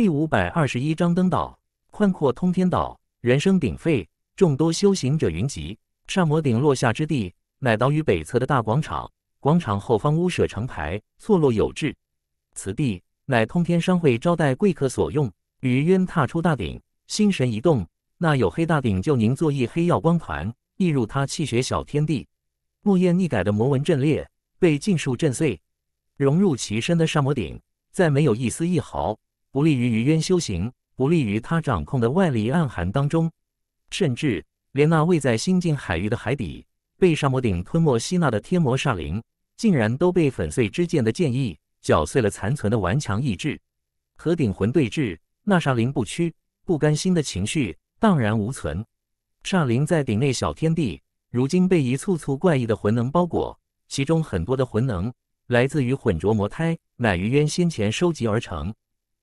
第五百二十一章登岛。宽阔通天岛，人声鼎沸，众多修行者云集。上摩顶落下之地，乃岛屿北侧的大广场。广场后方屋舍成排，错落有致。此地乃通天商会招待贵客所用。吕渊踏出大鼎，心神一动，那有黑大鼎就凝作一黑耀光团，溢入他气血小天地。莫言逆改的魔纹阵列被尽数震碎，融入其身的上摩顶，再没有一丝一毫。不利于鱼渊修行，不利于他掌控的外力暗含当中，甚至连那未在新境海域的海底被沙魔顶吞没吸纳的天魔煞灵，竟然都被粉碎之剑的剑意搅碎了残存的顽强意志。和顶魂对峙，那煞灵不屈不甘心的情绪荡然无存。煞灵在顶内小天地，如今被一簇簇怪异的魂能包裹，其中很多的魂能来自于混浊魔胎，乃于渊先前收集而成。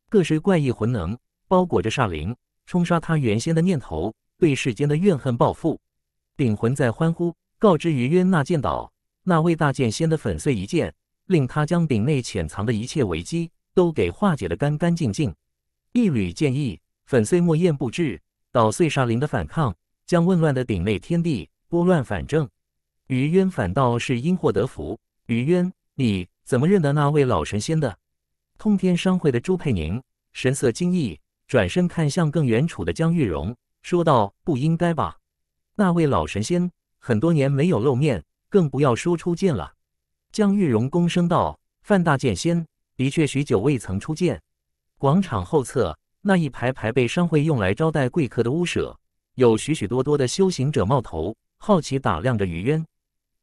各式怪异魂能包裹着煞灵，冲刷他原先的念头，对世间的怨恨报复。顶魂在欢呼，告知于渊那剑岛那位大剑仙的粉碎一剑，令他将顶内潜藏的一切危机都给化解得干干净净。一缕剑意粉碎墨焰布置，捣碎煞灵的反抗，将混乱的顶内天地拨乱反正。于渊反倒是因祸得福。于渊，你怎么认得那位老神仙的？通天商会的朱佩宁神色惊异，转身看向更远处的江玉荣，说道：“不应该吧？那位老神仙很多年没有露面，更不要说出见了。”江玉荣躬身道：“范大剑仙的确许久未曾出见。”广场后侧那一排排被商会用来招待贵客的屋舍，有许许多多的修行者冒头，好奇打量着于渊。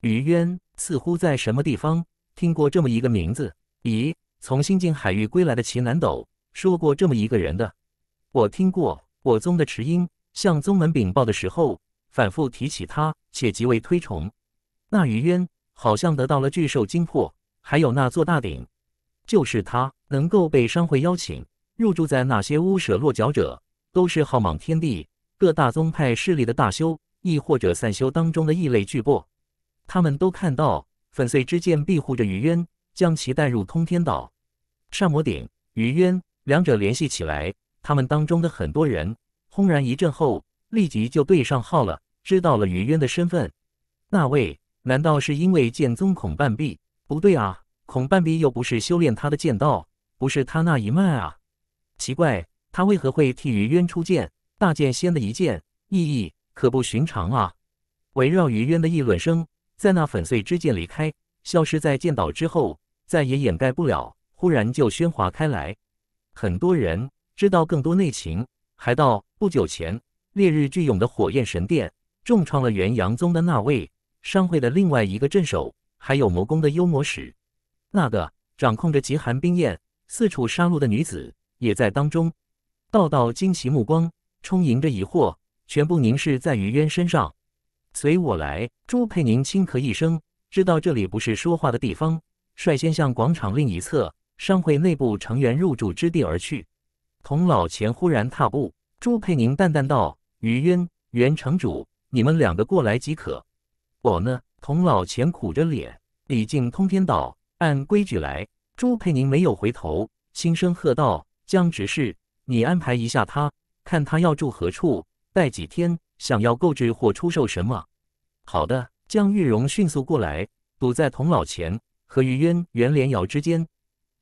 于渊似乎在什么地方听过这么一个名字？咦。从新境海域归来的奇南斗说过这么一个人的，我听过我宗的池英向宗门禀报的时候反复提起他，且极为推崇。那余渊好像得到了巨兽精魄，还有那座大鼎，就是他能够被商会邀请入住在那些屋舍落脚者，都是浩莽天地各大宗派势力的大修，亦或者散修当中的异类巨擘。他们都看到粉碎之剑庇护着余渊，将其带入通天岛。善魔顶于渊两者联系起来，他们当中的很多人轰然一震后，立即就对上号了，知道了于渊的身份。那位难道是因为剑宗孔半壁？不对啊，孔半壁又不是修炼他的剑道，不是他那一脉啊。奇怪，他为何会替于渊出剑？大剑仙的一剑意义可不寻常啊！围绕于渊的议论声，在那粉碎之剑离开、消失在剑岛之后，再也掩盖不了。忽然就喧哗开来，很多人知道更多内情，还到不久前烈日巨涌的火焰神殿重创了元阳宗的那位，商会的另外一个镇守，还有魔宫的幽魔使，那个掌控着极寒冰焰四处杀戮的女子也在当中。道道惊奇目光充盈着疑惑，全部凝视在于渊身上。随我来，朱佩宁轻咳一声，知道这里不是说话的地方，率先向广场另一侧。商会内部成员入住之地而去。童老钱忽然踏步，朱佩宁淡淡道：“于渊、袁城主，你们两个过来即可。我呢？”童老钱苦着脸。李靖通天道：“按规矩来。”朱佩宁没有回头，轻声喝道：“江执事，你安排一下他，看他要住何处，待几天，想要购置或出售什么？”“好的。”江玉荣迅速过来，堵在童老钱和于渊、袁连瑶之间。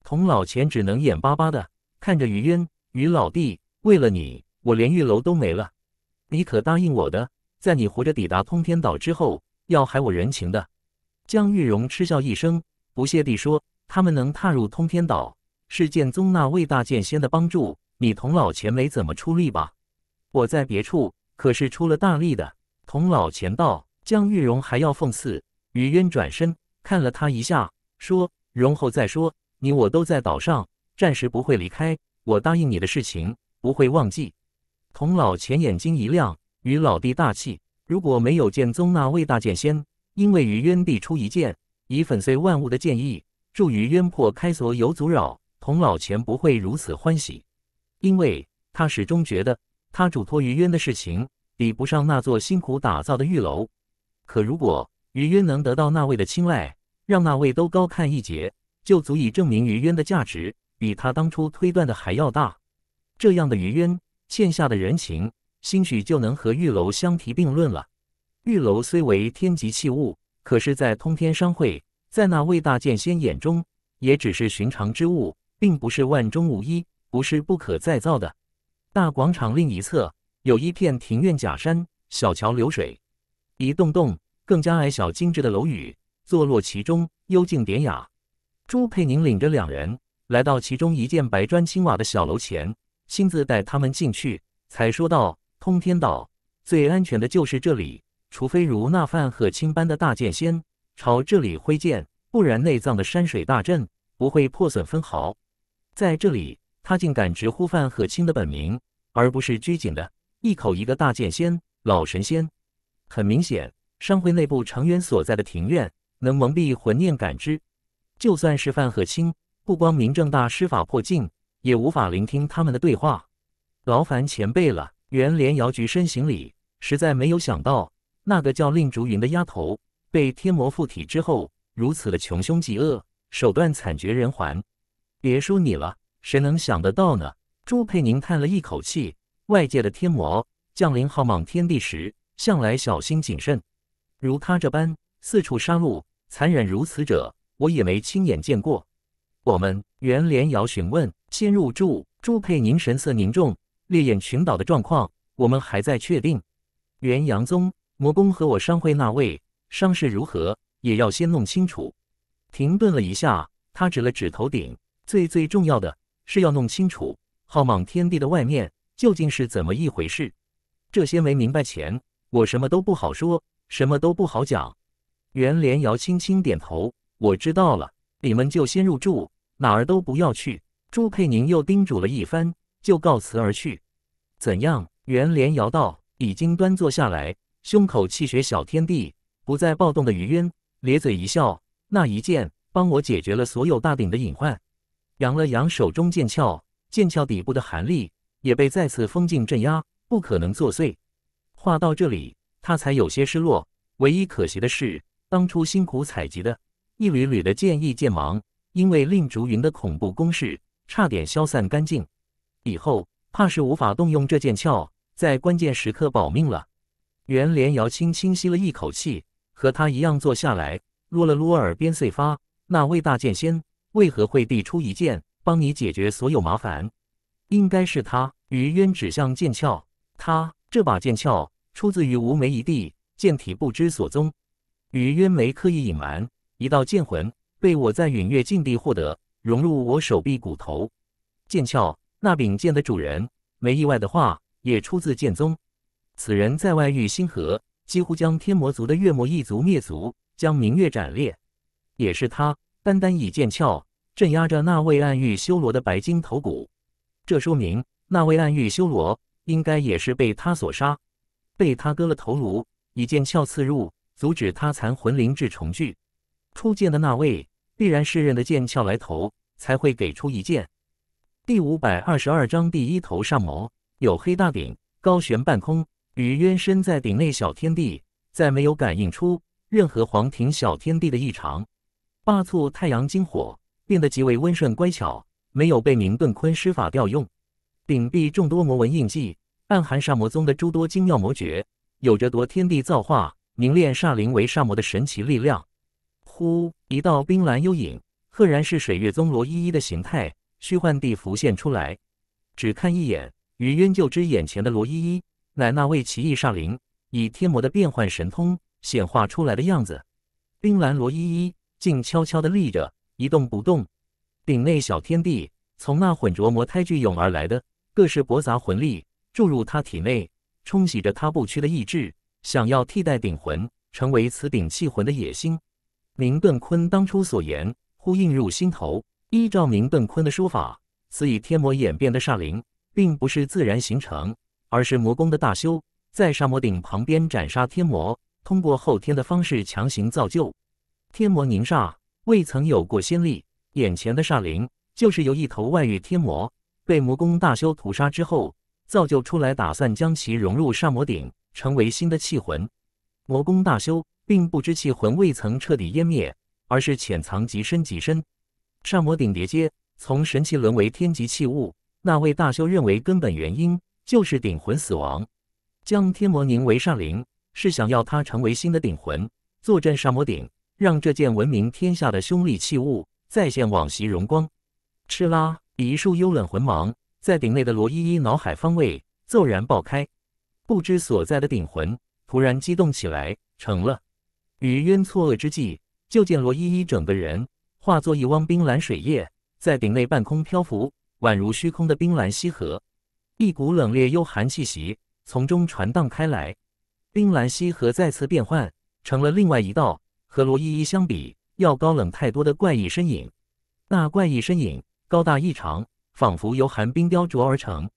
童老钱只能眼巴巴的看着于渊，于老弟，为了你，我连玉楼都没了。你可答应我的，在你活着抵达通天岛之后，要还我人情的。江玉荣嗤笑一声，不屑地说：“他们能踏入通天岛，是剑宗那位大剑仙的帮助，你童老钱没怎么出力吧？我在别处可是出了大力的。”童老钱道。江玉荣还要讽刺，于渊转身看了他一下，说：“容后再说。”你我都在岛上，暂时不会离开。我答应你的事情不会忘记。童老钱眼睛一亮，与老弟大气。如果没有剑宗那位大剑仙，因为于渊递出一剑，以粉碎万物的剑意，助于渊破开锁有阻扰，童老钱不会如此欢喜。因为他始终觉得他嘱托于渊的事情，比不上那座辛苦打造的玉楼。可如果于渊能得到那位的青睐，让那位都高看一截。就足以证明鱼渊的价值比他当初推断的还要大。这样的鱼渊欠下的人情，兴许就能和玉楼相提并论了。玉楼虽为天级器物，可是，在通天商会，在那位大剑仙眼中，也只是寻常之物，并不是万中无一，不是不可再造的。大广场另一侧有一片庭院假山、小桥流水，一栋栋更加矮小精致的楼宇坐落其中，幽静典雅。朱佩宁领着两人来到其中一件白砖青瓦的小楼前，亲自带他们进去，才说道：“通天岛最安全的就是这里，除非如那范鹤青般的大剑仙朝这里挥剑，不然内藏的山水大阵不会破损分毫。”在这里，他竟敢直呼范鹤青的本名，而不是拘谨的一口一个大剑仙、老神仙。很明显，商会内部成员所在的庭院能蒙蔽魂念感知。就算是范和清不光明正大施法破镜，也无法聆听他们的对话。劳烦前辈了，原连姚局身行礼。实在没有想到，那个叫令竹云的丫头被天魔附体之后，如此的穷凶极恶，手段惨绝人寰。别说你了，谁能想得到呢？朱佩宁叹了一口气。外界的天魔降临浩莽天地时，向来小心谨慎，如他这般四处杀戮、残忍如此者。我也没亲眼见过。我们袁连尧询问：“先入住。”朱佩宁神色凝重：“烈焰群岛的状况，我们还在确定。袁阳宗魔宫和我商会那位伤势如何，也要先弄清楚。”停顿了一下，他指了指头顶：“最最重要的是要弄清楚浩莽天地的外面究竟是怎么一回事。这些没明白前，我什么都不好说，什么都不好讲。”袁连尧轻轻点头。我知道了，你们就先入住，哪儿都不要去。朱佩宁又叮嘱了一番，就告辞而去。怎样？袁连摇道，已经端坐下来，胸口气血小天地不再暴动的余渊咧嘴一笑，那一剑帮我解决了所有大鼎的隐患。扬了扬手中剑鞘，剑鞘底部的寒力也被再次封禁镇压，不可能作祟。话到这里，他才有些失落。唯一可惜的是，当初辛苦采集的。一缕缕的剑意剑芒，因为令竹云的恐怖攻势差点消散干净，以后怕是无法动用这剑鞘在关键时刻保命了。袁莲瑶轻轻吸了一口气，和他一样坐下来，撸了撸耳边碎发。那位大剑仙为何会递出一剑，帮你解决所有麻烦？应该是他。于渊指向剑鞘，他这把剑鞘出自于无眉一地，剑体不知所踪。于渊没刻意隐瞒。一道剑魂被我在陨月禁地获得，融入我手臂骨头、剑鞘。那柄剑的主人，没意外的话，也出自剑宗。此人在外遇星河，几乎将天魔族的月魔一族灭族，将明月斩裂。也是他，单单以剑鞘镇压着那位暗域修罗的白金头骨。这说明，那位暗域修罗应该也是被他所杀，被他割了头颅，以剑鞘刺入，阻止他残魂灵智重聚。初见的那位，必然是认得剑鞘来头，才会给出一剑。第五百二十二章，第一头上魔有黑大鼎高悬半空，与渊身在鼎内小天地，再没有感应出任何黄庭小天地的异常。八簇太阳金火变得极为温顺乖巧，没有被明顿坤施法调用。鼎壁众多魔纹印记，暗含煞魔宗的诸多精妙魔诀，有着夺天地造化、凝练煞灵为煞魔的神奇力量。忽，一道冰蓝幽影，赫然是水月宗罗依依的形态，虚幻地浮现出来。只看一眼，余渊就知眼前的罗依依，乃那位奇异煞灵以天魔的变幻神通显化出来的样子。冰蓝罗依依竟悄悄地立着，一动不动。鼎内小天地从那混浊魔胎聚涌而来的各式驳杂魂力注入他体内，冲洗着他不屈的意志，想要替代鼎魂，成为此鼎器魂的野心。明顿坤当初所言，呼应入心头。依照明顿坤的说法，此以天魔演变的煞灵，并不是自然形成，而是魔宫的大修在煞魔顶旁边斩杀天魔，通过后天的方式强行造就。天魔凝煞，未曾有过先例，眼前的煞灵就是由一头外域天魔被魔宫大修屠杀之后造就出来，打算将其融入煞魔顶，成为新的气魂。魔宫大修。并不知气魂未曾彻底湮灭，而是潜藏极深极深。上魔顶叠阶从神奇沦为天级器物，那位大修认为根本原因就是顶魂死亡。将天魔凝为上灵，是想要他成为新的顶魂，坐镇上魔顶，让这件闻名天下的凶厉器物再现往昔荣光。哧啦！一束幽冷魂芒在顶内的罗依依脑海方位骤然爆开，不知所在的顶魂突然激动起来，成了。余渊错愕之际，就见罗依依整个人化作一汪冰蓝水液，在顶内半空漂浮，宛如虚空的冰蓝溪河。一股冷冽幽寒气息从中传荡开来，冰蓝溪河再次变幻，成了另外一道和罗依依相比要高冷太多的怪异身影。那怪异身影高大异常，仿佛由寒冰雕琢而成，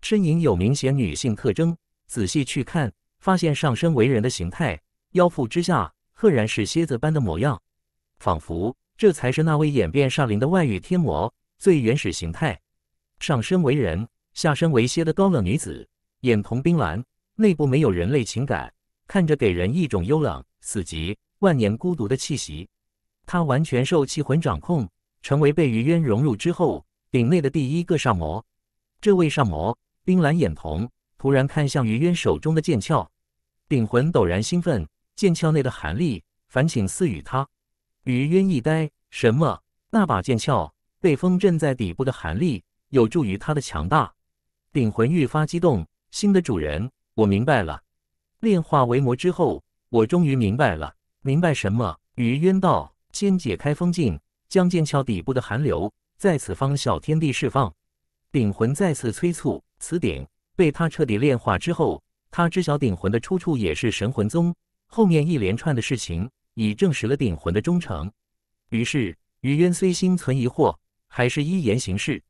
身影有明显女性特征。仔细去看，发现上身为人的形态，腰腹之下。赫然是蝎子般的模样，仿佛这才是那位演变煞灵的外域天魔最原始形态。上身为人，下身为蝎的高冷女子，眼瞳冰蓝，内部没有人类情感，看着给人一种幽冷、死寂、万年孤独的气息。她完全受气魂掌控，成为被余渊融入之后鼎内的第一个煞魔。这位煞魔冰蓝眼瞳突然看向余渊手中的剑鞘，鼎魂陡然兴奋。剑鞘内的寒力反请赐予他。于渊一呆，什么？那把剑鞘被封震在底部的寒力有助于他的强大。顶魂愈发激动，新的主人，我明白了。炼化为魔之后，我终于明白了。明白什么？于渊道：先解开封禁，将剑鞘底部的寒流在此方小天地释放。顶魂再次催促，此鼎被他彻底炼化之后，他知晓顶魂的出处也是神魂宗。后面一连串的事情已证实了鼎魂的忠诚，于是于渊虽心存疑惑，还是依言行事。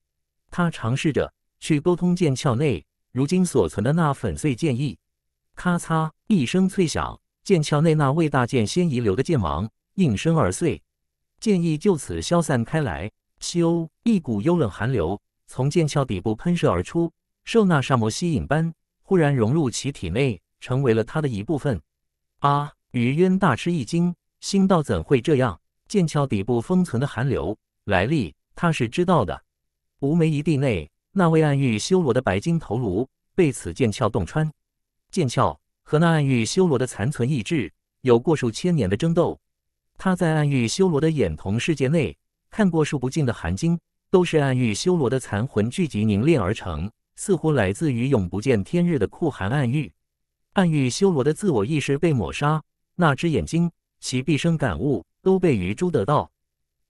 他尝试着去沟通剑鞘内如今所存的那粉碎剑意，咔嚓一声脆响，剑鞘内那位大剑仙遗留的剑芒应声而碎，剑意就此消散开来。咻，一股幽冷寒流从剑鞘底部喷射而出，受那沙魔吸引般，忽然融入其体内，成为了他的一部分。啊！余渊大吃一惊，心道：怎会这样？剑鞘底部封存的寒流来历，他是知道的。无眉一地内，那位暗域修罗的白金头颅被此剑鞘洞穿，剑鞘和那暗域修罗的残存意志有过数千年的争斗。他在暗域修罗的眼瞳世界内看过数不尽的寒晶，都是暗域修罗的残魂聚集凝炼而成，似乎来自于永不见天日的酷寒暗域。暗喻修罗的自我意识被抹杀，那只眼睛其毕生感悟都被雨珠得到。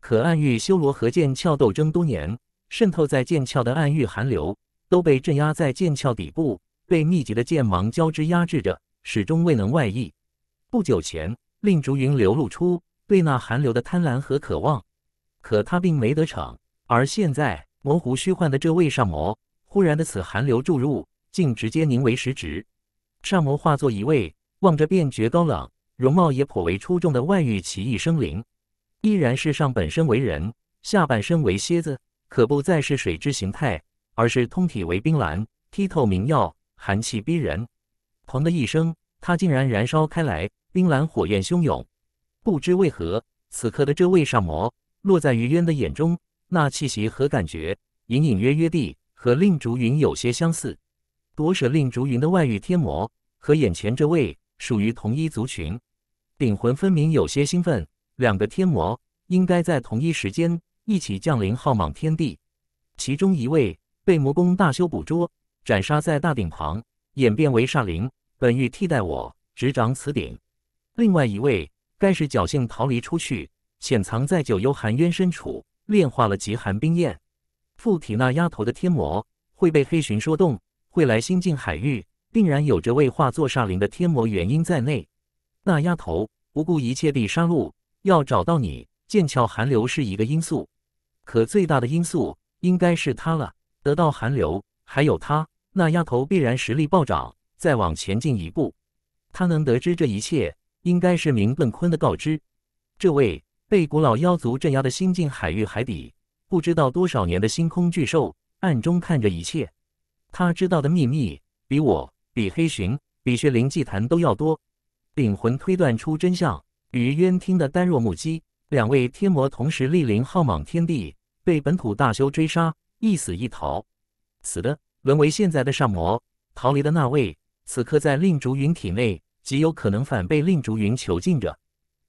可暗喻修罗和剑鞘斗争多年，渗透在剑鞘的暗喻寒流都被镇压在剑鞘底部，被密集的剑芒交织压制着，始终未能外溢。不久前，令竹云流露出对那寒流的贪婪和渴望，可他并没得逞。而现在，模糊虚幻的这位上魔，忽然的此寒流注入，竟直接凝为实质。上魔化作一位望着便觉高冷，容貌也颇为出众的外域奇异生灵，依然是上半身为人，下半身为蝎子，可不再是水之形态，而是通体为冰蓝，剔透明耀，寒气逼人。砰的一声，他竟然燃烧开来，冰蓝火焰汹涌。不知为何，此刻的这位上魔落在余渊的眼中，那气息和感觉，隐隐约约地和令竹云有些相似。夺舍令竹云的外域天魔和眼前这位属于同一族群，顶魂分明有些兴奋。两个天魔应该在同一时间一起降临浩莽天地，其中一位被魔宫大修捕捉斩杀在大鼎旁，演变为煞灵，本欲替代我执掌此鼎；另外一位，该是侥幸逃离出去，潜藏在九幽寒渊深处，炼化了极寒冰焰，附体那丫头的天魔会被黑巡说动。会来新境海域，定然有着未化作煞灵的天魔原因在内。那丫头不顾一切地杀戮，要找到你。剑鞘寒流是一个因素，可最大的因素应该是他了。得到寒流，还有他，那丫头必然实力暴涨。再往前进一步，他能得知这一切，应该是明顿坤的告知。这位被古老妖族镇压的新境海域海底，不知道多少年的星空巨兽，暗中看着一切。他知道的秘密比我、比黑寻、比血灵祭坛都要多。鼎魂推断出真相，于渊听得呆若木鸡。两位天魔同时莅临浩莽天地，被本土大修追杀，一死一逃。死的沦为现在的上魔，逃离的那位此刻在令竹云体内，极有可能反被令竹云囚禁着。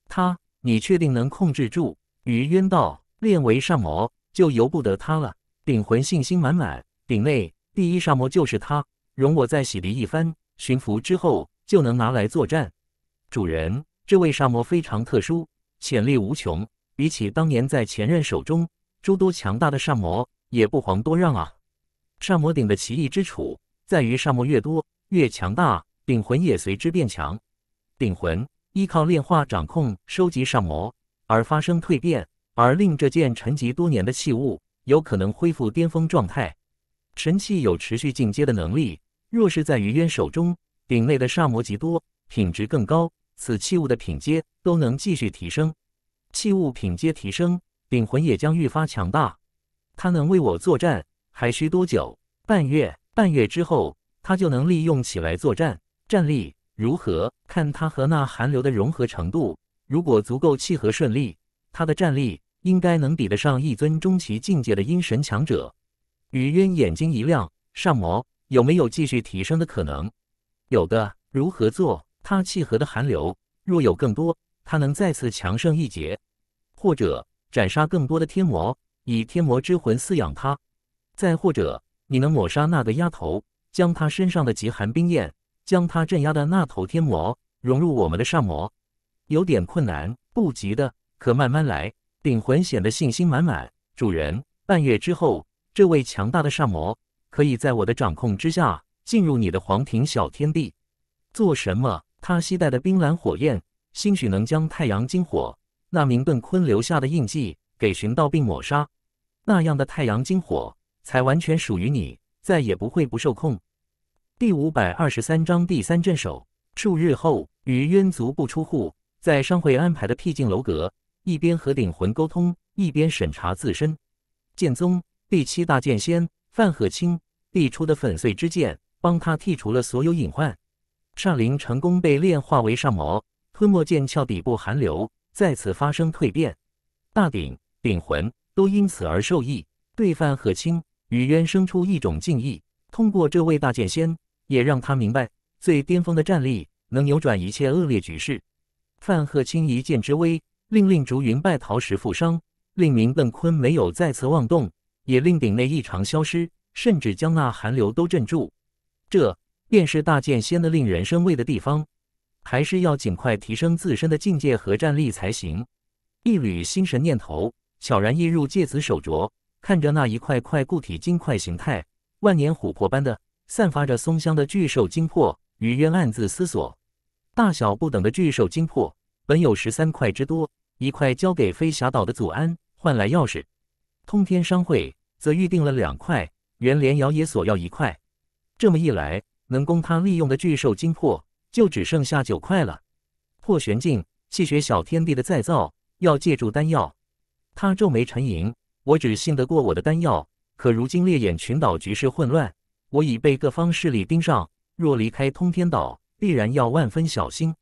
他，你确定能控制住？于渊道：“练为上魔，就由不得他了。”顶魂信心满满，顶内。第一煞魔就是他，容我再洗涤一番，驯服之后就能拿来作战。主人，这位煞魔非常特殊，潜力无穷，比起当年在前任手中诸多强大的煞魔，也不遑多让啊。煞魔鼎的奇异之处在于，煞魔越多越强大，鼎魂也随之变强。鼎魂依靠炼化、掌控、收集煞魔而发生蜕变，而令这件沉寂多年的器物有可能恢复巅峰状态。神器有持续进阶的能力，若是在于渊手中，鼎内的煞魔极多，品质更高，此器物的品阶都能继续提升。器物品阶提升，鼎魂也将愈发强大。他能为我作战，还需多久？半月，半月之后，他就能利用起来作战。战力如何？看他和那寒流的融合程度，如果足够契合顺利，他的战力应该能比得上一尊中期境界的阴神强者。雨渊眼睛一亮，上魔有没有继续提升的可能？有的，如何做？它契合的寒流若有更多，它能再次强盛一截，或者斩杀更多的天魔，以天魔之魂饲养它。再或者，你能抹杀那个丫头，将她身上的极寒冰焰，将她镇压的那头天魔融入我们的上魔？有点困难，不急的，可慢慢来。顶魂显得信心满满，主人，半月之后。这位强大的煞魔，可以在我的掌控之下进入你的皇庭小天地，做什么？他携带的冰蓝火焰，兴许能将太阳金火那名顿坤留下的印记给寻到并抹杀，那样的太阳金火才完全属于你，再也不会不受控。第五百二十三章第三镇守。数日后，于渊足不出户，在商会安排的僻静楼阁，一边和鼎魂沟通，一边审查自身，剑宗。第七大剑仙范鹤清递出的粉碎之剑，帮他剔除了所有隐患。煞灵成功被炼化为煞魔，吞没剑鞘底部寒流，再次发生蜕变。大鼎鼎魂都因此而受益，对范鹤清与渊生出一种敬意。通过这位大剑仙，也让他明白最巅峰的战力能扭转一切恶劣局势。范鹤清一剑之威，令令竹云败逃时负伤，令明邓坤没有再次妄动。也令鼎内异常消失，甚至将那寒流都镇住。这便是大剑仙的令人生畏的地方，还是要尽快提升自身的境界和战力才行。一缕心神念头悄然映入芥子手镯，看着那一块块固体金块形态、万年琥珀般的、散发着松香的巨兽精魄，余渊暗自思索：大小不等的巨兽精魄本有十三块之多，一块交给飞侠岛的祖安换来钥匙。通天商会则预定了两块，袁连瑶也索要一块，这么一来，能供他利用的巨兽精魄就只剩下九块了。破玄境气血小天地的再造要借助丹药，他皱眉沉吟：“我只信得过我的丹药，可如今烈焰群岛局势混乱，我已被各方势力盯上。若离开通天岛，必然要万分小心。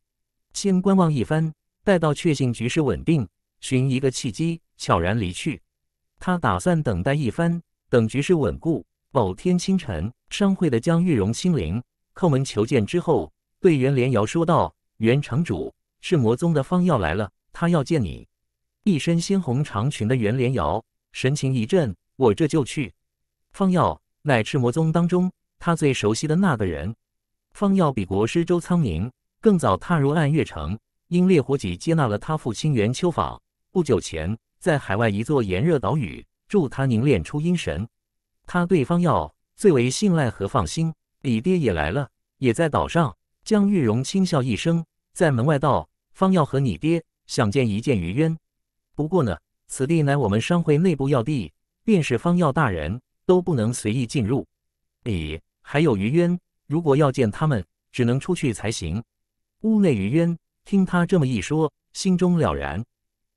先观望一番，待到确信局势稳定，寻一个契机，悄然离去。”他打算等待一番，等局势稳固。某天清晨，商会的江玉容亲临叩门求见之后，对袁连瑶说道：“袁城主，是魔宗的方耀来了，他要见你。”一身鲜红长裙的袁连瑶神情一震：“我这就去。”方耀乃赤魔宗当中他最熟悉的那个人。方耀比国师周苍宁更早踏入暗月城，因烈火戟接纳了他父亲袁秋坊。不久前。在海外一座炎热岛屿，助他凝练出阴神。他对方药最为信赖和放心。李爹也来了，也在岛上。江玉荣轻笑一声，在门外道：“方耀和你爹想见一见余渊。不过呢，此地乃我们商会内部要地，便是方耀大人都不能随意进入。你还有余渊，如果要见他们，只能出去才行。”屋内余渊听他这么一说，心中了然。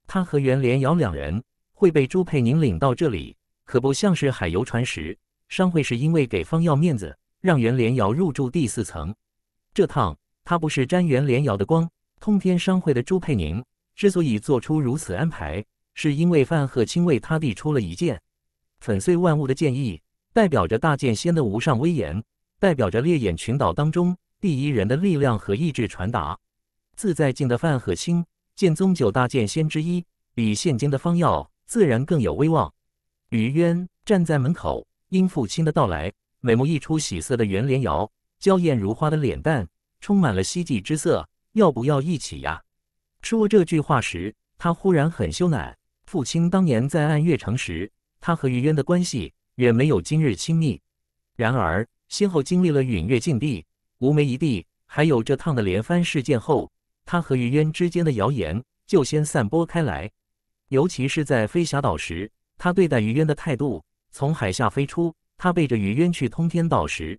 他和袁连尧两人会被朱佩宁领到这里，可不像是海游船时，商会是因为给方耀面子，让袁连尧入住第四层。这趟他不是沾袁连尧的光，通天商会的朱佩宁之所以做出如此安排，是因为范鹤清为他递出了一件粉碎万物的建议，代表着大剑仙的无上威严，代表着烈焰群岛当中第一人的力量和意志传达。自在境的范鹤清。剑宗九大剑仙之一，比现今的方耀自然更有威望。于渊站在门口，因父亲的到来，美目溢出喜色的圆脸瑶，娇艳如花的脸蛋充满了希冀之色。要不要一起呀？说这句话时，他忽然很羞赧。父亲当年在暗月城时，他和于渊的关系远没有今日亲密。然而，先后经历了陨月禁地、无眉一地，还有这趟的连番事件后。他和于渊之间的谣言就先散播开来，尤其是在飞侠岛时，他对待于渊的态度；从海下飞出，他背着于渊去通天岛时，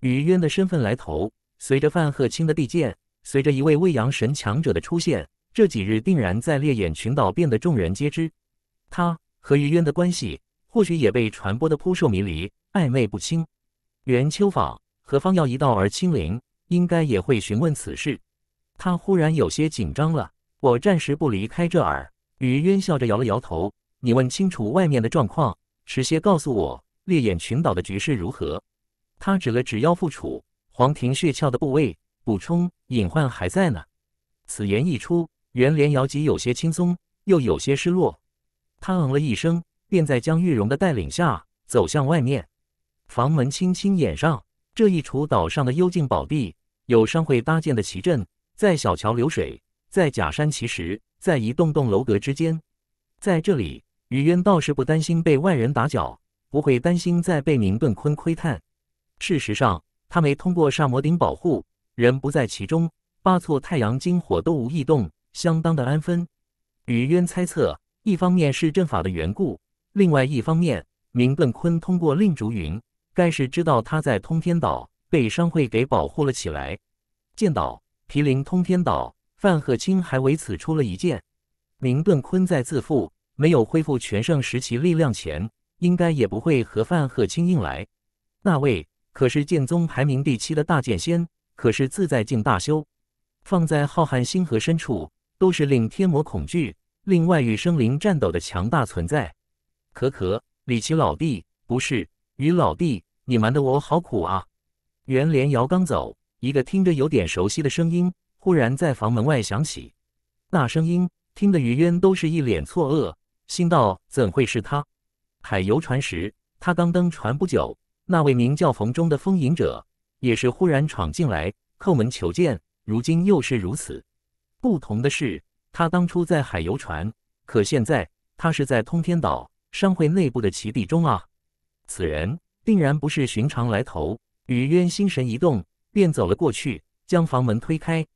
于渊的身份来头，随着范鹤卿的递荐，随着一位未阳神强者的出现，这几日定然在烈焰群岛变得众人皆知。他和于渊的关系，或许也被传播的扑朔迷离，暧昧不清。袁秋芳和方耀一道而亲临，应该也会询问此事。他忽然有些紧张了，我暂时不离开这儿。吕渊笑着摇了摇头，你问清楚外面的状况，迟些告诉我烈焰群岛的局势如何。他指了指腰腹处黄庭穴窍的部位，补充：隐患还在呢。此言一出，袁连瑶即有些轻松，又有些失落。他嗯了一声，便在江玉荣的带领下走向外面，房门轻轻掩上。这一处岛上的幽静宝地，有商会搭建的旗阵。在小桥流水，在假山奇石，在一栋栋楼阁之间，在这里，雨渊倒是不担心被外人打搅，不会担心再被明顿坤窥探。事实上，他没通过煞魔顶保护，人不在其中。八错太阳金火都无异动，相当的安分。雨渊猜测，一方面是阵法的缘故，另外一方面，明顿坤通过令竹云，盖是知道他在通天岛被商会给保护了起来。见到。毗邻通天岛，范鹤清还为此出了一剑。明顿坤在自负，没有恢复全盛时期力量前，应该也不会和范鹤清硬来。那位可是剑宗排名第七的大剑仙，可是自在境大修，放在浩瀚星河深处，都是令天魔恐惧、令外域生灵颤抖的强大存在。可可，李奇老弟，不是于老弟，你瞒得我好苦啊！袁连瑶刚走。一个听着有点熟悉的声音忽然在房门外响起，那声音听得于渊都是一脸错愕，心道：怎会是他？海游船时，他刚登船不久，那位名叫冯中的风吟者也是忽然闯进来叩门求见，如今又是如此。不同的是，他当初在海游船，可现在他是在通天岛商会内部的奇地中啊。此人定然不是寻常来头，于渊心神一动。便走了过去，将房门推开。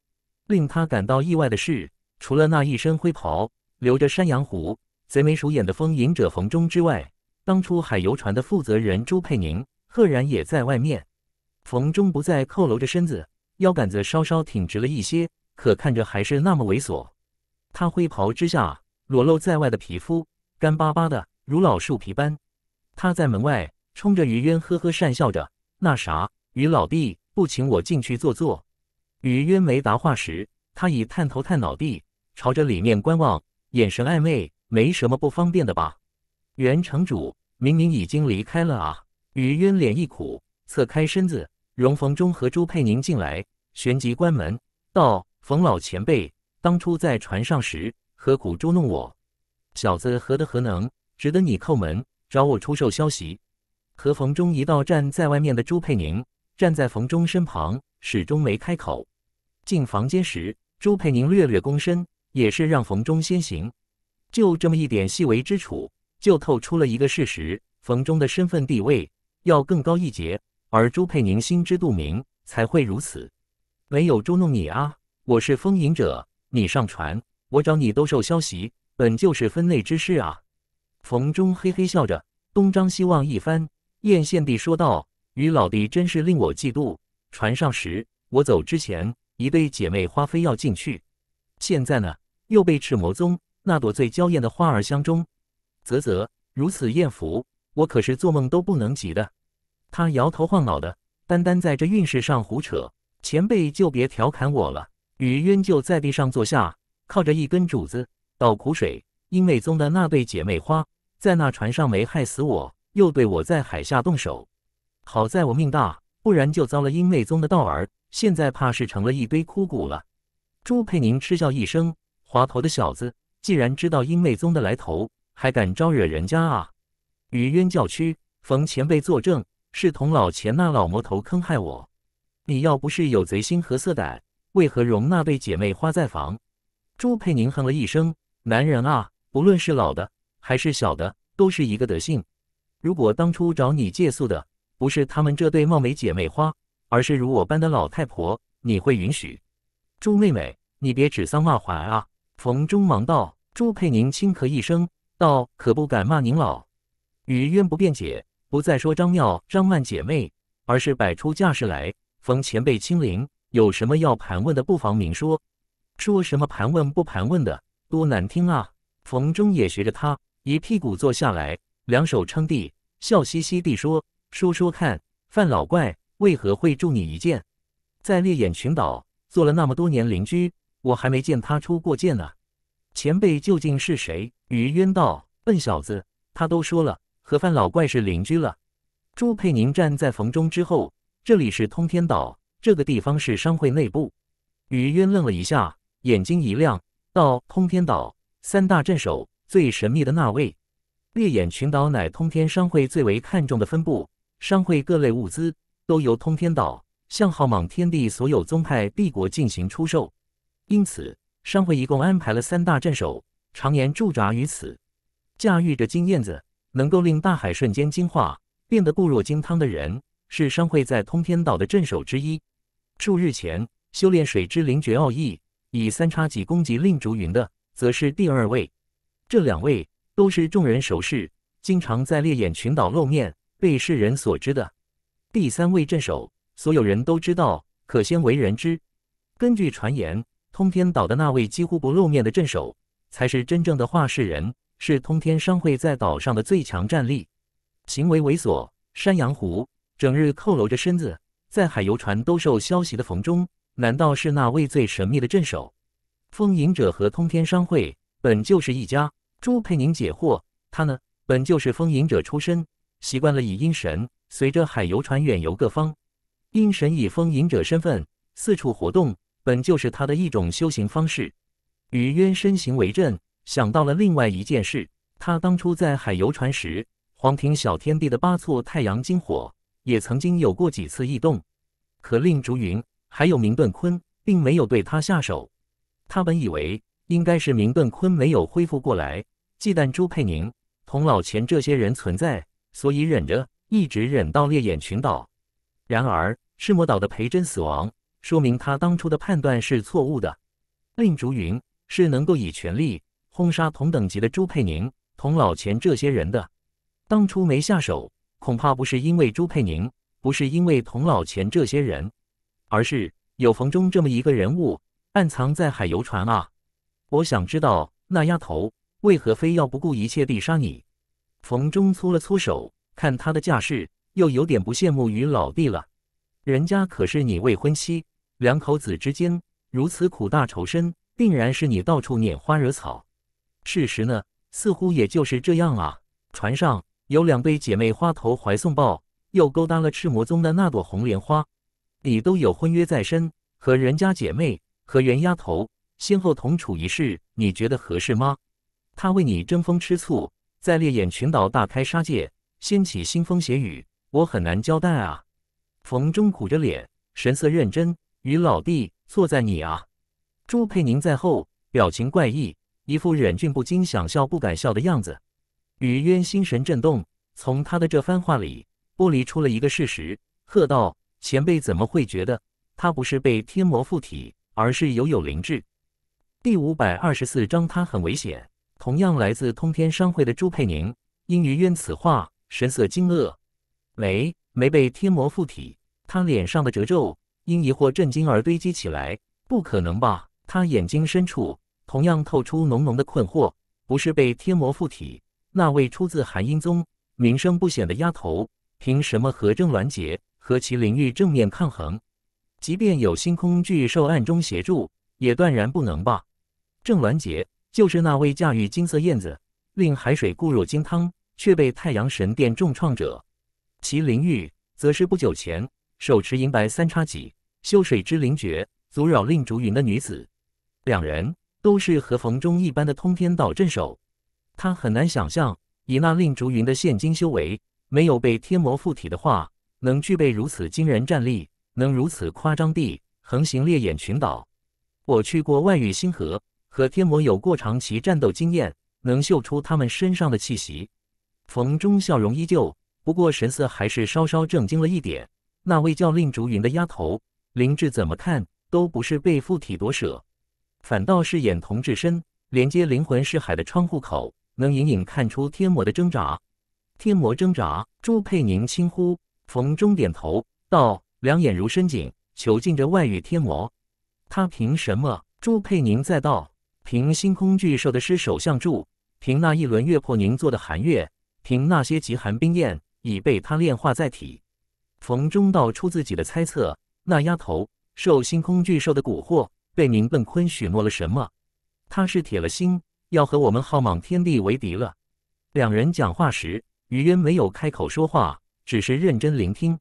令他感到意外的是，除了那一身灰袍、留着山羊胡、贼眉鼠眼的风影者冯中之外，当初海游船的负责人朱佩宁赫然也在外面。冯中不再佝偻着身子，腰杆子稍稍挺直了一些，可看着还是那么猥琐。他灰袍之下裸露在外的皮肤干巴巴的，如老树皮般。他在门外冲着于渊呵呵讪笑着：“那啥，于老弟。”不请我进去坐坐？于渊没答话时，他已探头探脑地朝着里面观望，眼神暧昧。没什么不方便的吧？原城主明明已经离开了啊！于渊脸一苦，侧开身子，容逢中和朱佩宁进来，旋即关门，道：“冯老前辈，当初在船上时，何苦捉弄我？小子何德何能，值得你叩门找我出售消息？”和冯中一道站在外面的朱佩宁。站在冯中身旁，始终没开口。进房间时，朱佩宁略略躬身，也是让冯中先行。就这么一点细微之处，就透出了一个事实：冯中的身份地位要更高一截，而朱佩宁心知肚明，才会如此。没有捉弄你啊，我是封印者，你上船，我找你兜售消息，本就是分内之事啊。冯中嘿嘿笑着，东张西望一番，艳羡地说道。与老弟真是令我嫉妒。船上时，我走之前，一对姐妹花非要进去，现在呢，又被赤魔宗那朵最娇艳的花儿相中。啧啧，如此艳福，我可是做梦都不能及的。他摇头晃脑的，单单在这运势上胡扯。前辈就别调侃我了。雨渊就在地上坐下，靠着一根柱子倒苦水。因为宗的那对姐妹花在那船上没害死我，又对我在海下动手。好在我命大，不然就遭了阴媚宗的道儿，现在怕是成了一堆枯骨了。朱佩宁嗤笑一声：“滑头的小子，既然知道阴媚宗的来头，还敢招惹人家啊？”于渊教区，冯前辈作证，是童老钱那老魔头坑害我。你要不是有贼心和色胆，为何容那对姐妹花在房？朱佩宁哼了一声：“男人啊，不论是老的还是小的，都是一个德性。如果当初找你借宿的……”不是她们这对貌美姐妹花，而是如我般的老太婆，你会允许？朱妹妹，你别指桑骂槐啊！冯中忙道。朱佩宁轻咳一声道：“可不敢骂您老。”于渊不辩解，不再说张妙、张曼姐妹，而是摆出架势来：“冯前辈亲临，有什么要盘问的，不妨明说。说什么盘问不盘问的，多难听啊！”冯中也学着他，一屁股坐下来，两手撑地，笑嘻嘻地说。说说看，范老怪为何会助你一剑？在烈眼群岛做了那么多年邻居，我还没见他出过剑呢。前辈究竟是谁？余渊道：“笨小子，他都说了和范老怪是邻居了。”朱佩宁站在冯中之后，这里是通天岛，这个地方是商会内部。余渊愣了一下，眼睛一亮，道：“通天岛三大镇守最神秘的那位，烈眼群岛乃通天商会最为看重的分部。”商会各类物资都由通天岛向浩莽天地所有宗派、帝国进行出售，因此商会一共安排了三大镇守，常年驻扎于此，驾驭着金燕子，能够令大海瞬间精化，变得固若金汤的人，是商会在通天岛的镇守之一。数日前修炼水之灵绝奥义，以三叉戟攻击令竹云的，则是第二位。这两位都是众人熟识，经常在烈焰群岛露面。被世人所知的第三位镇守，所有人都知道，可鲜为人知。根据传言，通天岛的那位几乎不露面的镇守，才是真正的画世人，是通天商会在岛上的最强战力。行为猥琐，山羊胡，整日佝偻着身子，在海游船兜售消息的冯中，难道是那位最神秘的镇守？封影者和通天商会本就是一家。朱佩宁解惑，他呢，本就是封影者出身。习惯了以阴神随着海游船远游各方，阴神以封印者身份四处活动，本就是他的一种修行方式。雨渊身形微震，想到了另外一件事：他当初在海游船时，黄庭小天地的八簇太阳金火也曾经有过几次异动，可令竹云还有明顿坤并没有对他下手。他本以为应该是明顿坤没有恢复过来，忌惮朱佩宁、童老钱这些人存在。所以忍着，一直忍到烈焰群岛。然而赤魔岛的裴真死亡，说明他当初的判断是错误的。令竹云是能够以权力轰杀同等级的朱佩宁、童老钱这些人的。当初没下手，恐怕不是因为朱佩宁，不是因为童老钱这些人，而是有冯中这么一个人物暗藏在海游船啊！我想知道那丫头为何非要不顾一切地杀你。冯中搓了搓手，看他的架势，又有点不羡慕于老弟了。人家可是你未婚妻，两口子之间如此苦大仇深，定然是你到处拈花惹草。事实呢，似乎也就是这样啊。船上有两对姐妹花投怀送抱，又勾搭了赤魔宗的那朵红莲花，你都有婚约在身，和人家姐妹和袁丫头先后同处一室，你觉得合适吗？他为你争风吃醋。在烈焰群岛大开杀戒，掀起腥风血雨，我很难交代啊！冯中苦着脸，神色认真。与老弟，错在你啊！朱佩宁在后，表情怪异，一副忍俊不禁、想笑不敢笑的样子。雨渊心神震动，从他的这番话里剥离出了一个事实，喝道：“前辈怎么会觉得他不是被天魔附体，而是犹有灵智？”第五百二十四章，他很危险。同样来自通天商会的朱佩宁，因余渊此话，神色惊愕，没没被天魔附体。他脸上的褶皱因疑惑、震惊而堆积起来。不可能吧？他眼睛深处同样透出浓浓的困惑。不是被天魔附体，那位出自寒阴宗、名声不显的丫头，凭什么和郑鸾杰和其灵域正面抗衡？即便有星空巨兽暗中协助，也断然不能吧？郑鸾杰。就是那位驾驭金色燕子，令海水固若金汤，却被太阳神殿重创者，其灵玉则是不久前手持银白三叉戟，修水之灵诀，阻扰令竹云的女子。两人都是和冯中一般的通天道镇守。他很难想象，以那令竹云的现今修为，没有被天魔附体的话，能具备如此惊人战力，能如此夸张地横行烈焰群岛。我去过外域星河。和天魔有过长期战斗经验，能嗅出他们身上的气息。冯中笑容依旧，不过神色还是稍稍震惊了一点。那位叫令竹云的丫头，林志怎么看都不是被附体夺舍，反倒是眼瞳至深，连接灵魂是海的窗户口，能隐隐看出天魔的挣扎。天魔挣扎，朱佩宁轻呼，冯中点头道：“两眼如深井，囚禁着外域天魔，他凭什么？”朱佩宁再道。凭星空巨兽的尸首相助，凭那一轮月破凝作的寒月，凭那些极寒冰焰已被他炼化在体。冯中道出自己的猜测：那丫头受星空巨兽的蛊惑，被宁奔坤许诺了什么？他是铁了心要和我们浩莽天地为敌了。两人讲话时，余渊没有开口说话，只是认真聆听。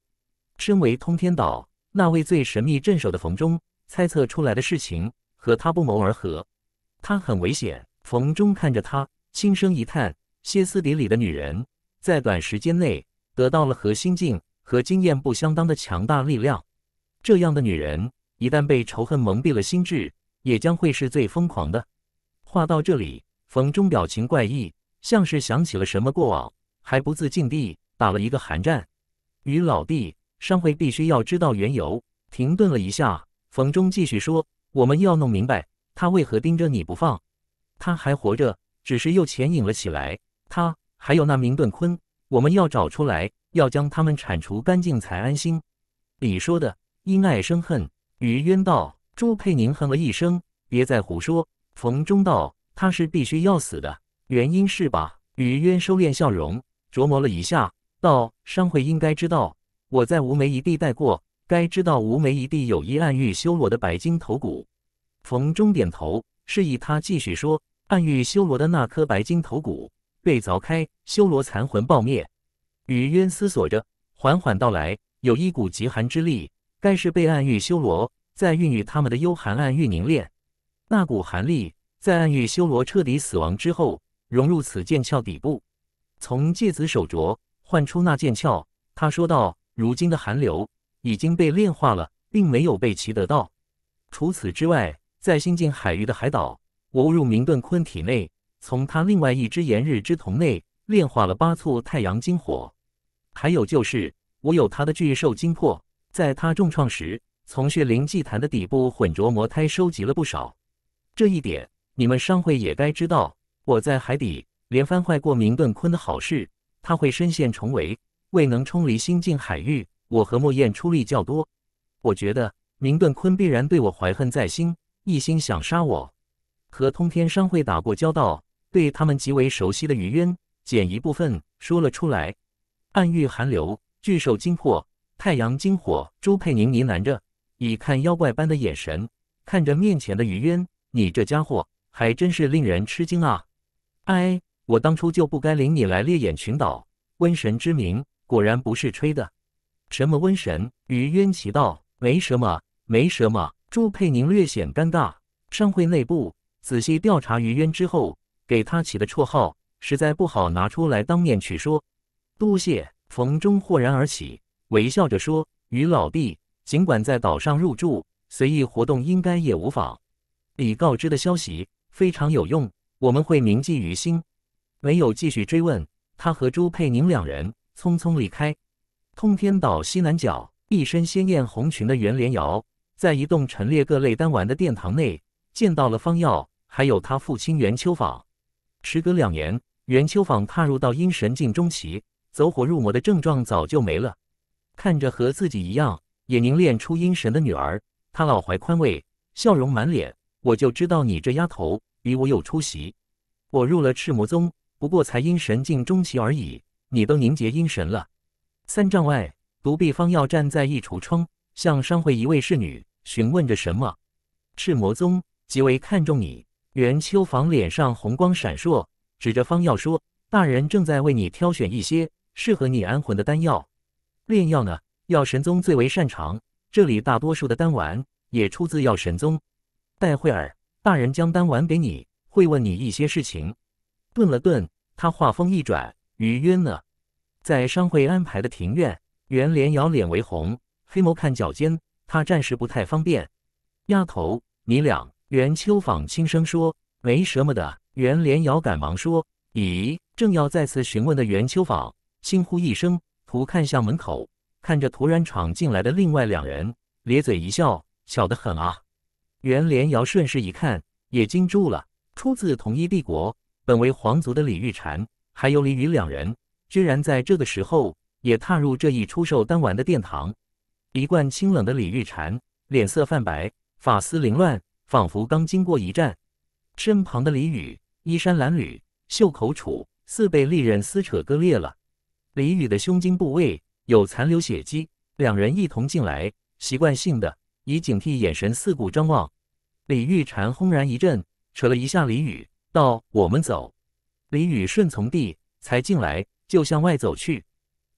身为通天岛那位最神秘镇守的冯中，猜测出来的事情和他不谋而合。他很危险。冯中看着她，轻声一叹，歇斯底里的女人在短时间内得到了和心境和经验不相当的强大力量。这样的女人一旦被仇恨蒙蔽了心智，也将会是最疯狂的。话到这里，冯中表情怪异，像是想起了什么过往，还不自禁地打了一个寒战。于老弟，商会必须要知道缘由。停顿了一下，冯中继续说：“我们要弄明白。”他为何盯着你不放？他还活着，只是又潜影了起来。他还有那明顿坤，我们要找出来，要将他们铲除干净才安心。李说的，因爱生恨。于渊道。朱佩宁哼了一声，别再胡说。冯中道，他是必须要死的，原因是吧？于渊收敛笑容，琢磨了一下，道：商会应该知道，我在无眉一地待过，该知道无眉一地有一暗喻修罗的白金头骨。逢中点头，示意他继续说，暗域修罗的那颗白金头骨被凿开，修罗残魂爆灭。雨渊思索着，缓缓道来：“有一股极寒之力，该是被暗域修罗在孕育他们的幽寒暗域凝练。那股寒力，在暗域修罗彻底死亡之后，融入此剑鞘底部。从戒子手镯换出那剑鞘，他说道：‘如今的寒流已经被炼化了，并没有被其得到。’除此之外。”在新境海域的海岛，我误入明顿坤体内，从他另外一只炎日之瞳内炼化了八簇太阳精火。还有就是，我有他的巨兽精魄，在他重创时，从血灵祭坛的底部混浊魔胎收集了不少。这一点，你们商会也该知道。我在海底连番坏过明顿坤的好事，他会深陷重围，未能冲离新境海域。我和莫燕出力较多，我觉得明顿坤必然对我怀恨在心。一心想杀我，和通天商会打过交道，对他们极为熟悉的余渊，捡一部分说了出来。暗域寒流、巨兽惊魄、太阳惊火，朱佩宁呢喃着，以看妖怪般的眼神看着面前的余渊：“你这家伙还真是令人吃惊啊！哎，我当初就不该领你来烈焰群岛，瘟神之名果然不是吹的。”“什么瘟神？”余渊奇道，“没什么，没什么。”朱佩宁略显尴尬，商会内部仔细调查于渊之后，给他起的绰号实在不好拿出来当面去说。多谢，冯中豁然而起，微笑着说：“于老弟，尽管在岛上入住，随意活动应该也无妨。”李告知的消息非常有用，我们会铭记于心。没有继续追问，他和朱佩宁两人匆匆离开。通天岛西南角，一身鲜艳红裙的袁连瑶。在一栋陈列各类丹丸的殿堂内，见到了方药，还有他父亲袁秋坊。时隔两年，袁秋坊踏入到阴神境中期，走火入魔的症状早就没了。看着和自己一样也凝练出阴神的女儿，他老怀宽慰，笑容满脸。我就知道你这丫头比我有出息。我入了赤魔宗，不过才阴神境中期而已，你都凝结阴神了。三丈外，独臂方药站在一橱窗。向商会一位侍女询问着什么。赤魔宗极为看重你。袁秋房脸上红光闪烁，指着方药说：“大人正在为你挑选一些适合你安魂的丹药。炼药呢，药神宗最为擅长。这里大多数的丹丸也出自药神宗。待会儿，大人将丹丸给你，会问你一些事情。”顿了顿，他话锋一转：“余曰呢？在商会安排的庭院。”袁连瑶脸为红。黑眸看脚尖，他暂时不太方便。丫头，你俩。”袁秋纺轻声说，“没什么的。”袁连瑶赶忙说：“咦！”正要再次询问的袁秋纺轻呼一声，图看向门口，看着突然闯进来的另外两人，咧嘴一笑：“小得很啊！”袁连瑶顺势一看，也惊住了。出自同一帝国，本为皇族的李玉婵，还有李雨两人，居然在这个时候也踏入这一出售丹丸的殿堂。一贯清冷的李玉婵脸色泛白，发丝凌乱，仿佛刚经过一战。身旁的李雨衣衫褴褛，袖口处似被利刃撕扯割裂了。李雨的胸襟部位有残留血迹。两人一同进来，习惯性的以警惕眼神四顾张望。李玉婵轰然一震，扯了一下李雨，道：“我们走。”李雨顺从地才进来，就向外走去。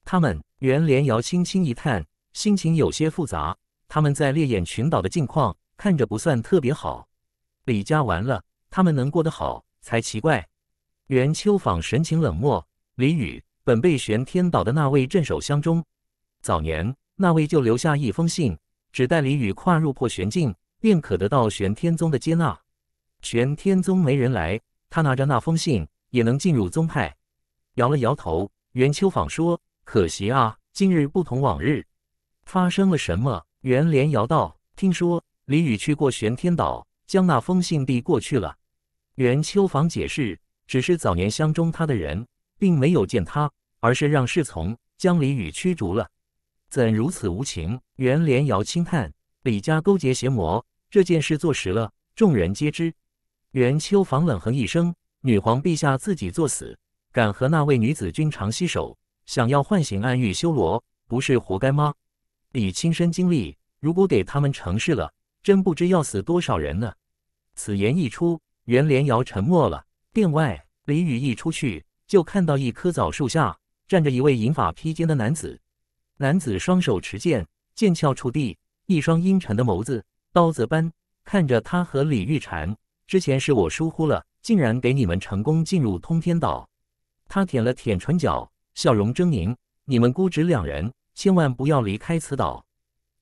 他们袁连瑶轻轻一叹。心情有些复杂，他们在烈焰群岛的境况看着不算特别好。李家完了，他们能过得好才奇怪。袁秋舫神情冷漠。李雨本被玄天岛的那位镇守相中，早年那位就留下一封信，只待李雨跨入破玄境，便可得到玄天宗的接纳。玄天宗没人来，他拿着那封信也能进入宗派。摇了摇头，袁秋舫说：“可惜啊，今日不同往日。”发生了什么？袁连瑶道：“听说李雨去过玄天岛，将那封信递过去了。”袁秋房解释：“只是早年相中他的人，并没有见他，而是让侍从将李雨驱逐了。”怎如此无情？袁连瑶轻叹：“李家勾结邪魔这件事坐实了，众人皆知。”袁秋房冷哼一声：“女皇陛下自己作死，敢和那位女子君长洗手，想要唤醒暗域修罗，不是活该吗？”李亲身经历，如果给他们成事了，真不知要死多少人呢。此言一出，袁连瑶沉默了。殿外，李宇一出去就看到一棵枣树下站着一位银发披肩的男子，男子双手持剑，剑鞘触地，一双阴沉的眸子刀子般看着他和李玉婵。之前是我疏忽了，竟然给你们成功进入通天岛。他舔了舔唇角，笑容狰狞。你们孤侄两人。千万不要离开此岛，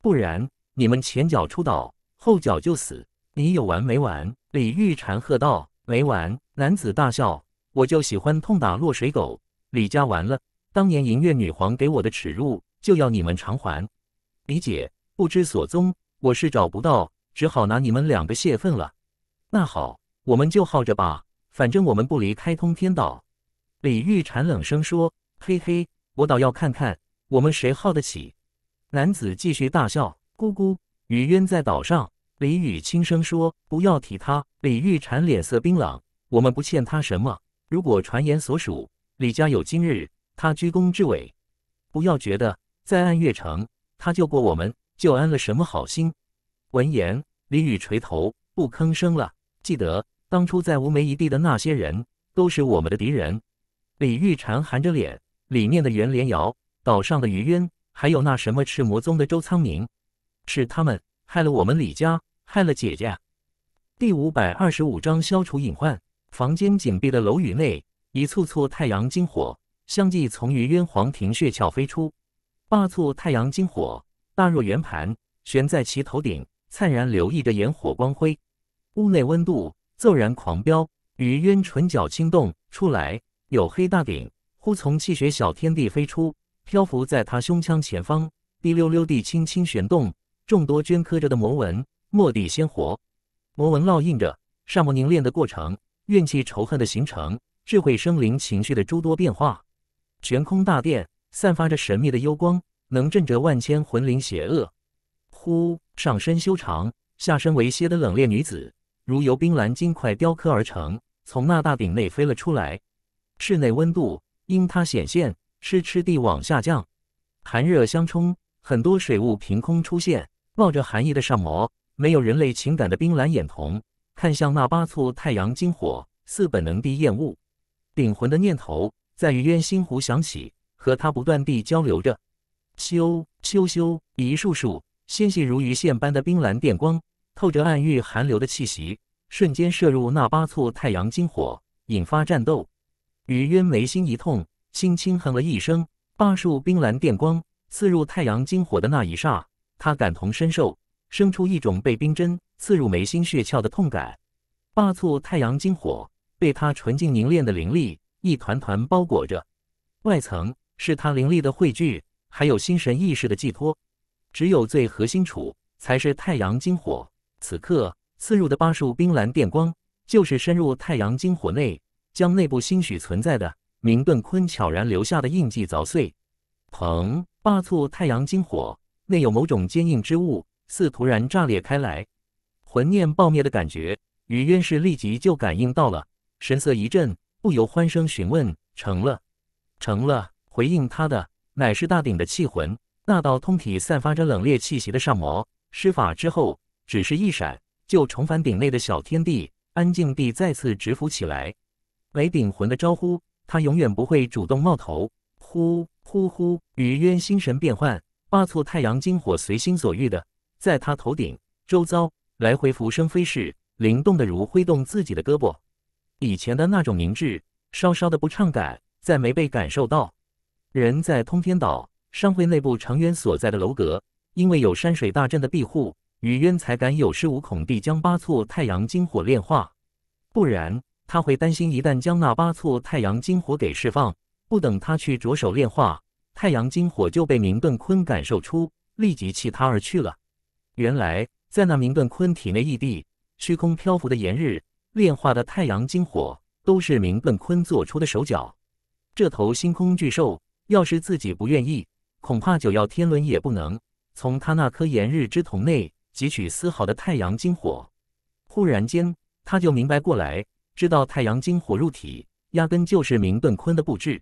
不然你们前脚出岛，后脚就死！你有完没完？李玉婵喝道：“没完！”男子大笑：“我就喜欢痛打落水狗，李家完了！当年银月女皇给我的耻辱，就要你们偿还。”李姐不知所踪，我是找不到，只好拿你们两个泄愤了。那好，我们就耗着吧，反正我们不离开通天岛。”李玉婵冷声说：“嘿嘿，我倒要看看。”我们谁耗得起？男子继续大笑，咕咕。雨渊在岛上。李宇轻声说：“不要提他。”李玉婵脸色冰冷：“我们不欠他什么。如果传言所属，李家有今日，他居功至伟。不要觉得在暗月城，他救过我们，就安了什么好心。”闻言，李宇垂头不吭声了。记得当初在吴梅一地的那些人，都是我们的敌人。李玉婵含着脸，里面的袁连瑶。岛上的余渊，还有那什么赤魔宗的周仓明，是他们害了我们李家，害了姐姐。第五百二十五章消除隐患。房间紧闭的楼宇内，一簇簇太阳金火相继从余渊黄庭穴窍飞出，八簇太阳金火大若圆盘，悬在其头顶，灿然流溢着炎火光辉。屋内温度骤然狂飙，余渊唇角轻动，出来有黑大鼎，忽从气血小天地飞出。漂浮在他胸腔前方，滴溜溜地轻轻旋动，众多镌刻着的魔纹，蓦地鲜活。魔纹烙印着上摩凝练的过程，怨气、仇恨的形成，智慧生灵情绪的诸多变化。悬空大殿散发着神秘的幽光，能震折万千魂灵邪恶。呼，上身修长，下身为蝎的冷冽女子，如由冰蓝晶块雕刻而成，从那大鼎内飞了出来。室内温度因她显现。湿湿地往下降，寒热相冲，很多水雾凭空出现，冒着寒意的上摩，没有人类情感的冰蓝眼瞳，看向那八簇太阳金火，似本能地厌恶。顶魂的念头在于渊心湖响起，和他不断地交流着。咻咻咻！一束束纤细如鱼线般的冰蓝电光，透着暗喻寒流的气息，瞬间射入那八簇太阳金火，引发战斗。于渊眉心一痛。轻轻哼了一声，八束冰蓝电光刺入太阳金火的那一霎，他感同身受，生出一种被冰针刺入眉心血窍的痛感。八簇太阳金火被他纯净凝练的灵力一团团包裹着，外层是他灵力的汇聚，还有心神意识的寄托。只有最核心处才是太阳金火。此刻刺入的八束冰蓝电光，就是深入太阳金火内，将内部心许存在的。明顿坤悄然留下的印记凿碎，砰！爆醋太阳金火，内有某种坚硬之物，似突然炸裂开来，魂念爆灭的感觉，与渊氏立即就感应到了，神色一震，不由欢声询问：“成了，成了！”回应他的乃是大鼎的气魂，那道通体散发着冷冽气息的上魔，施法之后只是一闪，就重返鼎内的小天地，安静地再次蛰伏起来。为鼎魂的招呼。他永远不会主动冒头。呼呼呼！雨渊心神变幻，八簇太阳金火随心所欲的在他头顶周遭来回浮生飞逝，灵动的如挥动自己的胳膊。以前的那种凝滞，稍稍的不畅感，再没被感受到。人在通天岛商会内部长渊所在的楼阁，因为有山水大阵的庇护，雨渊才敢有恃无恐地将八簇太阳金火炼化，不然。他会担心，一旦将那八簇太阳金火给释放，不等他去着手炼化，太阳金火就被明顿坤感受出，立即弃他而去了。原来，在那明顿坤体内异地虚空漂浮的炎日炼化的太阳金火，都是明顿坤做出的手脚。这头星空巨兽，要是自己不愿意，恐怕九曜天轮也不能从他那颗炎日之瞳内汲取丝毫的太阳金火。忽然间，他就明白过来。知道太阳精火入体，压根就是明顿坤的布置，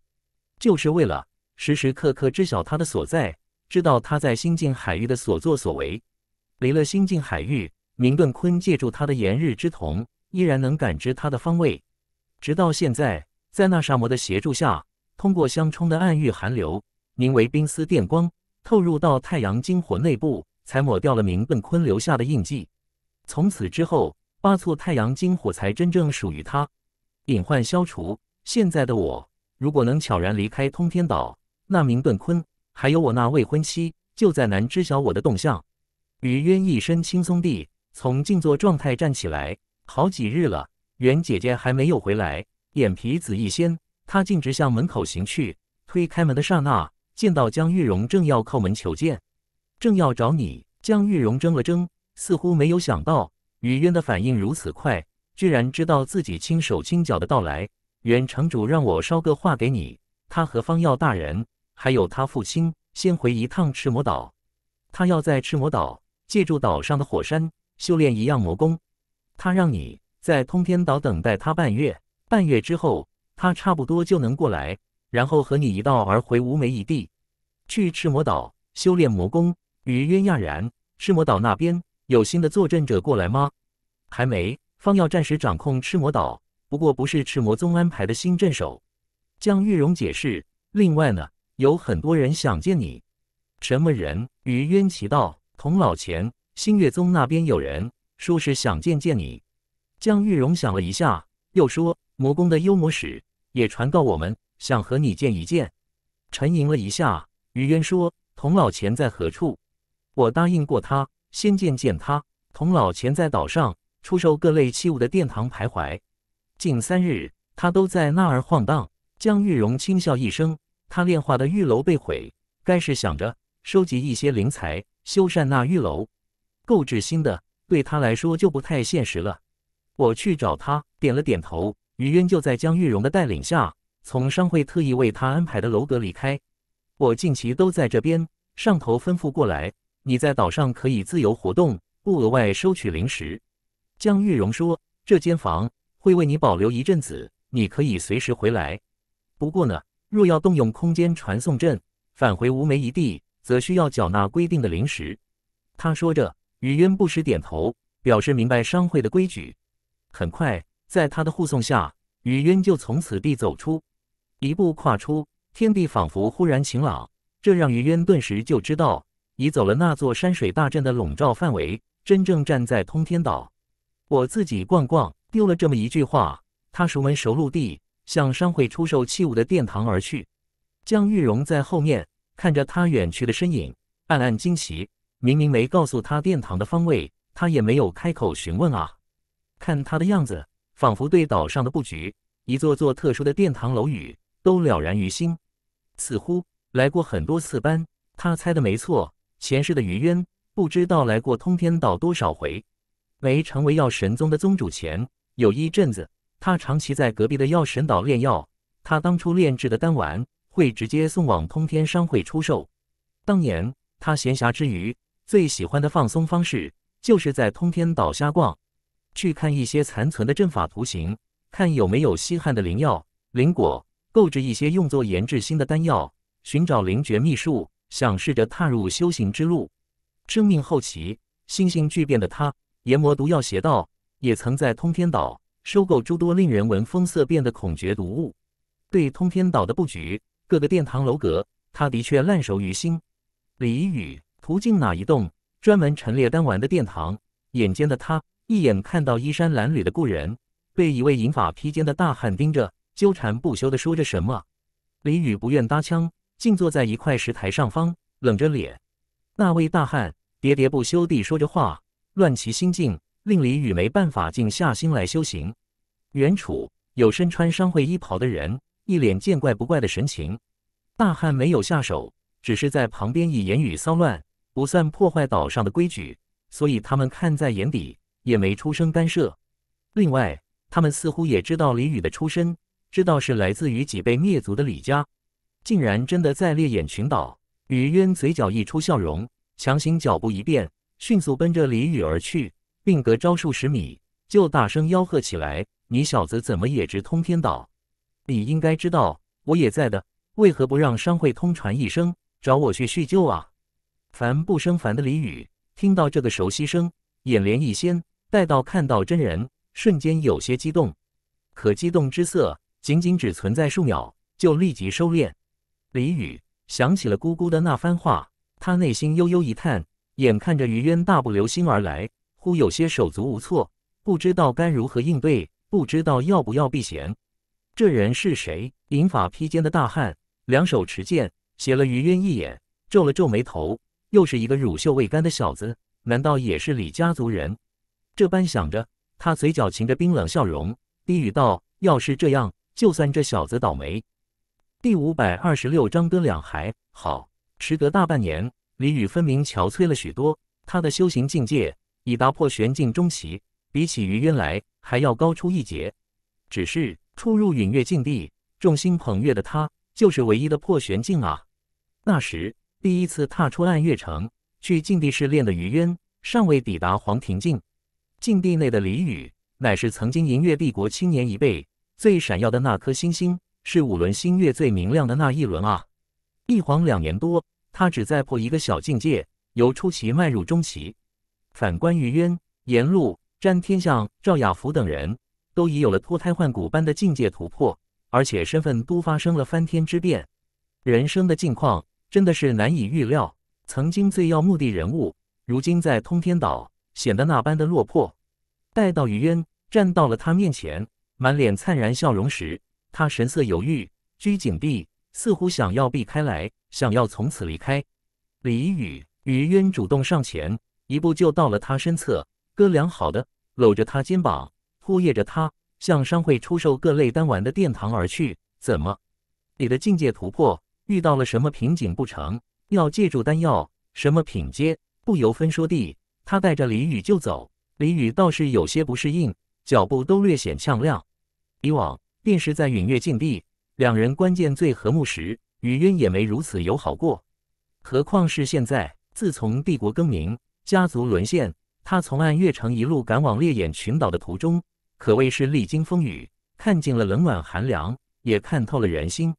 就是为了时时刻刻知晓他的所在，知道他在心境海域的所作所为。离了心境海域，明顿坤借助他的炎日之瞳，依然能感知他的方位。直到现在，在那沙魔的协助下，通过相冲的暗域寒流，名为冰丝电光，透入到太阳精火内部，才抹掉了明顿坤留下的印记。从此之后。八簇太阳金火才真正属于他，隐患消除。现在的我，如果能悄然离开通天岛，那明顿坤还有我那未婚妻，就再难知晓我的动向。余渊一身轻松地从静坐状态站起来。好几日了，袁姐姐还没有回来。眼皮子一掀，他径直向门口行去。推开门的刹那，见到江玉荣正要叩门求见，正要找你。江玉荣怔了怔，似乎没有想到。雨渊的反应如此快，居然知道自己轻手轻脚的到来。原城主让我捎个话给你，他和方耀大人还有他父亲先回一趟赤魔岛，他要在赤魔岛借助岛上的火山修炼一样魔功。他让你在通天岛等待他半月，半月之后他差不多就能过来，然后和你一道而回无眉一地，去赤魔岛修炼魔功。雨渊讶然，赤魔岛那边。有新的坐镇者过来吗？还没。方要暂时掌控赤魔岛，不过不是赤魔宗安排的新镇守。江玉荣解释。另外呢，有很多人想见你。什么人？于渊奇道。童老钱，星月宗那边有人，说是想见见你。江玉荣想了一下，又说：魔宫的幽魔使也传告我们，想和你见一见。沉吟了一下，于渊说：童老钱在何处？我答应过他。仙剑见他，童老前在岛上出售各类器物的殿堂徘徊，近三日他都在那儿晃荡。江玉蓉轻笑一声，他炼化的玉楼被毁，该是想着收集一些灵材修缮那玉楼，购置新的，对他来说就不太现实了。我去找他，点了点头，于渊就在江玉荣的带领下，从商会特意为他安排的楼阁离开。我近期都在这边，上头吩咐过来。你在岛上可以自由活动，不额外收取零食。”江玉荣说，“这间房会为你保留一阵子，你可以随时回来。不过呢，若要动用空间传送阵返回无眉一地，则需要缴纳规定的零食。”他说着，雨渊不时点头，表示明白商会的规矩。很快，在他的护送下，雨渊就从此地走出。一步跨出，天地仿佛忽然晴朗，这让于渊顿时就知道。移走了那座山水大阵的笼罩范围，真正站在通天岛，我自己逛逛。丢了这么一句话，他熟门熟路地向商会出售器物的殿堂而去。江玉荣在后面看着他远去的身影，暗暗惊奇。明明没告诉他殿堂的方位，他也没有开口询问啊。看他的样子，仿佛对岛上的布局，一座座特殊的殿堂楼宇都了然于心，似乎来过很多次班。他猜的没错。前世的余渊不知道来过通天岛多少回，没成为药神宗的宗主前，有一阵子他长期在隔壁的药神岛炼药。他当初炼制的丹丸会直接送往通天商会出售。当年他闲暇之余最喜欢的放松方式，就是在通天岛瞎逛，去看一些残存的阵法图形，看有没有稀罕的灵药、灵果，购置一些用作研制新的丹药，寻找灵诀秘术。想试着踏入修行之路，生命后期心性巨变的他，研磨毒药邪道，也曾在通天岛收购诸多令人闻风色变的恐绝毒物。对通天岛的布局，各个殿堂楼阁，他的确烂熟于心。李雨途径哪一栋专门陈列丹丸的殿堂，眼尖的他一眼看到衣衫褴褛的故人被一位银发披肩的大汉盯着纠缠不休地说着什么。李雨不愿搭腔。静坐在一块石台上方，冷着脸。那位大汉喋喋不休地说着话，乱其心境，令李雨没办法静下心来修行。远处有身穿商会衣袍的人，一脸见怪不怪的神情。大汉没有下手，只是在旁边以言语骚乱，不算破坏岛上的规矩，所以他们看在眼底，也没出声干涉。另外，他们似乎也知道李雨的出身，知道是来自于几被灭族的李家。竟然真的在烈焰群岛！雨渊嘴角溢出笑容，强行脚步一变，迅速奔着李雨而去，并隔招数十米，就大声吆喝起来：“你小子怎么也直通天岛？你应该知道我也在的，为何不让商会通传一声，找我去叙旧啊？”烦不生烦的李雨听到这个熟悉声，眼帘一掀，待到看到真人，瞬间有些激动，可激动之色仅仅只存在数秒，就立即收敛。李宇想起了姑姑的那番话，他内心悠悠一叹，眼看着于渊大步流星而来，忽有些手足无措，不知道该如何应对，不知道要不要避嫌。这人是谁？银发披肩的大汉，两手持剑，斜了于渊一眼，皱了皱眉头，又是一个乳臭未干的小子，难道也是李家族人？这般想着，他嘴角噙着冰冷笑容，低语道：“要是这样，就算这小子倒霉。”第五百二十六章，的两孩。好。时隔大半年，李雨分明憔悴了许多。他的修行境界已达破玄境中期，比起余渊来还要高出一截。只是初入陨月境地，众星捧月的他，就是唯一的破玄境啊。那时第一次踏出暗月城去禁地试炼的余渊，尚未抵达黄庭境。禁地内的李雨，乃是曾经银月帝国青年一辈最闪耀的那颗星星。是五轮新月最明亮的那一轮啊！一晃两年多，他只再破一个小境界，由初奇迈入中奇。反观于渊、颜路、詹天相、赵雅福等人，都已有了脱胎换骨般的境界突破，而且身份都发生了翻天之变。人生的境况真的是难以预料。曾经最耀目的人物，如今在通天岛显得那般的落魄。待到于渊站到了他面前，满脸灿然笑容时，他神色犹豫，拘谨地，似乎想要避开来，想要从此离开。李雨于渊主动上前一步，就到了他身侧，哥俩好的，搂着他肩膀，拖曳着他向商会出售各类丹丸的殿堂而去。怎么，你的境界突破遇到了什么瓶颈不成？要借助丹药？什么品阶？不由分说地，他带着李雨就走。李雨倒是有些不适应，脚步都略显踉跄。以往。便是在陨月禁地，两人关键最和睦时，雨渊也没如此友好过。何况是现在，自从帝国更名，家族沦陷，他从暗月城一路赶往烈焰群岛的途中，可谓是历经风雨，看尽了冷暖寒凉，也看透了人心。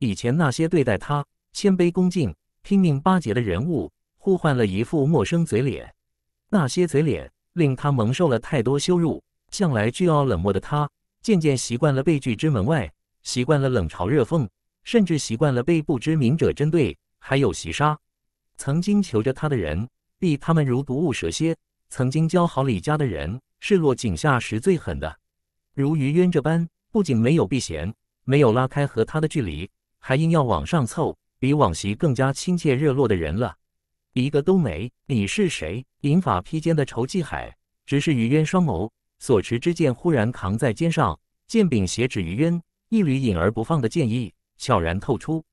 以前那些对待他谦卑恭敬、拼命巴结的人物，互换了一副陌生嘴脸。那些嘴脸令他蒙受了太多羞辱。向来倨傲冷漠的他。渐渐习惯了被拒之门外，习惯了冷嘲热讽，甚至习惯了被不知名者针对，还有袭杀。曾经求着他的人，避他们如毒物蛇蝎；曾经交好李家的人，是落井下石最狠的。如于渊这般，不仅没有避嫌，没有拉开和他的距离，还硬要往上凑，比往昔更加亲切热络的人了，一个都没。你是谁？银发披肩的仇继海，只是于渊双眸。所持之剑忽然扛在肩上，剑柄斜指于渊，一缕隐而不放的剑意悄然透出。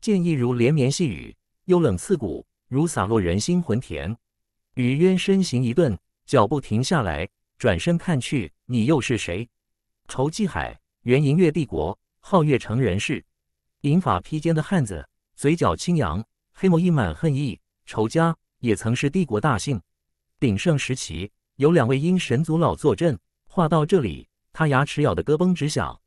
剑意如连绵细雨，幽冷刺骨，如洒落人心魂田。于渊身形一顿，脚步停下来，转身看去：“你又是谁？”仇继海，原银月帝国皓月城人士，银发披肩的汉子，嘴角轻扬，黑眸溢满恨意。仇家也曾是帝国大姓，鼎盛时期。有两位阴神族老坐镇。话到这里，他牙齿咬得咯嘣直响。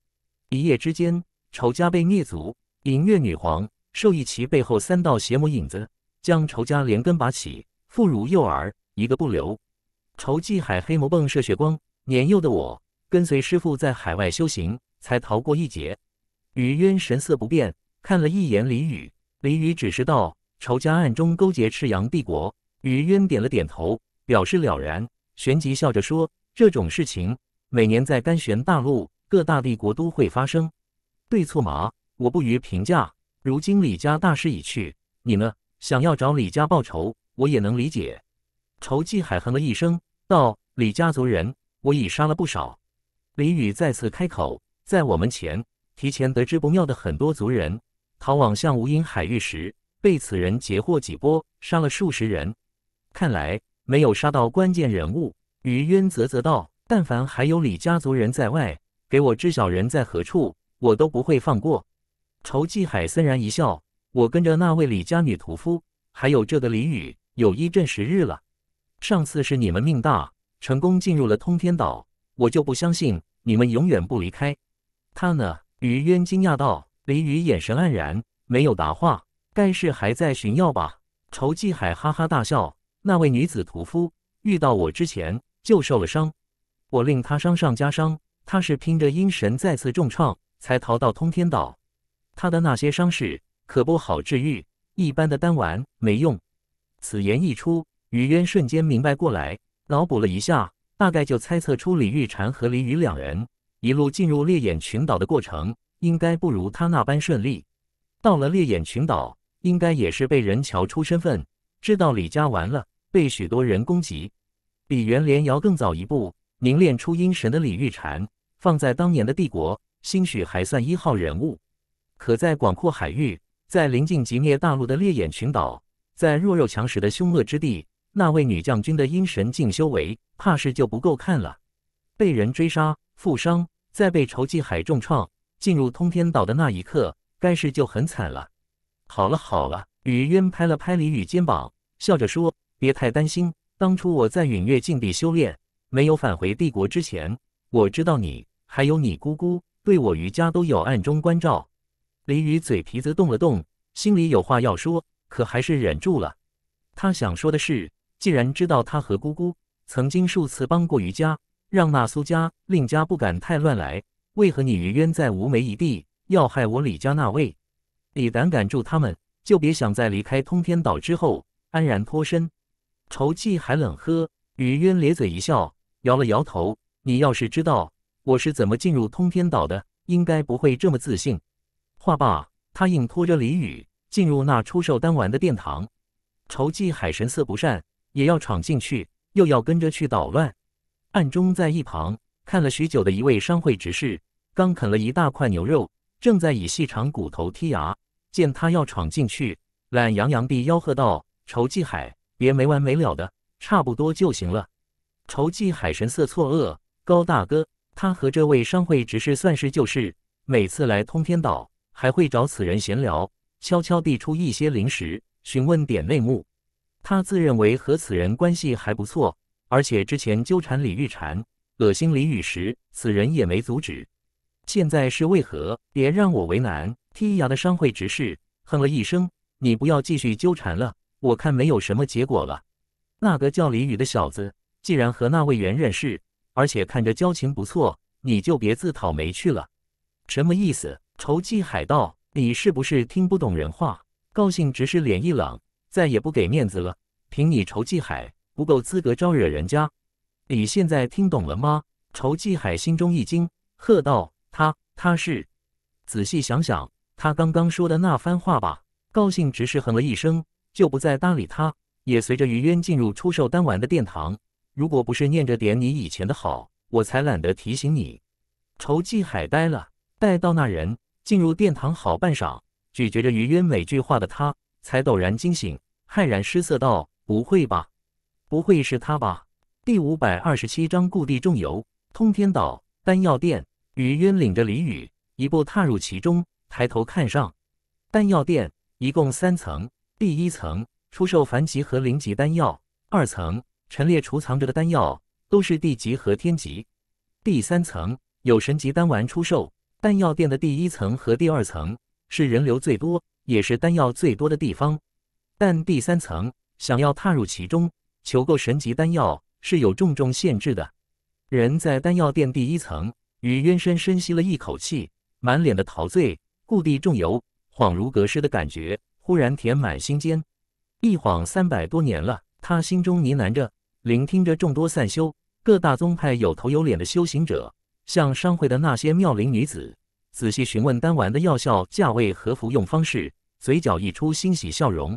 一夜之间，仇家被灭族。隐月女皇授意其背后三道邪魔影子，将仇家连根拔起，妇孺幼儿一个不留。仇继海黑魔泵射血光。年幼的我跟随师父在海外修行，才逃过一劫。雨渊神色不变，看了一眼李雨，李雨只是道：“仇家暗中勾结赤阳帝国。”雨渊点了点头，表示了然。旋即笑着说：“这种事情每年在甘玄大陆各大帝国都会发生，对错嘛，我不予评价。如今李家大势已去，你呢？想要找李家报仇，我也能理解。仇继海哼了一声，道：‘李家族人，我已杀了不少。’李宇再次开口：‘在我们前，提前得知不妙的很多族人，逃往向无垠海域时，被此人截获几波，杀了数十人。看来……’没有杀到关键人物，余渊啧啧道：“但凡还有李家族人在外，给我知晓人在何处，我都不会放过。”仇继海森然一笑：“我跟着那位李家女屠夫，还有这个李雨，有一阵时日了。上次是你们命大，成功进入了通天岛，我就不相信你们永远不离开。”他呢？余渊惊讶道。李雨眼神黯然，没有答话，该是还在寻药吧？仇继海哈哈大笑。那位女子屠夫遇到我之前就受了伤，我令他伤上加伤，他是拼着阴神再次重创才逃到通天岛。他的那些伤势可不好治愈，一般的丹丸没用。此言一出，雨渊瞬间明白过来，脑补了一下，大概就猜测出李玉婵和李雨两人一路进入烈焰群岛的过程，应该不如他那般顺利。到了烈焰群岛，应该也是被人瞧出身份，知道李家完了。被许多人攻击，比袁连尧更早一步凝练出阴神的李玉婵，放在当年的帝国，兴许还算一号人物。可在广阔海域，在临近极灭大陆的烈焰群岛，在弱肉强食的凶恶之地，那位女将军的阴神境修为，怕是就不够看了。被人追杀，负伤，再被仇记海重创，进入通天岛的那一刻，该是就很惨了。好了好了，雨渊拍了拍李宇肩膀，笑着说。别太担心，当初我在陨月禁地修炼，没有返回帝国之前，我知道你还有你姑姑对我余家都有暗中关照。李雨嘴皮子动了动，心里有话要说，可还是忍住了。他想说的是，既然知道他和姑姑曾经数次帮过余家，让那苏家、令家不敢太乱来，为何你余渊在无眉一地要害我李家那位？你胆敢助他们，就别想在离开通天岛之后安然脱身。仇继海冷喝，雨渊咧嘴一笑，摇了摇头。你要是知道我是怎么进入通天岛的，应该不会这么自信。话罢，他硬拖着李雨进入那出售丹丸的殿堂。仇继海神色不善，也要闯进去，又要跟着去捣乱。暗中在一旁看了许久的一位商会执事，刚啃了一大块牛肉，正在以细长骨头剔牙，见他要闯进去，懒洋洋地吆喝道：“仇继海！”别没完没了的，差不多就行了。仇继海神色错愕，高大哥，他和这位商会执事算是旧事，每次来通天岛还会找此人闲聊，悄悄递出一些零食，询问点内幕。他自认为和此人关系还不错，而且之前纠缠李玉婵、恶心李雨时，此人也没阻止。现在是为何？别让我为难！剔牙的商会执事哼了一声：“你不要继续纠缠了。”我看没有什么结果了。那个叫李宇的小子，既然和那位员认识，而且看着交情不错，你就别自讨没趣了。什么意思？仇继海道：“你是不是听不懂人话？”高兴只是脸一冷，再也不给面子了。凭你仇继海，不够资格招惹人家。你现在听懂了吗？仇继海心中一惊，喝道：“他他是……仔细想想他刚刚说的那番话吧。”高兴只是哼了一声。就不再搭理他，也随着余渊进入出售丹丸的殿堂。如果不是念着点你以前的好，我才懒得提醒你。仇继海呆了，待到那人进入殿堂，好半晌，咀嚼着余渊每句话的他，才陡然惊醒，骇然失色道：“不会吧，不会是他吧？”第五百二十七章故地重游。通天岛丹药殿，余渊领着李雨一步踏入其中，抬头看上，丹药殿一共三层。第一层出售凡级和零级丹药，二层陈列储藏着的丹药，都是地级和天级。第三层有神级丹丸出售。丹药店的第一层和第二层是人流最多，也是丹药最多的地方。但第三层想要踏入其中，求购神级丹药是有重重限制的。人在丹药店第一层，与渊深深吸了一口气，满脸的陶醉，故地重游，恍如隔世的感觉。忽然填满心间，一晃三百多年了。他心中呢喃着，聆听着众多散修、各大宗派有头有脸的修行者，向商会的那些妙龄女子仔细询问丹丸的药效、价位和服用方式，嘴角溢出欣喜笑容。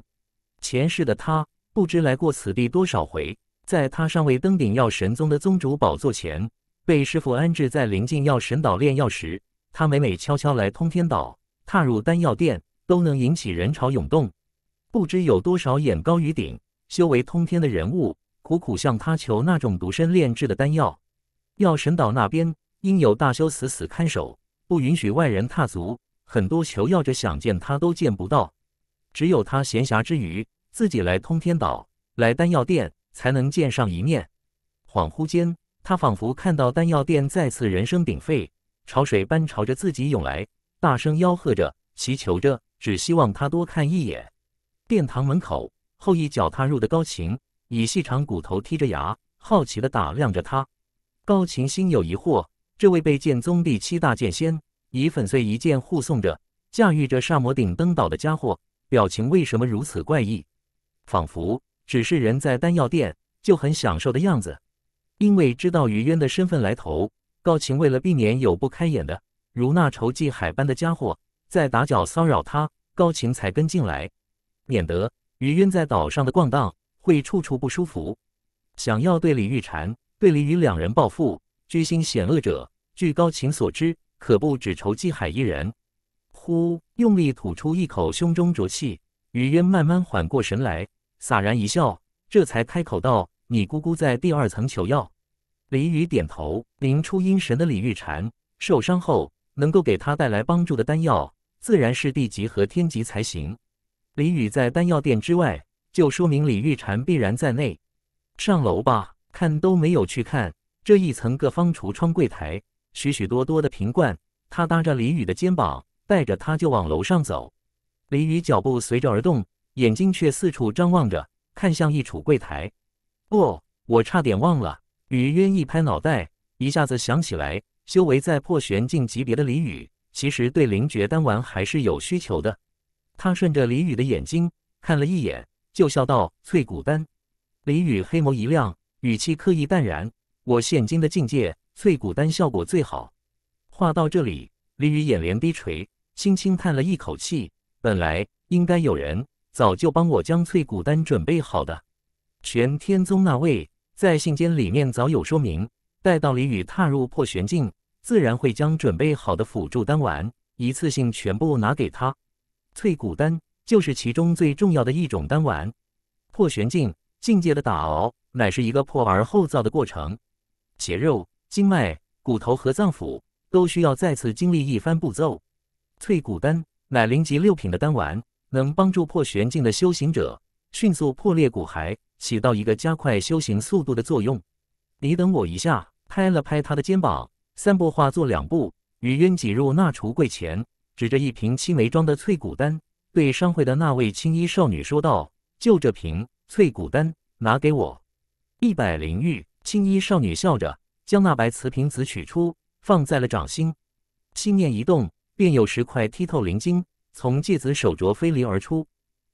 前世的他不知来过此地多少回，在他尚未登顶药神宗的宗主宝座前，被师傅安置在临近药神岛炼药时，他每每悄悄来通天岛，踏入丹药殿。都能引起人潮涌动，不知有多少眼高于顶、修为通天的人物苦苦向他求那种独身炼制的丹药。药神岛那边应有大修死死看守，不允许外人踏足，很多求药者想见他都见不到。只有他闲暇之余自己来通天岛、来丹药店，才能见上一面。恍惚间，他仿佛看到丹药店再次人声鼎沸，潮水般朝着自己涌来，大声吆喝着、祈求着。只希望他多看一眼。殿堂门口，后一脚踏入的高晴，以细长骨头剔着牙，好奇地打量着他。高晴心有疑惑：这位被剑宗第七大剑仙以粉碎一剑护送着、驾驭着煞魔顶登岛的家伙，表情为什么如此怪异？仿佛只是人在丹药殿就很享受的样子。因为知道于渊的身份来头，高晴为了避免有不开眼的，如那仇继海般的家伙。在打搅骚扰他，高晴才跟进来，免得余渊在岛上的逛荡会处处不舒服。想要对李玉婵、对李雨两人报复，居心险恶者，据高晴所知，可不止仇继海一人。呼，用力吐出一口胸中浊气，余渊慢慢缓过神来，洒然一笑，这才开口道：“你姑姑在第二层求药。”李雨点头。明出阴神的李玉婵受伤后，能够给他带来帮助的丹药。自然是地级和天级才行。李雨在丹药店之外，就说明李玉婵必然在内。上楼吧，看都没有去看这一层各方橱窗柜台，许许多多的瓶罐。他搭着李雨的肩膀，带着他就往楼上走。李雨脚步随着而动，眼睛却四处张望着，看向一储柜台。哦，我差点忘了，雨渊一拍脑袋，一下子想起来，修为在破玄境级别的李雨。其实对灵觉丹丸还是有需求的。他顺着李雨的眼睛看了一眼，就笑道：“翠骨丹。”李雨黑眸一亮，语气刻意淡然：“我现今的境界，翠骨丹效果最好。”话到这里，李雨眼帘低垂，轻轻叹了一口气。本来应该有人早就帮我将翠骨丹准备好的，玄天宗那位在信笺里面早有说明。待到李雨踏入破玄境。自然会将准备好的辅助丹丸一次性全部拿给他。淬骨丹就是其中最重要的一种丹丸。破玄境境界的打熬乃是一个破而后造的过程，血肉、经脉、骨头和脏腑都需要再次经历一番步骤。淬骨丹乃灵级六品的丹丸，能帮助破玄境的修行者迅速破裂骨骸，起到一个加快修行速度的作用。你等我一下，拍了拍他的肩膀。三步化作两步，雨渊挤入那橱柜前，指着一瓶青梅装的翠骨丹，对商会的那位青衣少女说道：“就这瓶翠骨丹，拿给我一百灵玉。”青衣少女笑着将那白瓷瓶子取出，放在了掌心，心念一动，便有十块剔透灵晶从戒子手镯飞离而出。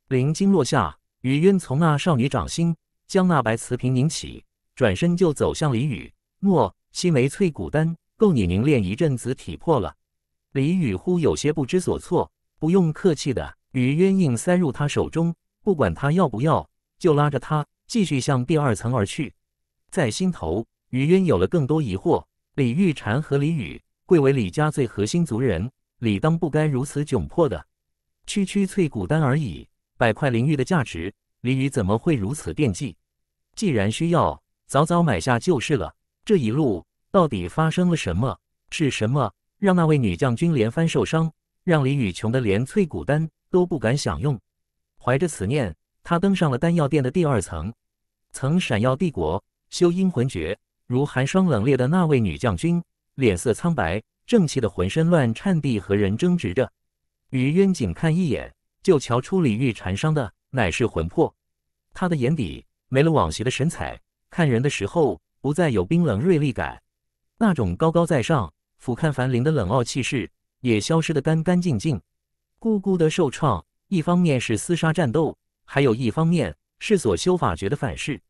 灵晶落下，雨渊从那少女掌心将那白瓷瓶拧起，转身就走向李雨。莫，青梅翠骨丹。够你凝练一阵子体魄了。李宇忽有些不知所措，不用客气的，于渊硬塞入他手中，不管他要不要，就拉着他继续向第二层而去。在心头，于渊有了更多疑惑：李玉婵和李宇贵为李家最核心族人，理当不该如此窘迫的。区区翠骨丹而已，百块灵玉的价值，李宇怎么会如此惦记？既然需要，早早买下就是了。这一路。到底发生了什么？是什么让那位女将军连番受伤，让李宇穷得连脆骨丹都不敢享用？怀着此念，他登上了丹药店的第二层。曾闪耀帝国修阴魂诀，如寒霜冷冽的那位女将军，脸色苍白，正气的浑身乱颤地和人争执着。于渊景看一眼，就瞧出李玉缠伤的乃是魂魄。他的眼底没了往昔的神采，看人的时候不再有冰冷锐利感。那种高高在上、俯瞰凡灵的冷傲气势也消失得干干净净。咕咕的受创，一方面是厮杀战斗，还有一方面是所修法诀的反噬。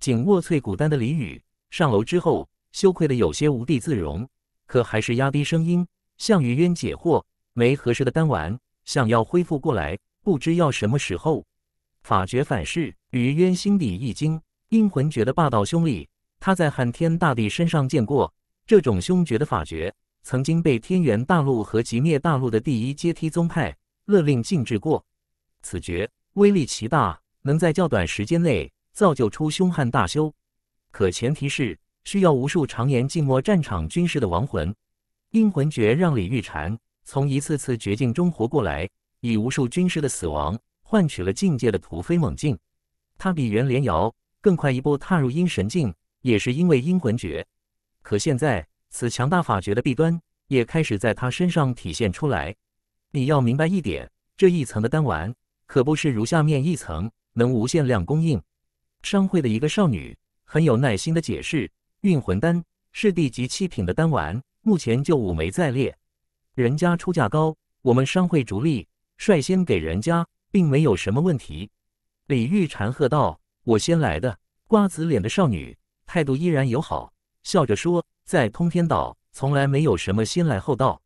紧握翠骨丹的李宇上楼之后，羞愧的有些无地自容，可还是压低声音向于渊解惑。没合适的丹丸，想要恢复过来，不知要什么时候。法诀反噬，于渊心底一惊。阴魂诀的霸道凶力，他在撼天大帝身上见过。这种凶绝的法诀，曾经被天元大陆和极灭大陆的第一阶梯宗派勒令禁止过。此诀威力奇大，能在较短时间内造就出凶悍大修，可前提是需要无数常年静默战场军师的亡魂。阴魂诀让李玉婵从一次次绝境中活过来，以无数军师的死亡换取了境界的突飞猛进。他比袁连瑶更快一步踏入阴神境，也是因为阴魂诀。可现在，此强大法诀的弊端也开始在她身上体现出来。你要明白一点，这一层的丹丸可不是如下面一层能无限量供应。商会的一个少女很有耐心的解释：“运魂丹是地级七品的丹丸，目前就五枚在列。人家出价高，我们商会逐利，率先给人家，并没有什么问题。”李玉蝉喝道：“我先来的。”瓜子脸的少女态度依然友好。笑着说：“在通天岛，从来没有什么先来后到。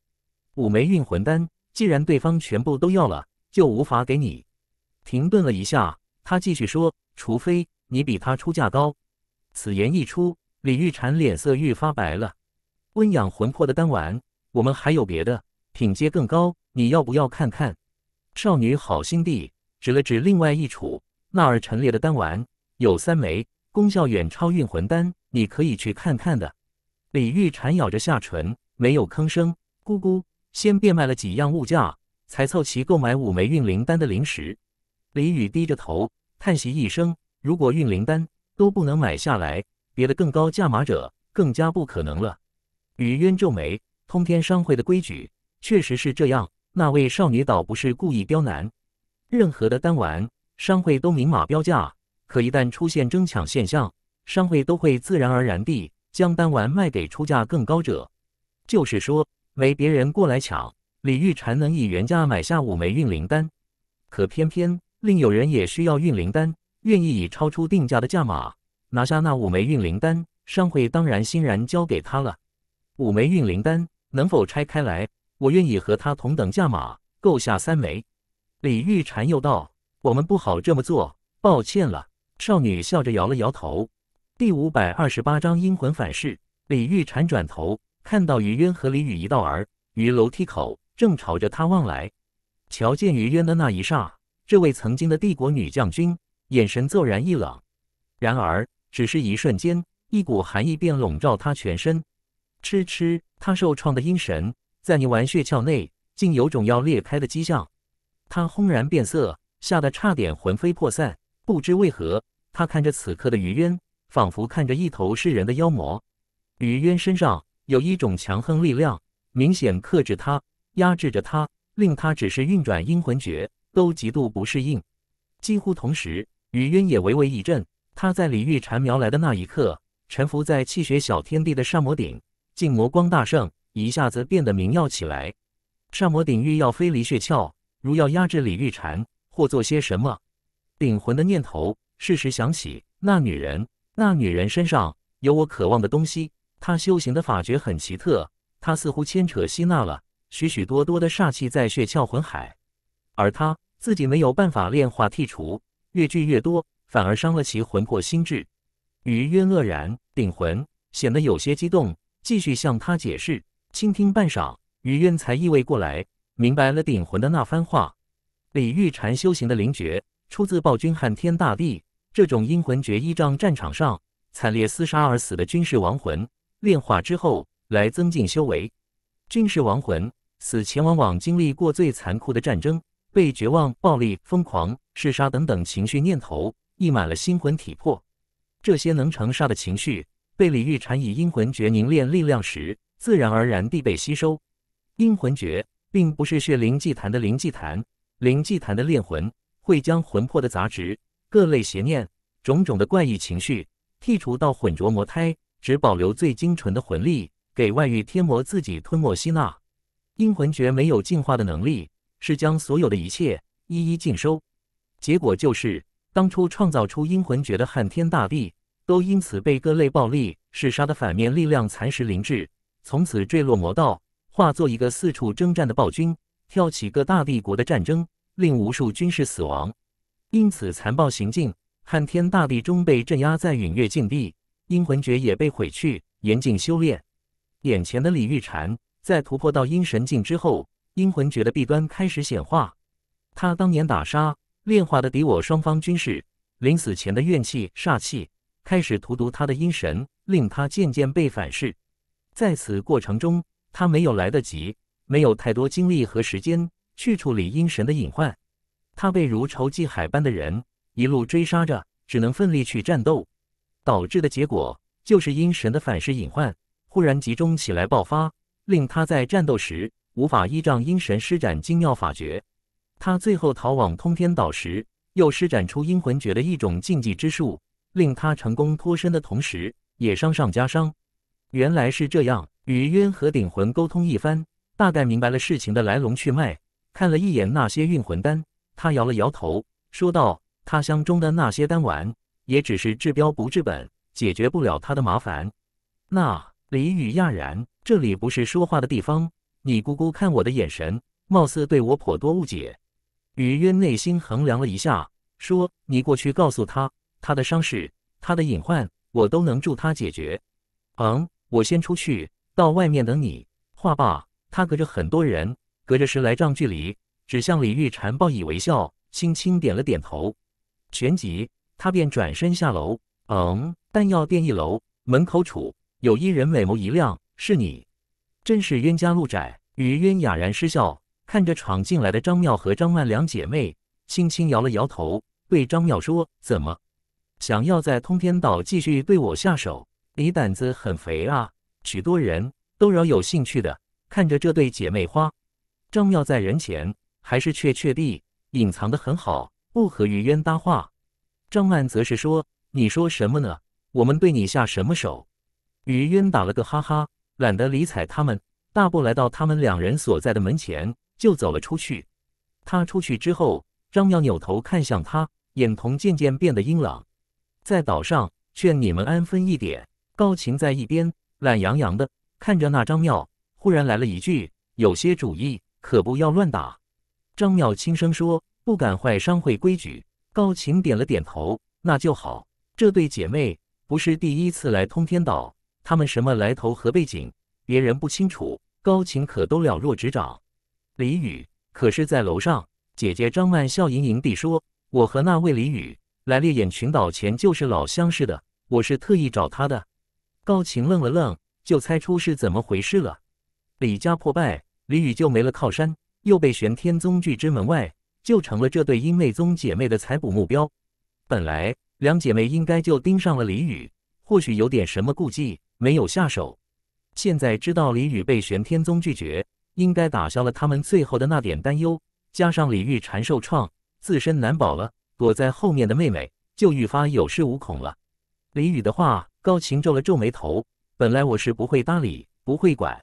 五枚运魂丹，既然对方全部都要了，就无法给你。”停顿了一下，他继续说：“除非你比他出价高。”此言一出，李玉婵脸色愈发白了。温养魂魄的丹丸，我们还有别的品阶更高，你要不要看看？”少女好心地指了指另外一处那儿陈列的丹丸，有三枚。功效远超运魂丹，你可以去看看的。李玉缠咬着下唇，没有吭声。咕咕，先变卖了几样物价，才凑齐购买五枚运灵丹的灵石。李雨低着头，叹息一声：如果运灵丹都不能买下来，别的更高价码者更加不可能了。雨渊皱眉：通天商会的规矩确实是这样。那位少女倒不是故意刁难，任何的丹丸，商会都明码标价。可一旦出现争抢现象，商会都会自然而然地将丹丸卖给出价更高者。就是说，没别人过来抢，李玉婵能以原价买下五枚运灵丹。可偏偏另有人也需要运灵丹，愿意以超出定价的价码拿下那五枚运灵丹，商会当然欣然交给他了。五枚运灵丹能否拆开来？我愿意和他同等价码购下三枚。李玉婵又道：“我们不好这么做，抱歉了。”少女笑着摇了摇头。第五百二十八章阴魂反噬。李玉婵转头，看到于渊和李雨一道儿于楼梯口，正朝着她望来。瞧见于渊的那一霎，这位曾经的帝国女将军眼神骤然一冷。然而，只是一瞬间，一股寒意便笼罩她全身。痴痴，她受创的阴神在你玩血鞘内，竟有种要裂开的迹象。她轰然变色，吓得差点魂飞魄散。不知为何。他看着此刻的余渊，仿佛看着一头噬人的妖魔。余渊身上有一种强横力量，明显克制他，压制着他，令他只是运转阴魂诀都极度不适应。几乎同时，余渊也微微一震。他在李玉蝉苗来的那一刻，沉浮在气血小天地的煞魔顶，竟魔光大盛，一下子变得明耀起来。煞魔顶欲要飞离血窍，如要压制李玉蝉，或做些什么鼎魂的念头。适时想起那女人，那女人身上有我渴望的东西。她修行的法诀很奇特，她似乎牵扯吸纳了许许多多的煞气在血窍魂海，而她自己没有办法炼化剔除，越聚越多，反而伤了其魂魄心智。于渊愕然，顶魂显得有些激动，继续向他解释。倾听半晌，于渊才意味过来，明白了顶魂的那番话。李玉婵修行的灵诀出自暴君撼天大帝。这种阴魂诀依仗战场上惨烈厮杀而死的军事亡魂炼化之后来增进修为。军事亡魂死前往往经历过最残酷的战争，被绝望、暴力、疯狂、嗜杀等等情绪念头溢满了心魂体魄。这些能成煞的情绪被李玉禅以阴魂诀凝练力量时，自然而然地被吸收。阴魂诀并不是血灵祭坛的灵祭坛，灵祭坛的炼魂会将魂魄的杂质。各类邪念、种种的怪异情绪，剔除到混浊魔胎，只保留最精纯的魂力，给外域天魔自己吞没吸纳。阴魂诀没有进化的能力，是将所有的一切一一尽收。结果就是，当初创造出阴魂诀的撼天大帝，都因此被各类暴力、嗜杀的反面力量蚕食灵智，从此坠落魔道，化作一个四处征战的暴君，挑起各大帝国的战争，令无数军士死亡。因此，残暴行径，撼天大地，终被镇压在陨月禁地。阴魂诀也被毁去，严禁修炼。眼前的李玉婵，在突破到阴神境之后，阴魂诀的弊端开始显化。他当年打杀炼化的敌我双方，军士，临死前的怨气煞气，开始荼毒他的阴神，令他渐渐被反噬。在此过程中，他没有来得及，没有太多精力和时间去处理阴神的隐患。他被如仇汐海般的人一路追杀着，只能奋力去战斗，导致的结果就是阴神的反噬隐患忽然集中起来爆发，令他在战斗时无法依仗阴神施展精妙法诀。他最后逃往通天岛时，又施展出阴魂诀的一种禁忌之术，令他成功脱身的同时也伤上加伤。原来是这样，与渊和顶魂沟通一番，大概明白了事情的来龙去脉，看了一眼那些运魂丹。他摇了摇头，说道：“他乡中的那些丹丸，也只是治标不治本，解决不了他的麻烦。”那李雨讶然，这里不是说话的地方。你姑姑看我的眼神，貌似对我颇多误解。雨渊内心衡量了一下，说：“你过去告诉他，他的伤势，他的隐患，我都能助他解决。”嗯，我先出去，到外面等你。话罢，他隔着很多人，隔着十来丈距离。指向李玉婵，报以微笑，轻轻点了点头。旋即，他便转身下楼。嗯，弹药店一楼门口处有一人，美眸一亮：“是你，真是冤家路窄。”余渊哑然失笑，看着闯进来的张妙和张曼两姐妹，轻轻摇了摇头，对张妙说：“怎么，想要在通天岛继续对我下手？你胆子很肥啊！”许多人都饶有兴趣的看着这对姐妹花。张妙在人前。还是确确地隐藏的很好，不和于渊搭话。张曼则是说：“你说什么呢？我们对你下什么手？”于渊打了个哈哈，懒得理睬他们，大步来到他们两人所在的门前，就走了出去。他出去之后，张妙扭头看向他，眼瞳渐渐变得阴冷。在岛上，劝你们安分一点。高晴在一边懒洋洋的看着那张妙，忽然来了一句：“有些主意，可不要乱打。”张妙轻声说：“不敢坏商会规矩。”高晴点了点头：“那就好。”这对姐妹不是第一次来通天岛，她们什么来头和背景，别人不清楚，高晴可都了若指掌。李雨可是在楼上。姐姐张曼笑盈盈地说：“我和那位李雨来烈焰群岛前就是老相识的，我是特意找她的。”高晴愣了愣，就猜出是怎么回事了。李家破败，李雨就没了靠山。又被玄天宗拒之门外，就成了这对阴媚宗姐妹的采捕目标。本来两姐妹应该就盯上了李雨，或许有点什么顾忌，没有下手。现在知道李雨被玄天宗拒绝，应该打消了他们最后的那点担忧。加上李玉缠受创，自身难保了，躲在后面的妹妹就愈发有恃无恐了。李雨的话，高晴皱了皱眉头。本来我是不会搭理，不会管。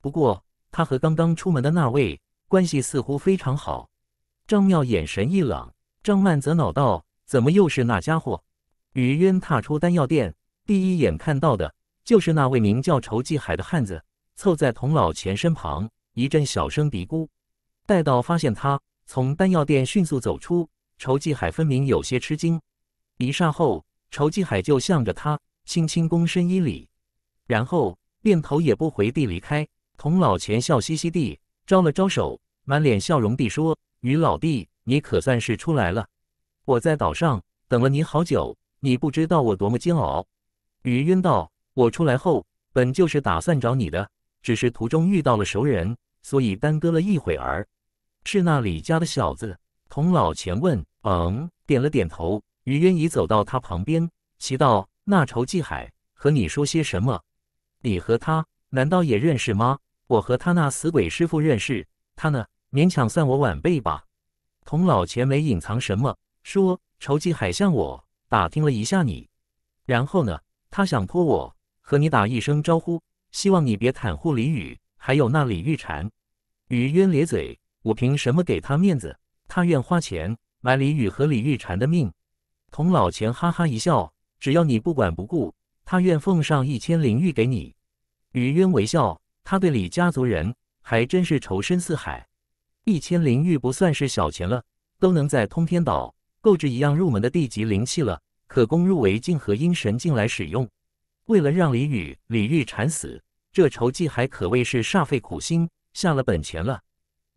不过他和刚刚出门的那位。关系似乎非常好，张妙眼神一冷，张曼则恼道：“怎么又是那家伙？”于渊踏出丹药店，第一眼看到的就是那位名叫仇继海的汉子，凑在童老前身旁一阵小声嘀咕。待到发现他从丹药店迅速走出，仇继海分明有些吃惊。一刹后，仇继海就向着他轻轻躬身一礼，然后便头也不回地离开。童老前笑嘻嘻地招了招手。满脸笑容地说：“于老弟，你可算是出来了！我在岛上等了你好久，你不知道我多么煎熬。”于渊道：“我出来后本就是打算找你的，只是途中遇到了熟人，所以耽搁了一会儿。”是那李家的小子童老前问：“嗯？”点了点头。于渊已走到他旁边，奇道：“那仇继海和你说些什么？你和他难道也认识吗？我和他那死鬼师傅认识，他呢？”勉强算我晚辈吧，童老钱没隐藏什么，说仇继海向我打听了一下你，然后呢，他想托我和你打一声招呼，希望你别袒护李雨，还有那李玉婵。于渊咧嘴，我凭什么给他面子？他愿花钱买李雨和李玉婵的命。童老钱哈哈一笑，只要你不管不顾，他愿奉上一千灵玉给你。于渊微笑，他对李家族人还真是仇深似海。一千灵玉不算是小钱了，都能在通天岛购置一样入门的地级灵器了，可供入围镜和阴神镜来使用。为了让李雨、李玉婵死，这筹计还可谓是煞费苦心，下了本钱了。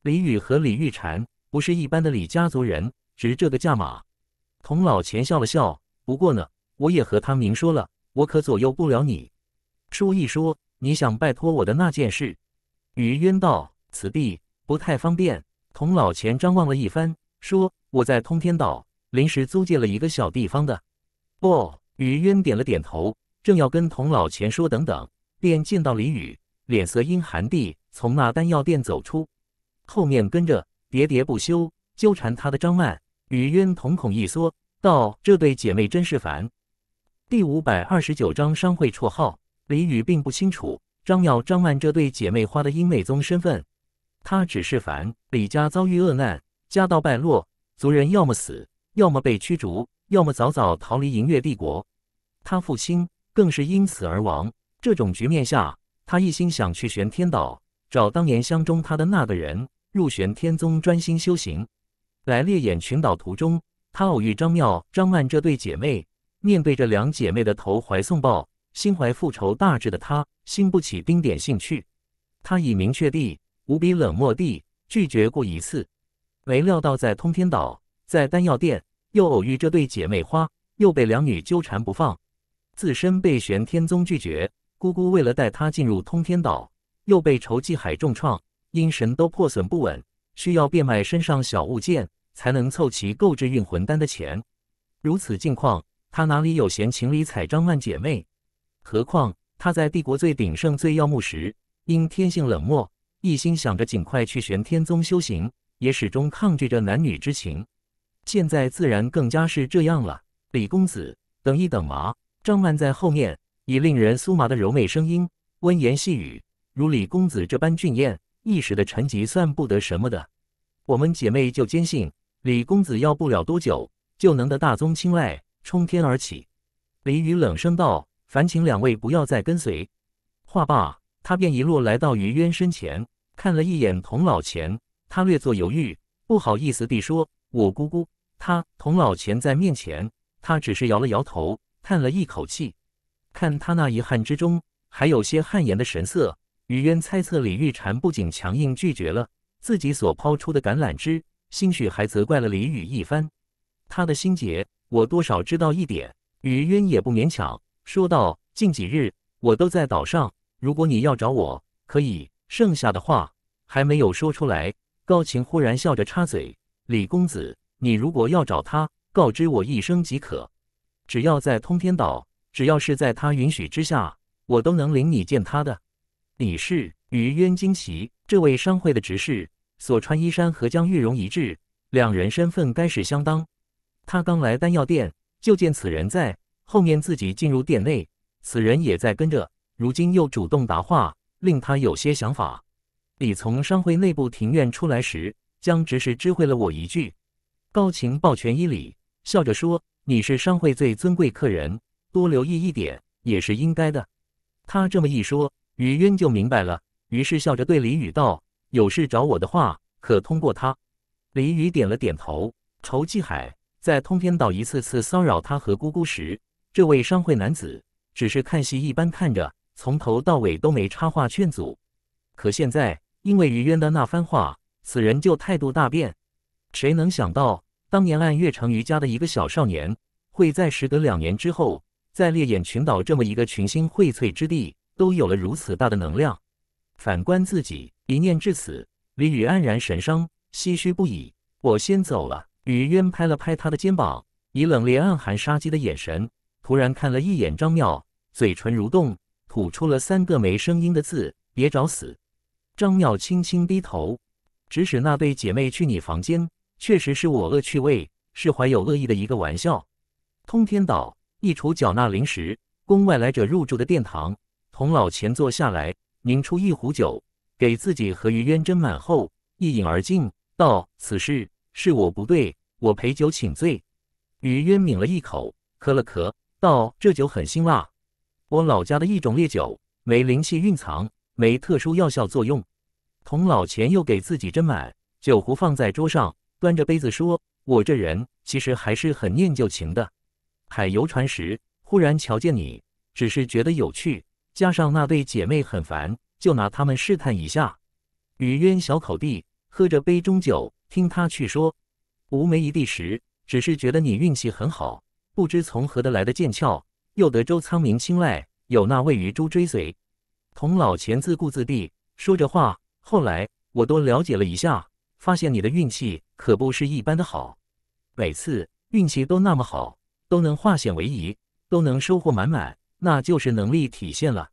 李雨和李玉婵不是一般的李家族人，值这个价码。童老钱笑了笑，不过呢，我也和他明说了，我可左右不了你。书意说，你想拜托我的那件事。于渊道：“此地。”不太方便。童老钱张望了一番，说：“我在通天岛临时租借了一个小地方的。”哦，雨渊点了点头，正要跟童老钱说等等，便见到李雨脸色阴寒地从那丹药店走出，后面跟着喋喋不休纠缠他的张曼。雨渊瞳孔一缩，道：“这对姐妹真是烦。”第五百二十九章商会绰号。李雨并不清楚张耀、张曼这对姐妹花的英美宗身份。他只是烦李家遭遇厄难，家道败落，族人要么死，要么被驱逐，要么早早逃离银月帝国。他父亲更是因此而亡。这种局面下，他一心想去玄天岛找当年相中他的那个人，入玄天宗专心修行。来烈眼群岛途中，他偶遇张妙、张曼这对姐妹，面对着两姐妹的投怀送抱，心怀复仇大志的他，兴不起丁点兴趣。他已明确地。无比冷漠地拒绝过一次，没料到在通天岛，在丹药店又偶遇这对姐妹花，又被两女纠缠不放。自身被玄天宗拒绝，姑姑为了带他进入通天岛，又被仇继海重创，阴神都破损不稳，需要变卖身上小物件才能凑齐购置运魂丹的钱。如此境况，他哪里有闲情理睬张曼姐妹？何况他在帝国最鼎盛、最耀目时，因天性冷漠。一心想着尽快去玄天宗修行，也始终抗拒着男女之情，现在自然更加是这样了。李公子，等一等嘛！张曼在后面以令人酥麻的柔媚声音，温言细语，如李公子这般俊艳，一时的沉寂算不得什么的。我们姐妹就坚信，李公子要不了多久就能得大宗青睐，冲天而起。李雨冷声道：“烦请两位不要再跟随。”话罢，他便一路来到于渊身前。看了一眼童老钱，他略作犹豫，不好意思地说：“我姑姑。”他童老钱在面前，他只是摇了摇头，叹了一口气。看他那遗憾之中还有些汗颜的神色，雨渊猜测李玉婵不仅强硬拒绝了自己所抛出的橄榄枝，兴许还责怪了李雨一番。他的心结，我多少知道一点。雨渊也不勉强，说道：“近几日我都在岛上，如果你要找我，可以。”剩下的话还没有说出来，高晴忽然笑着插嘴：“李公子，你如果要找他，告知我一声即可。只要在通天岛，只要是在他允许之下，我都能领你见他的。”李氏与渊惊奇，这位商会的执事所穿衣衫和江玉荣一致，两人身份该是相当。他刚来丹药店，就见此人，在后面自己进入店内，此人也在跟着，如今又主动答话。令他有些想法。李从商会内部庭院出来时，江执事知会了我一句。高情抱拳一礼，笑着说：“你是商会最尊贵客人，多留意一点也是应该的。”他这么一说，于渊就明白了，于是笑着对李雨道：“有事找我的话，可通过他。”李雨点了点头。仇继海在通天岛一次次骚扰他和姑姑时，这位商会男子只是看戏一般看着。从头到尾都没插话劝阻，可现在因为于渊的那番话，此人就态度大变。谁能想到，当年暗月城余家的一个小少年，会在时隔两年之后，在烈焰群岛这么一个群星荟萃之地，都有了如此大的能量？反观自己，一念至此，李宇黯然神伤，唏嘘不已。我先走了。于渊拍了拍他的肩膀，以冷冽暗含杀机的眼神，突然看了一眼张妙，嘴唇蠕动。吐出了三个没声音的字，别找死！张妙轻轻低头，指使那对姐妹去你房间。确实是我恶趣味，是怀有恶意的一个玩笑。通天岛一处缴纳灵石，供外来者入住的殿堂。童老前坐下来，拧出一壶酒，给自己和余渊斟满后，一饮而尽，道：“此事是我不对，我陪酒请罪。”余渊抿了一口，咳了咳，道：“这酒很辛辣。”我老家的一种烈酒，没灵气蕴藏，没特殊药效作用。童老钱又给自己斟满，酒壶放在桌上，端着杯子说：“我这人其实还是很念旧情的。海游船时忽然瞧见你，只是觉得有趣，加上那对姐妹很烦，就拿她们试探一下。”雨渊小口地喝着杯中酒，听他去说。吴梅一地时，只是觉得你运气很好，不知从何得来的剑鞘。又得周仓明青睐，有那位于珠追随，童老钱自顾自地说着话。后来我多了解了一下，发现你的运气可不是一般的好，每次运气都那么好，都能化险为夷，都能收获满满，那就是能力体现了。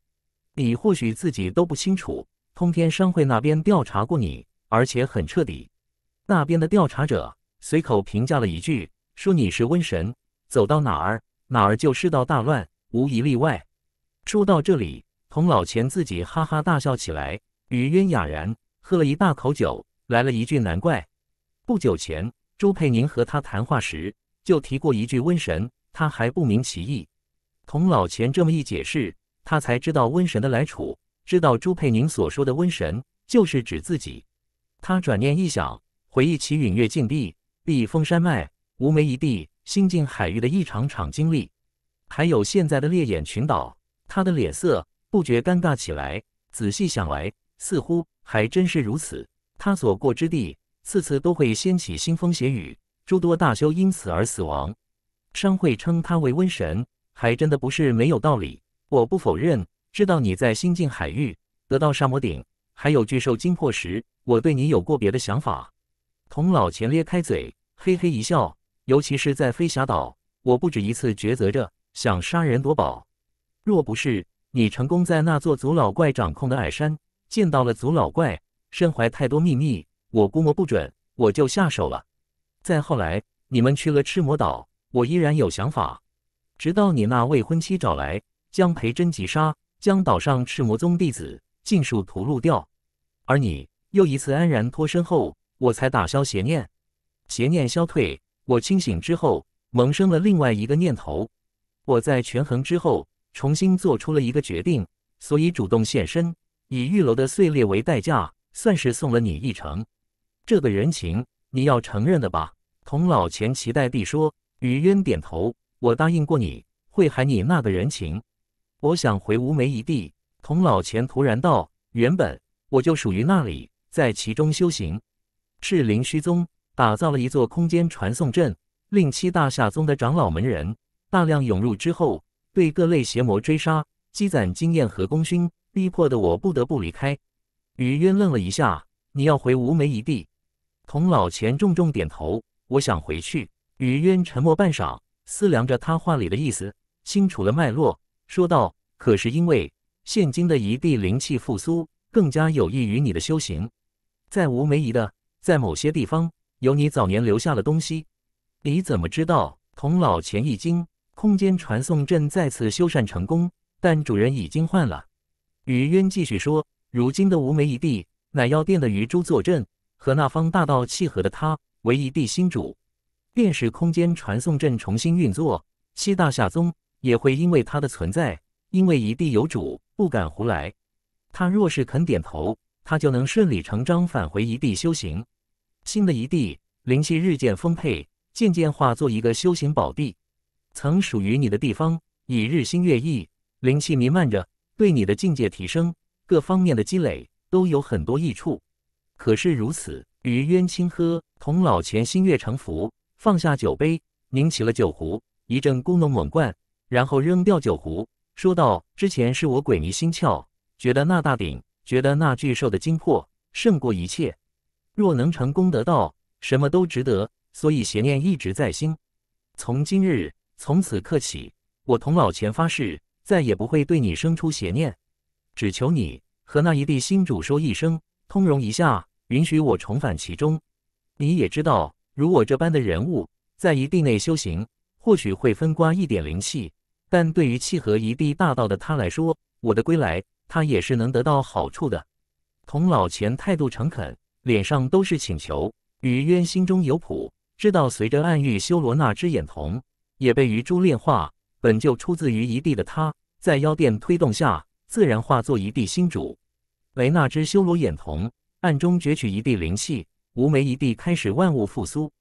你或许自己都不清楚，通天商会那边调查过你，而且很彻底。那边的调查者随口评价了一句，说你是瘟神，走到哪儿。哪儿就世道大乱，无一例外。说到这里，童老钱自己哈哈大笑起来。雨渊哑然，喝了一大口酒，来了一句：“难怪。”不久前，朱佩宁和他谈话时就提过一句“瘟神”，他还不明其意。童老钱这么一解释，他才知道瘟神的来处，知道朱佩宁所说的瘟神就是指自己。他转念一想，回忆起陨月禁地、避风山脉、无眉一地。新境海域的一场场经历，还有现在的烈焰群岛，他的脸色不觉尴尬起来。仔细想来，似乎还真是如此。他所过之地，次次都会掀起腥风血雨，诸多大修因此而死亡。商会称他为瘟神，还真的不是没有道理。我不否认，知道你在新境海域得到沙魔鼎，还有巨兽精魄时，我对你有过别的想法。童老前咧开嘴，嘿嘿一笑。尤其是在飞霞岛，我不止一次抉择着想杀人夺宝。若不是你成功在那座祖老怪掌控的矮山见到了祖老怪，身怀太多秘密，我估摸不准我就下手了。再后来，你们去了赤魔岛，我依然有想法。直到你那未婚妻找来，将裴真击杀，将岛上赤魔宗弟子尽数屠戮掉，而你又一次安然脱身后，我才打消邪念。邪念消退。我清醒之后，萌生了另外一个念头。我在权衡之后，重新做出了一个决定，所以主动现身，以玉楼的碎裂为代价，算是送了你一程。这个人情你要承认的吧？童老前期待地说。于渊点头，我答应过你会还你那个人情。我想回无眉一地。童老前突然道：“原本我就属于那里，在其中修行，是灵虚宗。”打造了一座空间传送阵，令七大夏宗的长老门人大量涌入之后，被各类邪魔追杀，积攒经验和功勋，逼迫的我不得不离开。雨渊愣了一下：“你要回无眉一地？”童老钱重重点头：“我想回去。”雨渊沉默半晌，思量着他话里的意思，清楚了脉络，说道：“可是因为现今的一地灵气复苏，更加有益于你的修行，在无眉一的，在某些地方。”有你早年留下的东西，你怎么知道？童老前一惊，空间传送阵再次修缮成功，但主人已经换了。余渊继续说：“如今的无眉一地，乃药店的余珠坐镇，和那方大道契合的他为一地新主。便是空间传送阵重新运作，七大下宗也会因为他的存在，因为一地有主，不敢胡来。他若是肯点头，他就能顺理成章返回一地修行。”新的一地灵气日渐丰沛，渐渐化作一个修行宝地。曾属于你的地方，已日新月异，灵气弥漫着，对你的境界提升、各方面的积累都有很多益处。可是如此，于渊、清喝，童老前心悦诚服，放下酒杯，拧起了酒壶，一阵咕哝猛灌，然后扔掉酒壶，说道：“之前是我鬼迷心窍，觉得那大鼎，觉得那巨兽的精魄胜过一切。”若能成功得到，什么都值得。所以邪念一直在心。从今日，从此刻起，我童老前发誓，再也不会对你生出邪念。只求你和那一地新主说一声，通融一下，允许我重返其中。你也知道，如我这般的人物，在一地内修行，或许会分刮一点灵气。但对于契合一地大道的他来说，我的归来，他也是能得到好处的。童老前态度诚恳。脸上都是请求，于渊心中有谱，知道随着暗域修罗那只眼瞳也被雨珠炼化，本就出自于一地的他，在妖殿推动下，自然化作一地新主。为那只修罗眼瞳暗中攫取一地灵气，无眉一地开始万物复苏。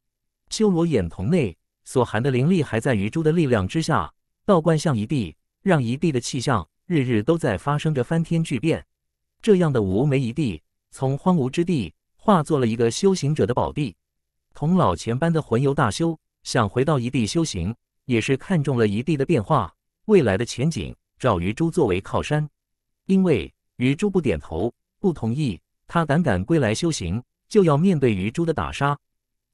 修罗眼瞳内所含的灵力，还在于珠的力量之下倒灌向一地，让一地的气象日日都在发生着翻天巨变。这样的无眉一地，从荒芜之地。化作了一个修行者的宝地，童老前般的魂游大修，想回到一地修行，也是看中了一地的变化、未来的前景。找鱼珠作为靠山，因为鱼珠不点头、不同意，他胆敢归来修行，就要面对鱼珠的打杀。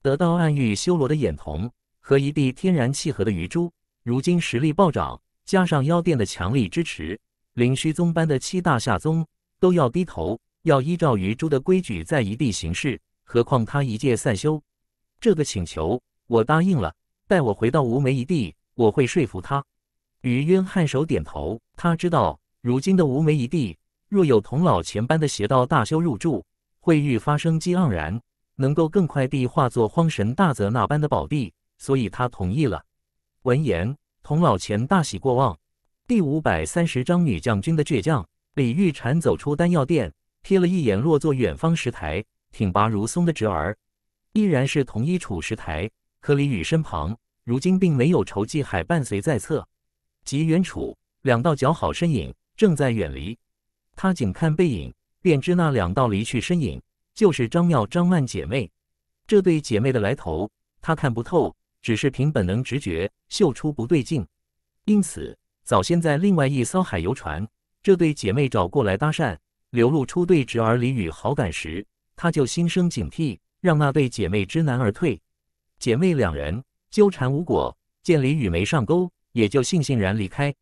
得到暗域修罗的眼瞳和一地天然契合的鱼珠，如今实力暴涨，加上妖殿的强力支持，灵虚宗般的七大下宗都要低头。要依照于珠的规矩在一地行事，何况他一介散修，这个请求我答应了。待我回到无眉一地，我会说服他。于渊颔首点头，他知道如今的无眉一地，若有童老前般的邪道大修入住，会愈发生机盎然，能够更快地化作荒神大泽那般的宝地，所以他同意了。闻言，童老前大喜过望。第五百三十章女将军的倔强。李玉婵走出丹药店。瞥了一眼落座远方石台，挺拔如松的侄儿，依然是同一处石台。可李雨身旁，如今并没有仇继海伴随在侧。及远处两道姣好身影正在远离。他仅看背影，便知那两道离去身影就是张妙、张曼姐妹。这对姐妹的来头，他看不透，只是凭本能直觉嗅出不对劲。因此，早先在另外一艘海游船，这对姐妹找过来搭讪。流露出对侄儿李雨好感时，他就心生警惕，让那对姐妹知难而退。姐妹两人纠缠无果，见李雨没上钩，也就悻悻然离开。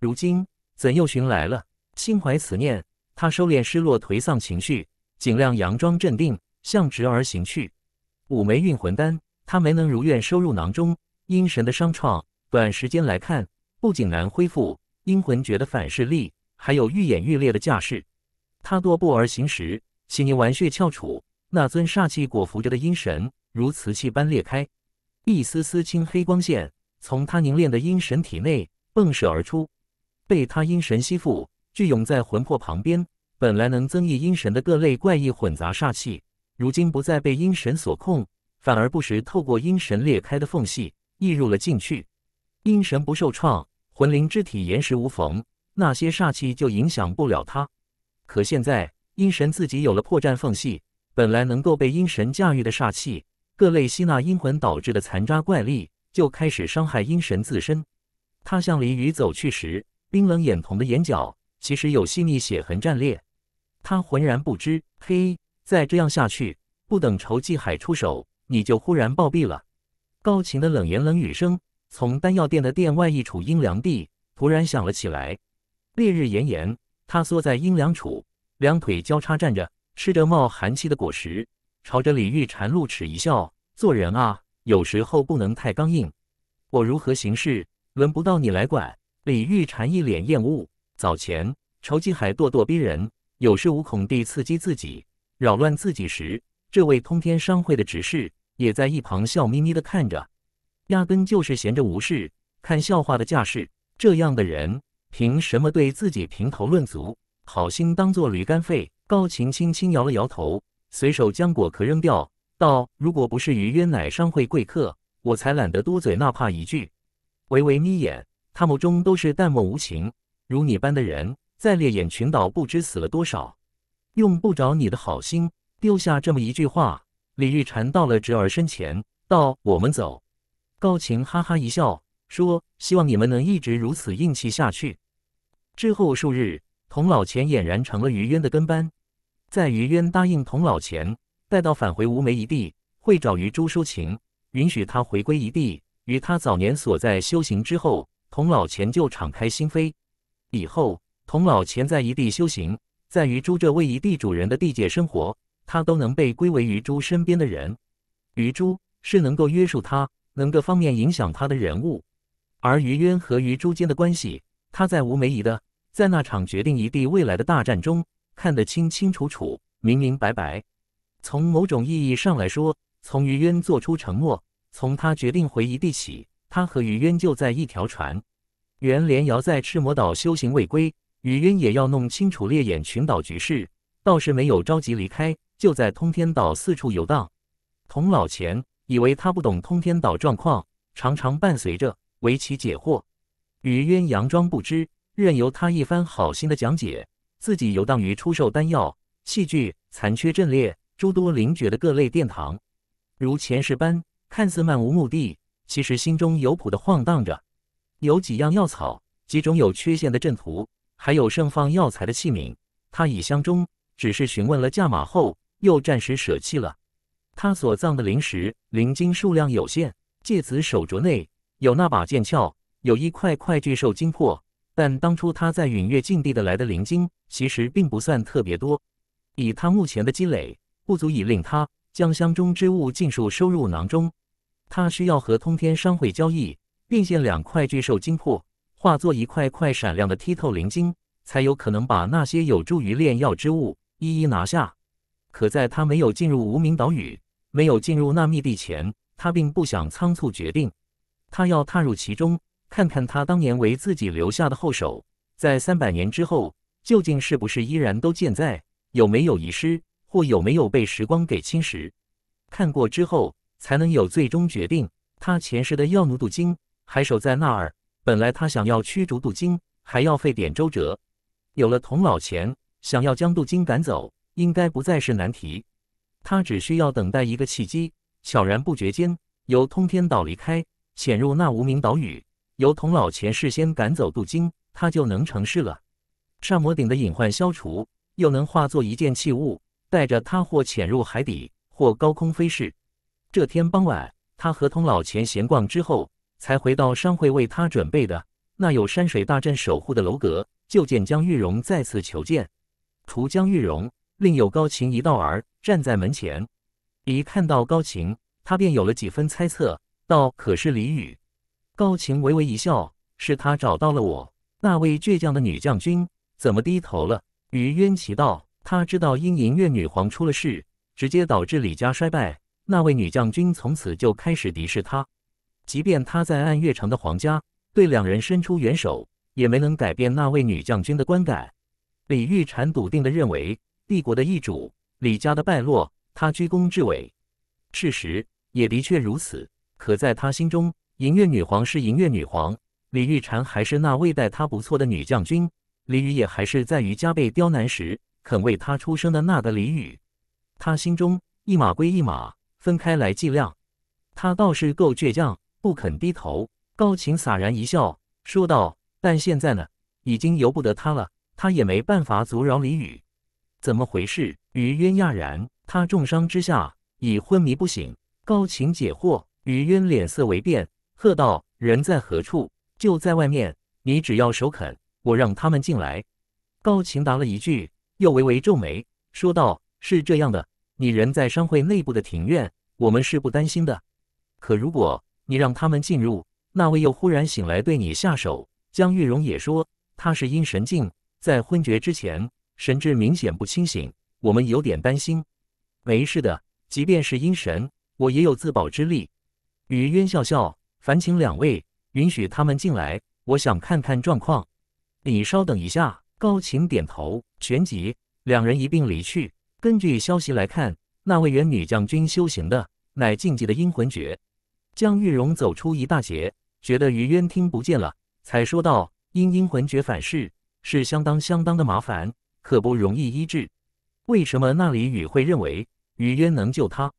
如今怎又寻来了？心怀此念，他收敛失落颓丧情绪，尽量佯装镇定，向侄儿行去。五枚运魂丹，他没能如愿收入囊中。阴神的伤创，短时间来看不仅难恢复，阴魂诀的反噬力还有愈演愈烈的架势。他踱步而行时，吸凝完血翘楚那尊煞气裹缚着的阴神，如瓷器般裂开，一丝丝青黑光线从他凝练的阴神体内迸射而出，被他阴神吸附，聚涌在魂魄旁边。本来能增益阴神的各类怪异混杂煞气，如今不再被阴神所控，反而不时透过阴神裂开的缝隙溢入了进去。阴神不受创，魂灵之体岩石无缝，那些煞气就影响不了他。可现在，阴神自己有了破绽缝隙，本来能够被阴神驾驭的煞气、各类吸纳阴魂导致的残渣怪力，就开始伤害阴神自身。他向李雨走去时，冰冷眼瞳的眼角其实有细腻血痕绽裂，他浑然不知。嘿，再这样下去，不等仇继海出手，你就忽然暴毙了。高晴的冷言冷语声从丹药店的店外一处阴凉地突然响了起来。烈日炎炎。他缩在阴凉处，两腿交叉站着，吃着冒寒气的果实，朝着李玉婵露齿一笑：“做人啊，有时候不能太刚硬。我如何行事，轮不到你来管。”李玉婵一脸厌恶。早前，仇继海咄咄逼人，有恃无恐地刺激自己、扰乱自己时，这位通天商会的执事也在一旁笑眯眯地看着，压根就是闲着无事看笑话的架势。这样的人。凭什么对自己评头论足？好心当做驴肝肺。高晴轻轻摇了摇头，随手将果壳扔掉，道：“如果不是余渊乃商会贵客，我才懒得多嘴那怕一句。”微微眯眼，他眸中都是淡漠无情。如你般的人，在烈焰群岛不知死了多少，用不着你的好心，丢下这么一句话。李玉缠到了侄儿身前，道：“我们走。”高琴哈哈一笑，说：“希望你们能一直如此硬气下去。”之后数日，童老钱俨然成了于渊的跟班。在于渊答应童老钱，待到返回无眉一地，会找于朱抒情，允许他回归一地，与他早年所在修行之后，童老钱就敞开心扉。以后，童老钱在一地修行，在于朱这位一地主人的地界生活，他都能被归为于朱身边的人。于朱是能够约束他，能各方面影响他的人物，而于渊和于朱间的关系。他在吴梅姨的在那场决定一地未来的大战中看得清清楚楚、明明白白。从某种意义上来说，从于渊做出承诺，从他决定回一地起，他和于渊就在一条船。袁连瑶在赤魔岛修行未归，于渊也要弄清楚烈焰群岛局势，倒是没有着急离开，就在通天岛四处游荡。童老钱以为他不懂通天岛状况，常常伴随着为其解惑。余渊佯装不知，任由他一番好心的讲解。自己游荡于出售丹药、器具、残缺阵列诸多灵诀的各类殿堂，如前世般看似漫无目的，其实心中有谱的晃荡着。有几样药草，几种有缺陷的阵图，还有盛放药材的器皿，他已相中，只是询问了价码后，又暂时舍弃了。他所葬的灵石、灵晶数量有限，戒此手镯内有那把剑鞘。有一块块巨兽精魄，但当初他在陨月禁地得来的灵晶其实并不算特别多。以他目前的积累，不足以令他将箱中之物尽数收入囊中。他需要和通天商会交易，并现两块巨兽精魄化作一块块闪亮的剔透灵晶，才有可能把那些有助于炼药之物一一拿下。可在他没有进入无名岛屿、没有进入那密地前，他并不想仓促决定。他要踏入其中。看看他当年为自己留下的后手，在三百年之后究竟是不是依然都健在，有没有遗失或有没有被时光给侵蚀？看过之后才能有最终决定。他前世的药奴渡金还守在那儿，本来他想要驱逐渡金，还要费点周折。有了童老钱，想要将渡金赶走，应该不再是难题。他只需要等待一个契机，悄然不觉间由通天岛离开，潜入那无名岛屿。由童老钱事先赶走杜金，他就能成事了。上摩顶的隐患消除，又能化作一件器物，带着他或潜入海底，或高空飞逝。这天傍晚，他和童老钱闲逛之后，才回到商会为他准备的那有山水大阵守护的楼阁，就见江玉荣再次求见。除江玉荣，另有高晴一道儿站在门前。一看到高晴，他便有了几分猜测，道：“可是李雨？”高晴微微一笑：“是他找到了我，那位倔强的女将军，怎么低头了？”于渊奇道：“他知道阴银月女皇出了事，直接导致李家衰败。那位女将军从此就开始敌视他，即便他在暗月城的皇家对两人伸出援手，也没能改变那位女将军的观感。”李玉婵笃定地认为，帝国的易主，李家的败落，他居功至伟。事实也的确如此，可在他心中。银月女皇是银月女皇，李玉婵还是那未待她不错的女将军，李雨也还是在于家被刁难时肯为她出生的那个李雨。他心中一码归一码，分开来计量。他倒是够倔强，不肯低头。高琴洒然一笑，说道：“但现在呢，已经由不得他了，他也没办法阻扰李雨。怎么回事？”于渊讶然，他重伤之下已昏迷不醒。高琴解惑，于渊脸色为变。喝道：“人在何处？就在外面。你只要首肯，我让他们进来。”高琴答了一句，又微微皱眉说道：“是这样的，你人在商会内部的庭院，我们是不担心的。可如果你让他们进入，那位又忽然醒来对你下手。”江玉荣也说：“他是阴神境，在昏厥之前神智明显不清醒，我们有点担心。”“没事的，即便是阴神，我也有自保之力。”于渊笑笑。烦请两位允许他们进来，我想看看状况。你稍等一下。高晴点头，旋即两人一并离去。根据消息来看，那位元女将军修行的乃禁忌的阴魂诀。江玉荣走出一大截，觉得余渊听不见了，才说道：“因阴魂诀反噬是相当相当的麻烦，可不容易医治。为什么那里雨会认为于渊能救他？”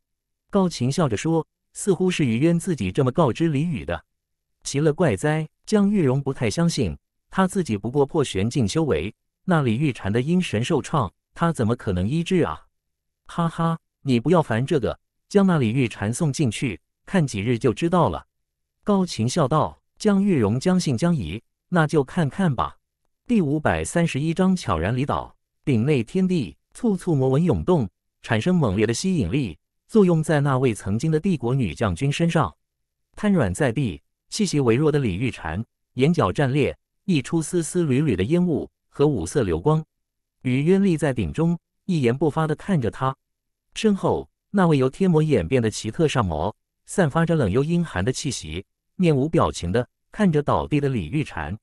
高晴笑着说。似乎是于渊自己这么告知李雨的，奇了怪哉。江玉荣不太相信，他自己不过破玄境修为，那李玉婵的阴神受创，他怎么可能医治啊？哈哈，你不要烦这个，将那李玉婵送进去，看几日就知道了。高琴笑道。江玉荣将信将疑，那就看看吧。第五百三十一章悄然离岛。顶内天地，簇簇魔纹涌动，产生猛烈的吸引力。作用在那位曾经的帝国女将军身上，瘫软在地，气息微弱的李玉婵，眼角绽裂，溢出丝丝缕缕的烟雾和五色流光。雨渊立在顶中，一言不发的看着他。身后那位由天魔演变的奇特上魔，散发着冷幽阴寒的气息，面无表情的看着倒地的李玉婵。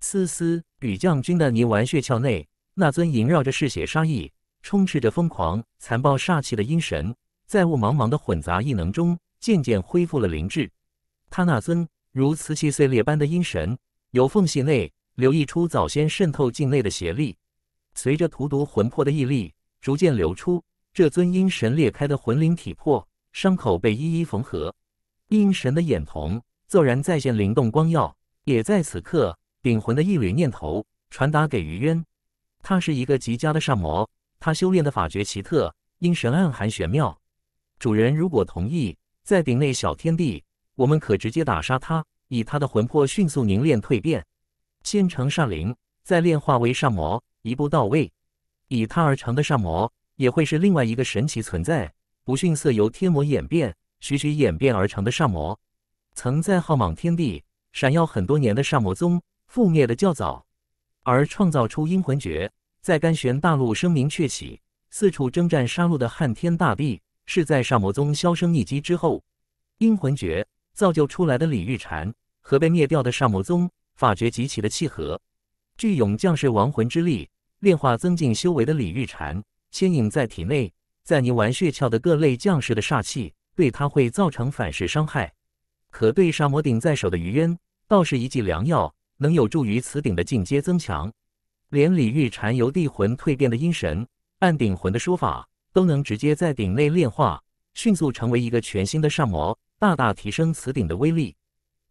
丝丝吕将军的泥丸穴窍内，那尊萦绕着嗜血杀意，充斥着疯狂残暴煞气的阴神。在雾茫茫的混杂异能中，渐渐恢复了灵智。他那尊如瓷器碎裂般的阴神，由缝隙内流溢出早先渗透进内的邪力，随着荼毒魂魄的毅力逐渐流出。这尊阴神裂开的魂灵体魄伤口被一一缝合，阴神的眼瞳骤然再现灵动光耀。也在此刻，顶魂的一缕念头传达给余渊。他是一个极佳的上魔，他修炼的法诀奇特，阴神暗含玄妙。主人如果同意，在鼎内小天地，我们可直接打杀他，以他的魂魄迅速凝练蜕变，先成煞灵，再炼化为煞魔，一步到位。以他而成的煞魔，也会是另外一个神奇存在，不逊色由天魔演变、徐徐演变而成的煞魔。曾在浩莽天地闪耀很多年的煞魔宗，覆灭的较早，而创造出阴魂诀，在甘玄大陆声名鹊起，四处征战杀戮的撼天大帝。是在煞魔宗销声匿迹之后，阴魂诀造就出来的李玉蝉和被灭掉的煞魔宗法诀极其的契合。聚勇将士亡魂之力，炼化增进修为的李玉婵牵引在体内，在你玩血窍的各类将士的煞气，对他会造成反噬伤害。可对煞魔鼎在手的余渊，倒是一剂良药，能有助于此鼎的进阶增强。连李玉蝉由地魂蜕变的阴神，按鼎魂的说法。都能直接在鼎内炼化，迅速成为一个全新的上魔，大大提升此鼎的威力。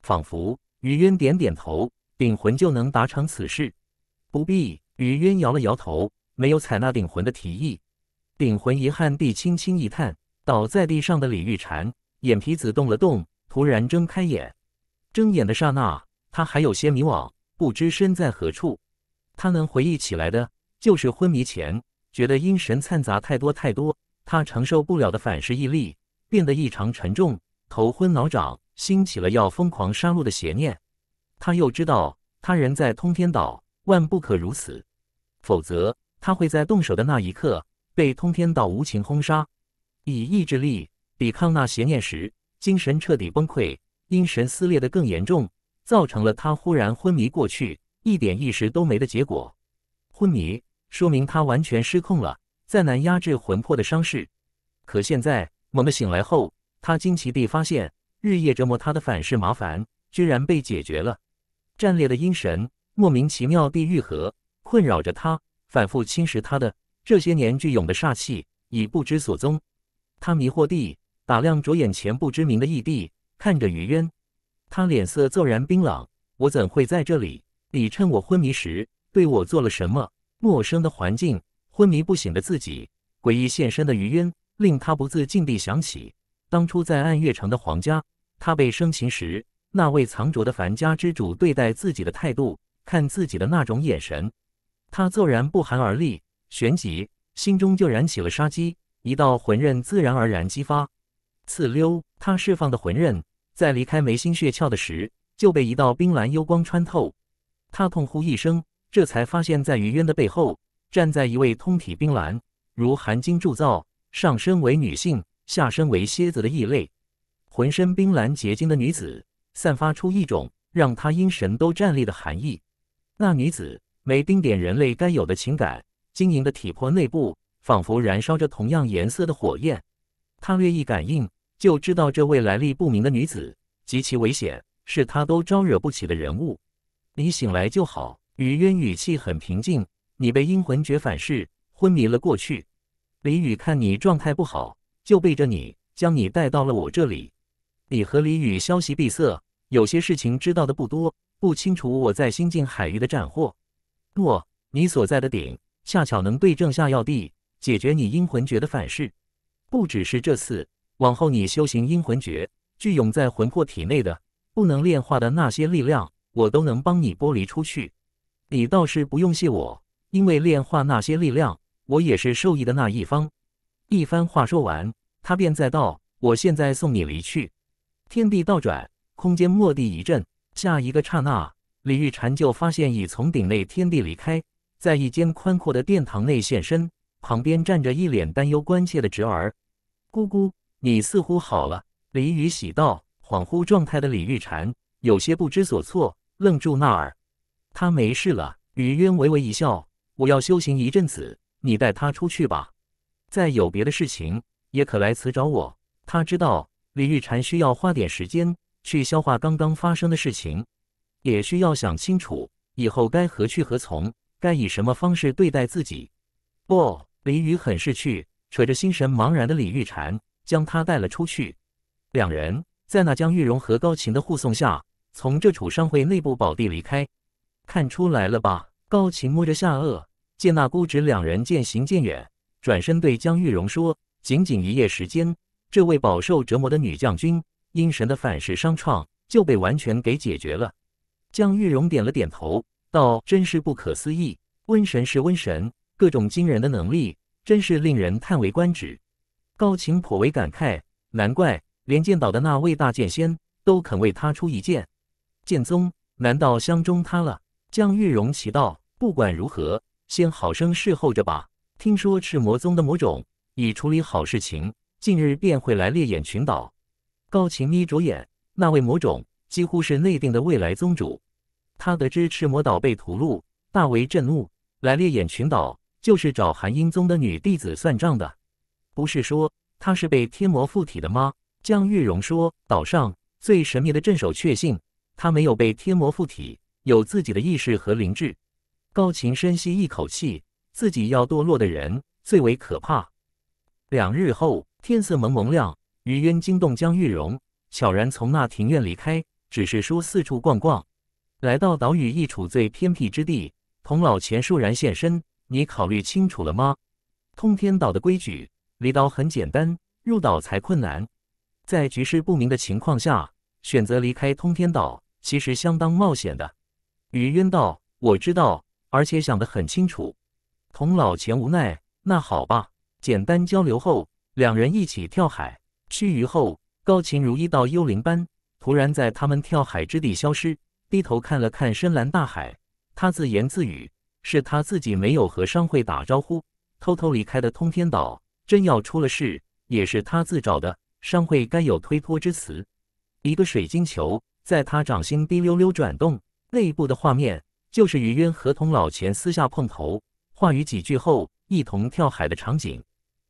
仿佛雨渊点点头，鼎魂就能达成此事。不必，雨渊摇了摇头，没有采纳鼎魂的提议。鼎魂遗憾地轻轻一叹。倒在地上的李玉婵眼皮子动了动，突然睁开眼。睁眼的刹那，他还有些迷惘，不知身在何处。他能回忆起来的，就是昏迷前。觉得阴神掺杂太多太多，他承受不了的反噬毅力变得异常沉重，头昏脑涨，兴起了要疯狂杀戮的邪念。他又知道他人在通天岛，万不可如此，否则他会在动手的那一刻被通天岛无情轰杀。以意志力抵抗那邪念时，精神彻底崩溃，阴神撕裂的更严重，造成了他忽然昏迷过去，一点意识都没的结果。昏迷。说明他完全失控了，再难压制魂魄的伤势。可现在猛地醒来后，他惊奇地发现，日夜折磨他的反噬麻烦居然被解决了。战裂的阴神莫名其妙地愈合，困扰着他，反复侵蚀他的这些年巨涌的煞气已不知所踪。他迷惑地打量着眼前不知名的异地，看着余渊，他脸色骤然冰冷。我怎会在这里？你趁我昏迷时对我做了什么？陌生的环境，昏迷不醒的自己，诡异现身的余渊，令他不自禁地想起当初在暗月城的皇家，他被生擒时，那位藏拙的凡家之主对待自己的态度，看自己的那种眼神，他骤然不寒而栗，旋即心中就燃起了杀机，一道魂刃自然而然激发。刺溜，他释放的魂刃在离开眉心血窍的时，就被一道冰蓝幽光穿透，他痛呼一声。这才发现，在于渊的背后，站在一位通体冰蓝、如寒金铸造，上身为女性、下身为蝎子的异类，浑身冰蓝结晶的女子，散发出一种让他阴神都战栗的寒意。那女子每丁点人类该有的情感，晶莹的体魄内部仿佛燃烧着同样颜色的火焰。他略一感应，就知道这位来历不明的女子极其危险，是他都招惹不起的人物。你醒来就好。余渊语气很平静：“你被阴魂诀反噬，昏迷了过去。李雨看你状态不好，就背着你将你带到了我这里。你和李雨消息闭塞，有些事情知道的不多，不清楚我在新境海域的斩获。诺，你所在的鼎，恰巧能对症下药地解决你阴魂诀的反噬。不只是这次，往后你修行阴魂诀，聚拢在魂魄体内的、不能炼化的那些力量，我都能帮你剥离出去。”你倒是不用谢我，因为炼化那些力量，我也是受益的那一方。一番话说完，他便再道：“我现在送你离去。”天地倒转，空间蓦地一震，下一个刹那，李玉婵就发现已从顶内天地离开，在一间宽阔的殿堂内现身，旁边站着一脸担忧关切的侄儿：“姑姑，你似乎好了。”李雨喜道。恍惚状态的李玉婵有些不知所措，愣住那儿。他没事了，雨渊微微一笑。我要修行一阵子，你带他出去吧。再有别的事情，也可来此找我。他知道李玉婵需要花点时间去消化刚刚发生的事情，也需要想清楚以后该何去何从，该以什么方式对待自己。不，李雨很是去扯着心神茫然的李玉婵，将他带了出去。两人在那江玉容和高琴的护送下，从这楚商会内部宝地离开。看出来了吧？高琴摸着下颚，见那姑侄两人渐行渐远，转身对江玉荣说：“仅仅一夜时间，这位饱受折磨的女将军，阴神的反噬伤创就被完全给解决了。”江玉荣点了点头，道：“真是不可思议，瘟神是瘟神，各种惊人的能力，真是令人叹为观止。”高琴颇为感慨：“难怪连剑岛的那位大剑仙都肯为他出一剑，剑宗难道相中他了？”江玉蓉奇道：“不管如何，先好生侍候着吧。听说赤魔宗的魔种已处理好事情，近日便会来烈焰群岛。”高晴眯着眼：“那位魔种几乎是内定的未来宗主。他得知赤魔岛被屠戮，大为震怒，来烈焰群岛就是找寒英宗的女弟子算账的。不是说他是被天魔附体的吗？”江玉蓉说：“岛上最神秘的镇守确信他没有被天魔附体。”有自己的意识和灵智。高琴深吸一口气，自己要堕落的人最为可怕。两日后，天色蒙蒙亮，余渊惊动江玉容，悄然从那庭院离开，只是说四处逛逛。来到岛屿一处最偏僻之地，童老钱倏然现身。你考虑清楚了吗？通天岛的规矩，离岛很简单，入岛才困难。在局势不明的情况下，选择离开通天岛，其实相当冒险的。余渊道：“我知道，而且想得很清楚。”童老钱无奈：“那好吧。”简单交流后，两人一起跳海。须臾后，高琴如一道幽灵般，突然在他们跳海之地消失。低头看了看深蓝大海，他自言自语：“是他自己没有和商会打招呼，偷偷离开的通天岛。真要出了事，也是他自找的。商会该有推脱之词。”一个水晶球在他掌心滴溜溜转动。内部的画面就是余渊和童老钱私下碰头，话语几句后，一同跳海的场景。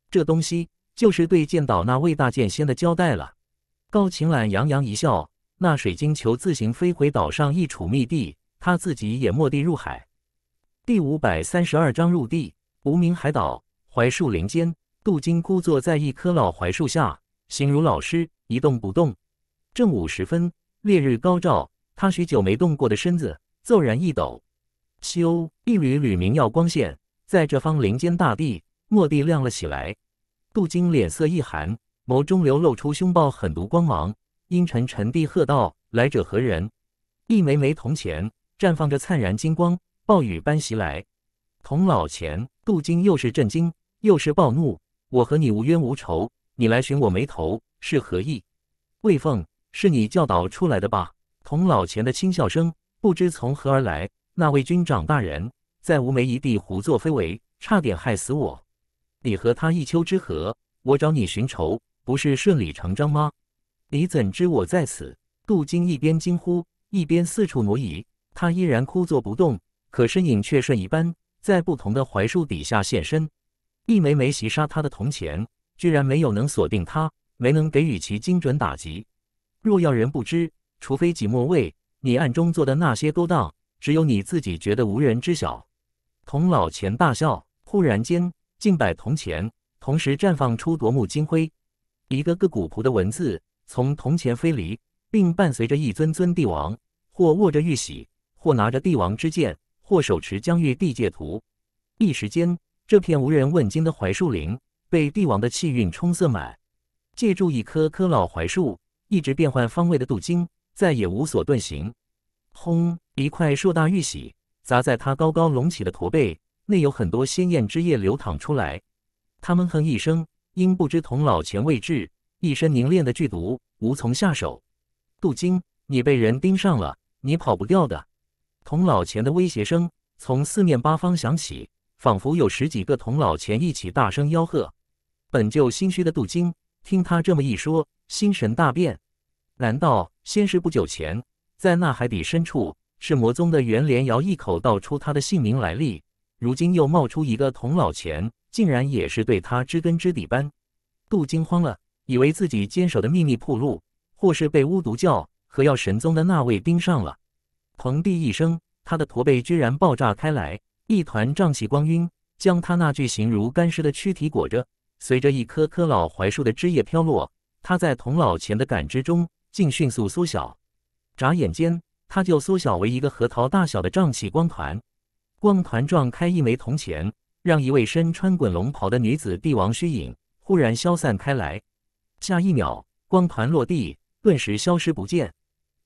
这东西就是对剑岛那位大剑仙的交代了。高晴岚洋洋一笑，那水晶球自行飞回岛上一处密地，他自己也蓦地入海。第五百三十二章入地无名海岛，槐树林间，杜金枯坐在一棵老槐树下，形如老师，一动不动。正午时分，烈日高照。他许久没动过的身子骤然一抖，咻！一缕缕明耀光线在这方林间大地蓦地亮了起来。杜金脸色一寒，眸中流露出凶暴狠毒光芒，阴沉沉地喝道：“来者何人？”一枚枚铜钱绽放着灿然金光，暴雨般袭来。童老钱，杜金又是震惊又是暴怒：“我和你无冤无仇，你来寻我眉头是何意？”魏凤，是你教导出来的吧？铜老钱的轻笑声不知从何而来。那位军长大人在吴梅一地胡作非为，差点害死我。你和他一丘之貉，我找你寻仇，不是顺理成章吗？你怎知我在此？杜金一边惊呼，一边四处挪移。他依然枯坐不动，可身影却瞬移般在不同的槐树底下现身。一枚枚袭杀他的铜钱，居然没有能锁定他，没能给予其精准打击。若要人不知，除非寂寞为你暗中做的那些勾当，只有你自己觉得无人知晓。童老钱大笑，忽然间，近百铜钱同时绽放出夺目金辉，一个个古朴的文字从铜钱飞离，并伴随着一尊尊帝王，或握着玉玺，或拿着帝王之剑，或手持疆域地界图。一时间，这片无人问津的槐树林被帝王的气运充塞满。借助一棵棵老槐树，一直变换方位的镀金。再也无所遁形！轰！一块硕大玉玺砸在他高高隆起的驼背内，有很多鲜艳汁液流淌出来。他闷哼一声，因不知童老钱位置，一身凝练的剧毒无从下手。杜金，你被人盯上了，你跑不掉的！童老钱的威胁声从四面八方响起，仿佛有十几个童老钱一起大声吆喝。本就心虚的杜金，听他这么一说，心神大变。难道先是不久前在那海底深处是魔宗的袁连瑶一口道出他的姓名来历，如今又冒出一个童老钱，竟然也是对他知根知底般。杜惊慌了，以为自己坚守的秘密暴露，或是被巫毒教和药神宗的那位盯上了。砰地一声，他的驼背居然爆炸开来，一团瘴气光晕将他那具形如干尸的躯体裹着。随着一棵棵老槐树的枝叶飘落，他在童老钱的感知中。竟迅速缩小，眨眼间，它就缩小为一个核桃大小的胀气光团。光团撞开一枚铜钱，让一位身穿滚龙袍的女子帝王虚影忽然消散开来。下一秒，光团落地，顿时消失不见。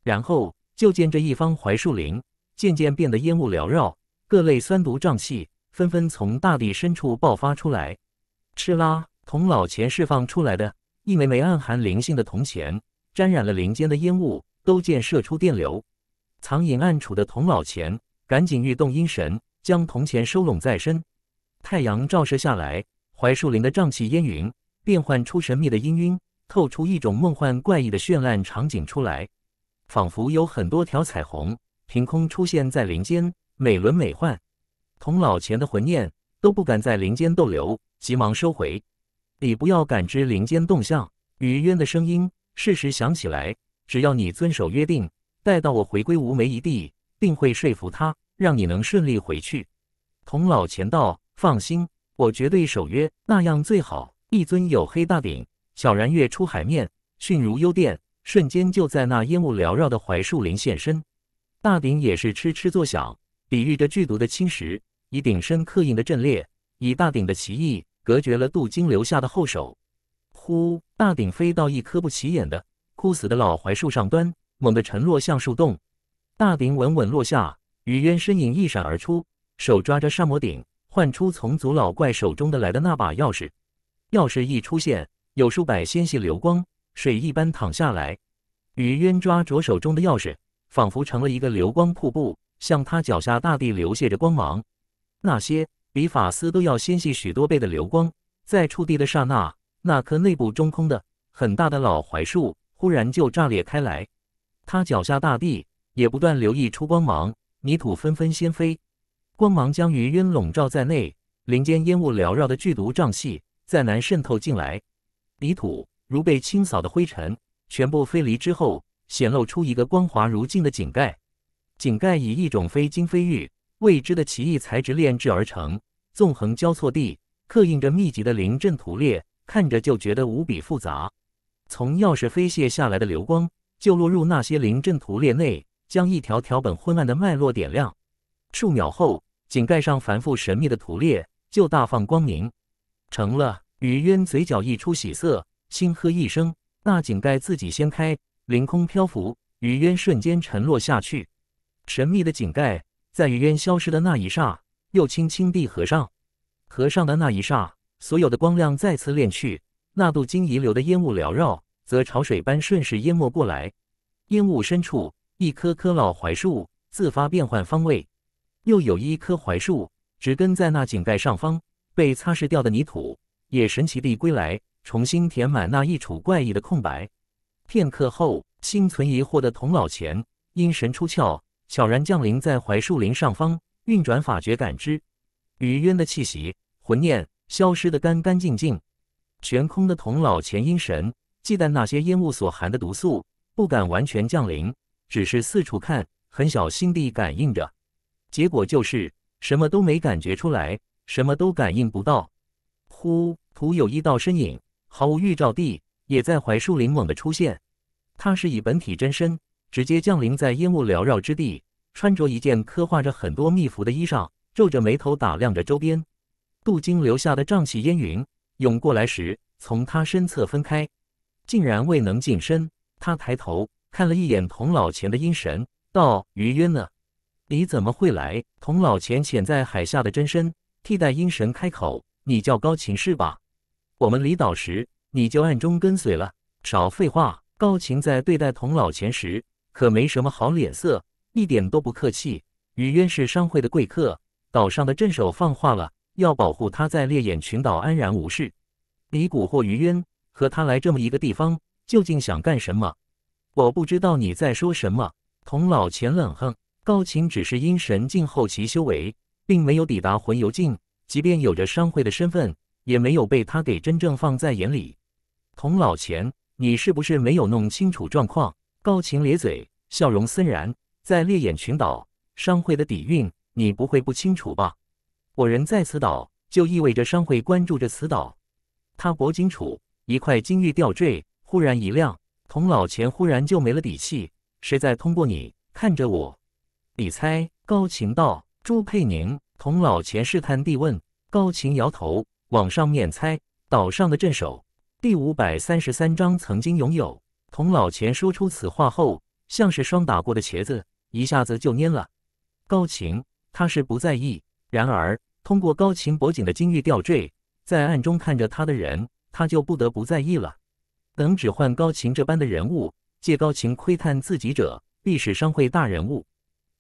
然后就见这一方槐树林渐渐变得烟雾缭绕，各类酸毒瘴气纷纷从大地深处爆发出来。哧啦！铜老钱释放出来的一枚枚暗含灵性的铜钱。沾染了林间的烟雾，都溅射出电流。藏隐暗处的童老钱赶紧欲动阴神，将铜钱收拢在身。太阳照射下来，槐树林的瘴气烟云变幻出神秘的氤氲，透出一种梦幻怪异的绚烂场景出来，仿佛有很多条彩虹凭空出现在林间，美轮美奂。童老钱的魂念都不敢在林间逗留，急忙收回。你不要感知林间动向，雨渊的声音。事实想起来，只要你遵守约定，待到我回归无眉一地，定会说服他，让你能顺利回去。童老前道：“放心，我绝对守约，那样最好。”一尊有黑大鼎，小然跃出海面，迅如幽电，瞬间就在那烟雾缭绕的槐树林现身。大鼎也是嗤嗤作响，抵御着剧毒的侵蚀。以鼎身刻印的阵列，以大鼎的奇异隔绝了镀金留下的后手。呼！大鼎飞到一棵不起眼的枯死的老槐树上端，猛地沉落向树洞。大鼎稳稳落下，雨渊身影一闪而出，手抓着沙摩鼎，唤出从族老怪手中的来的那把钥匙。钥匙一出现，有数百纤细流光水一般淌下来。雨渊抓着手中的钥匙，仿佛成了一个流光瀑布，向他脚下大地流泻着光芒。那些比法丝都要纤细许多倍的流光，在触地的刹那。那棵内部中空的很大的老槐树忽然就炸裂开来，他脚下大地也不断流溢出光芒，泥土纷纷掀飞，光芒将余渊笼罩在内，林间烟雾缭绕的剧毒瘴气再难渗透进来，泥土如被清扫的灰尘全部飞离之后，显露出一个光滑如镜的井盖，井盖以一种非金非玉未知的奇异材质炼制而成，纵横交错地刻印着密集的零阵图裂。看着就觉得无比复杂。从钥匙飞泻下来的流光，就落入那些灵阵图列内，将一条条本昏暗的脉络点亮。数秒后，井盖上繁复神秘的图列就大放光明。成了，雨渊嘴角溢出喜色，轻喝一声，那井盖自己掀开，凌空漂浮。雨渊瞬间沉落下去。神秘的井盖在雨渊消失的那一刹，又轻轻地合上。合上的那一刹。所有的光亮再次敛去，那镀金遗留的烟雾缭绕，则潮水般顺势淹没过来。烟雾深处，一棵棵老槐树自发变换方位，又有一棵槐树，植根在那井盖上方被擦拭掉的泥土，也神奇地归来，重新填满那一处怪异的空白。片刻后，心存疑惑的童老前因神出窍，悄然降临在槐树林上方，运转法诀感知，鱼渊的气息、魂念。消失的干干净净，悬空的童老乾阴神忌惮那些烟雾所含的毒素，不敢完全降临，只是四处看，很小心地感应着。结果就是什么都没感觉出来，什么都感应不到。忽，突有一道身影毫无预兆地也在槐树林猛地出现。他是以本体真身直接降临在烟雾缭绕之地，穿着一件刻画着很多秘符的衣裳，皱着眉头打量着周边。杜金留下的瘴气烟云涌过来时，从他身侧分开，竟然未能近身。他抬头看了一眼童老钱的阴神，道：“余渊呢？你怎么会来？”童老钱潜在海下的真身替代阴神开口：“你叫高晴是吧？我们离岛时，你就暗中跟随了。少废话！”高晴在对待童老钱时可没什么好脸色，一点都不客气。余渊是商会的贵客，岛上的镇守放话了。要保护他在烈焰群岛安然无事。你蛊惑于渊和他来这么一个地方，究竟想干什么？我不知道你在说什么。童老钱冷哼，高晴只是因神境后期修为，并没有抵达魂游境，即便有着商会的身份，也没有被他给真正放在眼里。童老钱，你是不是没有弄清楚状况？高晴咧嘴，笑容森然，在烈焰群岛，商会的底蕴，你不会不清楚吧？我人在此岛，就意味着商会关注着此岛。他脖颈处一块金玉吊坠忽然一亮，童老钱忽然就没了底气。谁在通过你看着我？你猜？高琴道。朱佩宁，童老钱试探地问。高琴摇头，往上面猜。岛上的镇守。第五百三十三章曾经拥有。童老钱说出此话后，像是霜打过的茄子，一下子就蔫了。高琴，他是不在意。然而，通过高晴脖颈的金玉吊坠，在暗中看着他的人，他就不得不在意了。能指换高晴这般的人物，借高晴窥探自己者，必是商会大人物。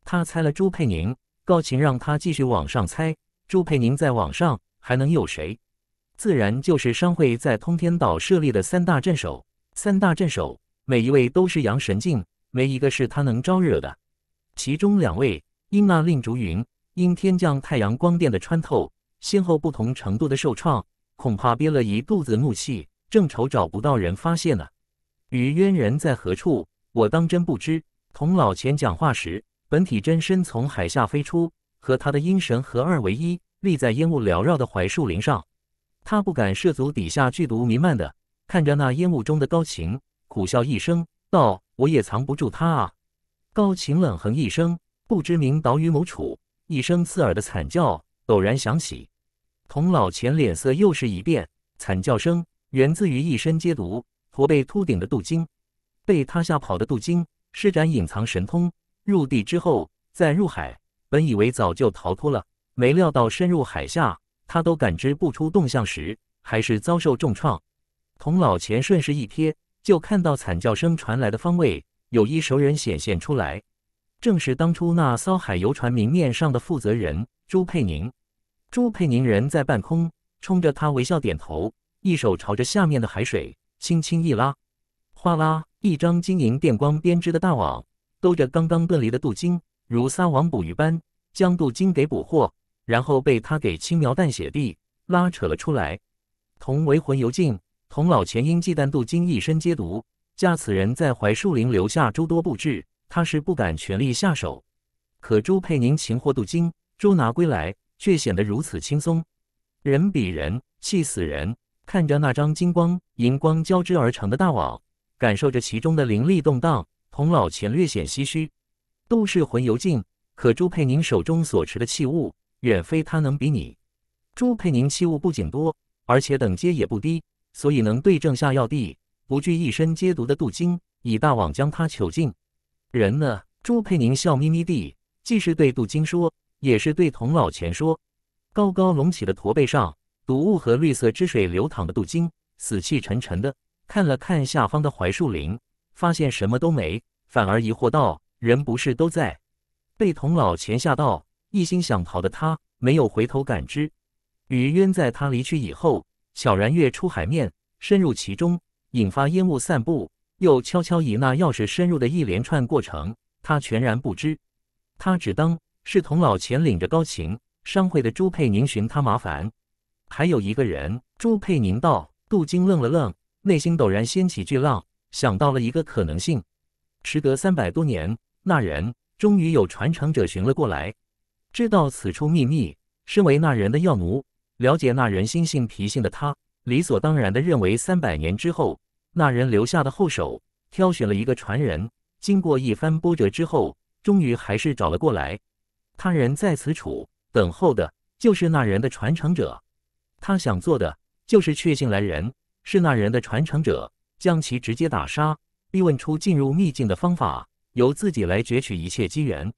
他猜了朱佩宁，高晴让他继续往上猜。朱佩宁在网上还能有谁？自然就是商会在通天岛设立的三大镇守。三大镇守，每一位都是阳神境，没一个是他能招惹的。其中两位，英娜、令竹云。因天降太阳光电的穿透，先后不同程度的受创，恐怕憋了一肚子怒气，正愁找不到人发泄呢。与渊人在何处？我当真不知。同老钱讲话时，本体真身从海下飞出，和他的阴神合二为一，立在烟雾缭绕的槐树林上。他不敢涉足底下剧毒弥漫的，看着那烟雾中的高晴，苦笑一声道：“我也藏不住他啊。”高晴冷哼一声：“不知名岛屿某处。”一声刺耳的惨叫陡然响起，童老钱脸色又是一变。惨叫声源自于一身皆毒、驼背秃顶的杜金。被他吓跑的杜金施展隐藏神通入地之后再入海，本以为早就逃脱了，没料到深入海下，他都感知不出动向时，还是遭受重创。童老钱顺势一瞥，就看到惨叫声传来的方位有一熟人显现出来。正是当初那骚海游船明面上的负责人朱佩宁。朱佩宁人在半空，冲着他微笑点头，一手朝着下面的海水轻轻一拉，哗啦，一张晶莹电光编织的大网兜着刚刚断离的镀金，如撒网捕鱼般将镀金给捕获，然后被他给轻描淡写地拉扯了出来。同为魂游境，童老前因忌惮镀金一身皆毒，驾此人在槐树林留下诸多布置。他是不敢全力下手，可朱佩宁擒获杜金，捉拿归来，却显得如此轻松。人比人气死人，看着那张金光银光交织而成的大网，感受着其中的灵力动荡，童老前略显唏嘘。都氏魂游境，可朱佩宁手中所持的器物远非他能比拟。朱佩宁器物不仅多，而且等阶也不低，所以能对症下药地不惧一身皆毒的杜金，以大网将他囚禁。人呢？朱佩宁笑眯眯地，既是对杜金说，也是对童老钱说。高高隆起的驼背上，毒雾和绿色汁水流淌的杜金，死气沉沉的看了看下方的槐树林，发现什么都没，反而疑惑道：“人不是都在？”被童老钱吓到，一心想逃的他没有回头感知，雨渊在他离去以后，悄然跃出海面，深入其中，引发烟雾散布。又悄悄以那钥匙深入的一连串过程，他全然不知，他只当是童老钱领着高琴商会的朱佩宁寻他麻烦。还有一个人，朱佩宁道。杜金愣了愣，内心陡然掀起巨浪，想到了一个可能性。时隔三百多年，那人终于有传承者寻了过来，知道此处秘密。身为那人的药奴，了解那人心性脾性的他，理所当然地认为三百年之后。那人留下的后手，挑选了一个传人。经过一番波折之后，终于还是找了过来。他人在此处等候的，就是那人的传承者。他想做的，就是确信来人是那人的传承者，将其直接打杀，逼问出进入秘境的方法，由自己来攫取一切机缘。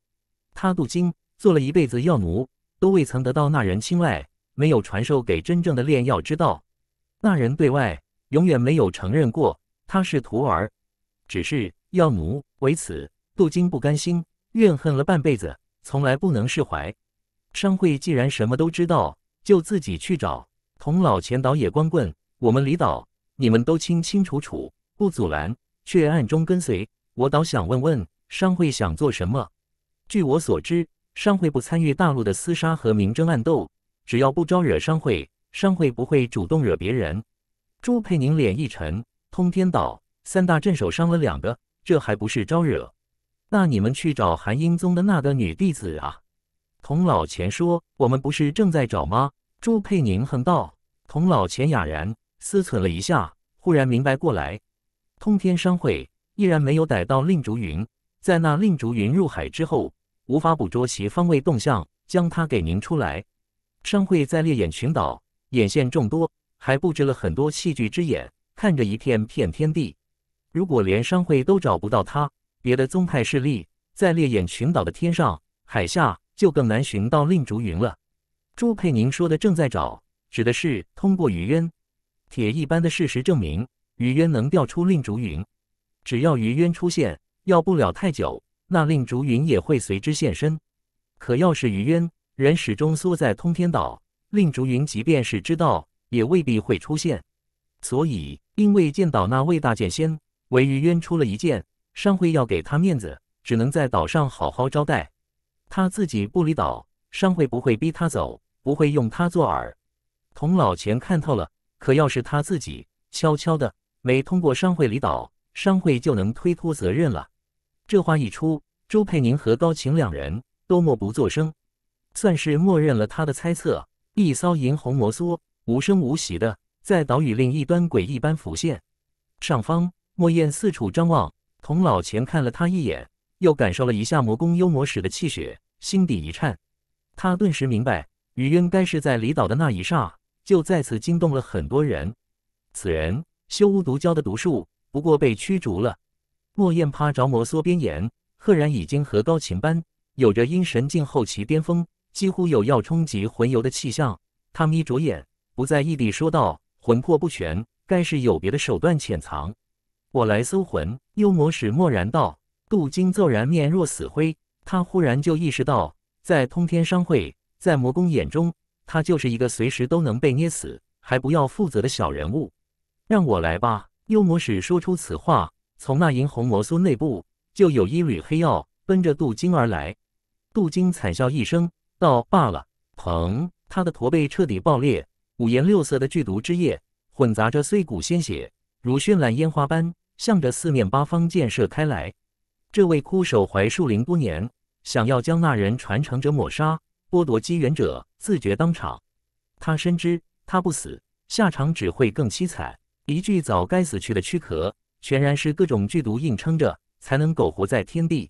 他渡金做了一辈子药奴，都未曾得到那人青睐，没有传授给真正的炼药之道。那人对外。永远没有承认过他是徒儿，只是药奴。为此，杜金不甘心，怨恨了半辈子，从来不能释怀。商会既然什么都知道，就自己去找。童老前导也光棍，我们李岛，你们都清清楚楚，不阻拦，却暗中跟随。我倒想问问商会想做什么？据我所知，商会不参与大陆的厮杀和明争暗斗，只要不招惹商会，商会不会主动惹别人。朱佩宁脸一沉，通天道三大镇守伤了两个，这还不是招惹？那你们去找韩英宗的那个女弟子啊？童老钱说：“我们不是正在找吗？”朱佩宁哼道。童老钱哑然，思忖了一下，忽然明白过来：通天商会依然没有逮到令竹云，在那令竹云入海之后，无法捕捉其方位动向，将他给凝出来。商会在烈焰群岛眼线众多。还布置了很多戏剧之眼，看着一片片天地。如果连商会都找不到他，别的宗派势力在烈焰群岛的天上海下就更难寻到令竹云了。朱佩宁说的“正在找”，指的是通过鱼渊。铁一般的事实证明，鱼渊能钓出令竹云。只要鱼渊出现，要不了太久，那令竹云也会随之现身。可要是鱼渊人始终缩在通天岛，令竹云即便是知道。也未必会出现，所以因为见到那位大剑仙，韦玉渊出了一剑。商会要给他面子，只能在岛上好好招待。他自己不离岛商会不会逼他走，不会用他做饵。童老钱看透了，可要是他自己悄悄的没通过商会离岛，商会就能推脱责任了。这话一出，周佩宁和高晴两人都默不作声，算是默认了他的猜测。一骚银红摩挲。无声无息的，在岛屿另一端，鬼异般浮现。上方，莫燕四处张望，童老前看了他一眼，又感受了一下魔宫幽魔使的气血，心底一颤，他顿时明白，雨渊该是在离岛的那一刹，就再次惊动了很多人。此人修乌毒蛟的毒术，不过被驱逐了。莫燕趴着摩梭边沿，赫然已经和高琴般，有着阴神境后期巅峰，几乎有要冲击魂游的气象。他眯着眼。不在意地说道：“魂魄不全，该是有别的手段潜藏。我来搜魂。”幽魔使默然道：“杜金骤然面若死灰。”他忽然就意识到，在通天商会在魔宫眼中，他就是一个随时都能被捏死还不要负责的小人物。让我来吧。”幽魔使说出此话，从那银红魔苏内部就有一缕黑曜奔着杜金而来。杜金惨笑一声，道：“罢了。”砰！他的驼背彻底爆裂。五颜六色的剧毒汁液混杂着碎骨鲜血，如绚烂烟花般向着四面八方溅射开来。这位枯守槐树林多年，想要将那人传承者抹杀、剥夺机缘者，自觉当场。他深知，他不死，下场只会更凄惨。一具早该死去的躯壳，全然是各种剧毒硬撑着才能苟活在天地。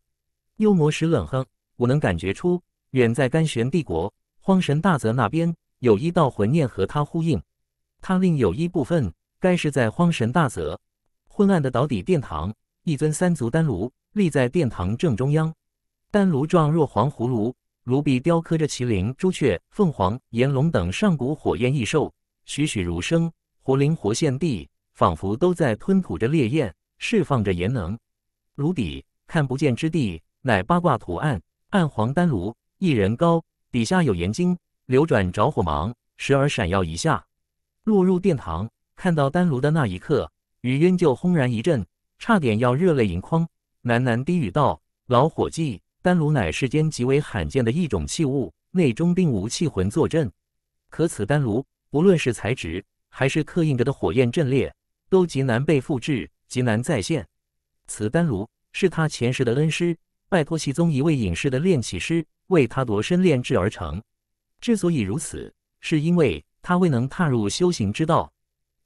幽魔使冷哼：“我能感觉出，远在甘玄帝国荒神大泽那边。”有一道魂念和他呼应，他另有一部分，该是在荒神大泽昏暗的岛底殿堂，一尊三足丹炉立在殿堂正中央，丹炉状若黄葫芦，炉壁雕刻着麒麟、朱雀、凤凰、炎龙等上古火焰异兽，栩栩如生，活灵活现地，仿佛都在吞吐着烈焰，释放着炎能。炉底看不见之地，乃八卦图案，暗黄丹炉一人高，底下有岩晶。流转着火芒，时而闪耀一下。落入殿堂，看到丹炉的那一刻，雨渊就轰然一震，差点要热泪盈眶，喃喃低语道：“老伙计，丹炉乃世间极为罕见的一种器物，内中并无器魂坐镇。可此丹炉，不论是材质，还是刻印着的火焰阵列，都极难被复制，极难再现。此丹炉是他前世的恩师，拜托其宗一位隐士的炼器师为他夺身炼制而成。”之所以如此，是因为他未能踏入修行之道，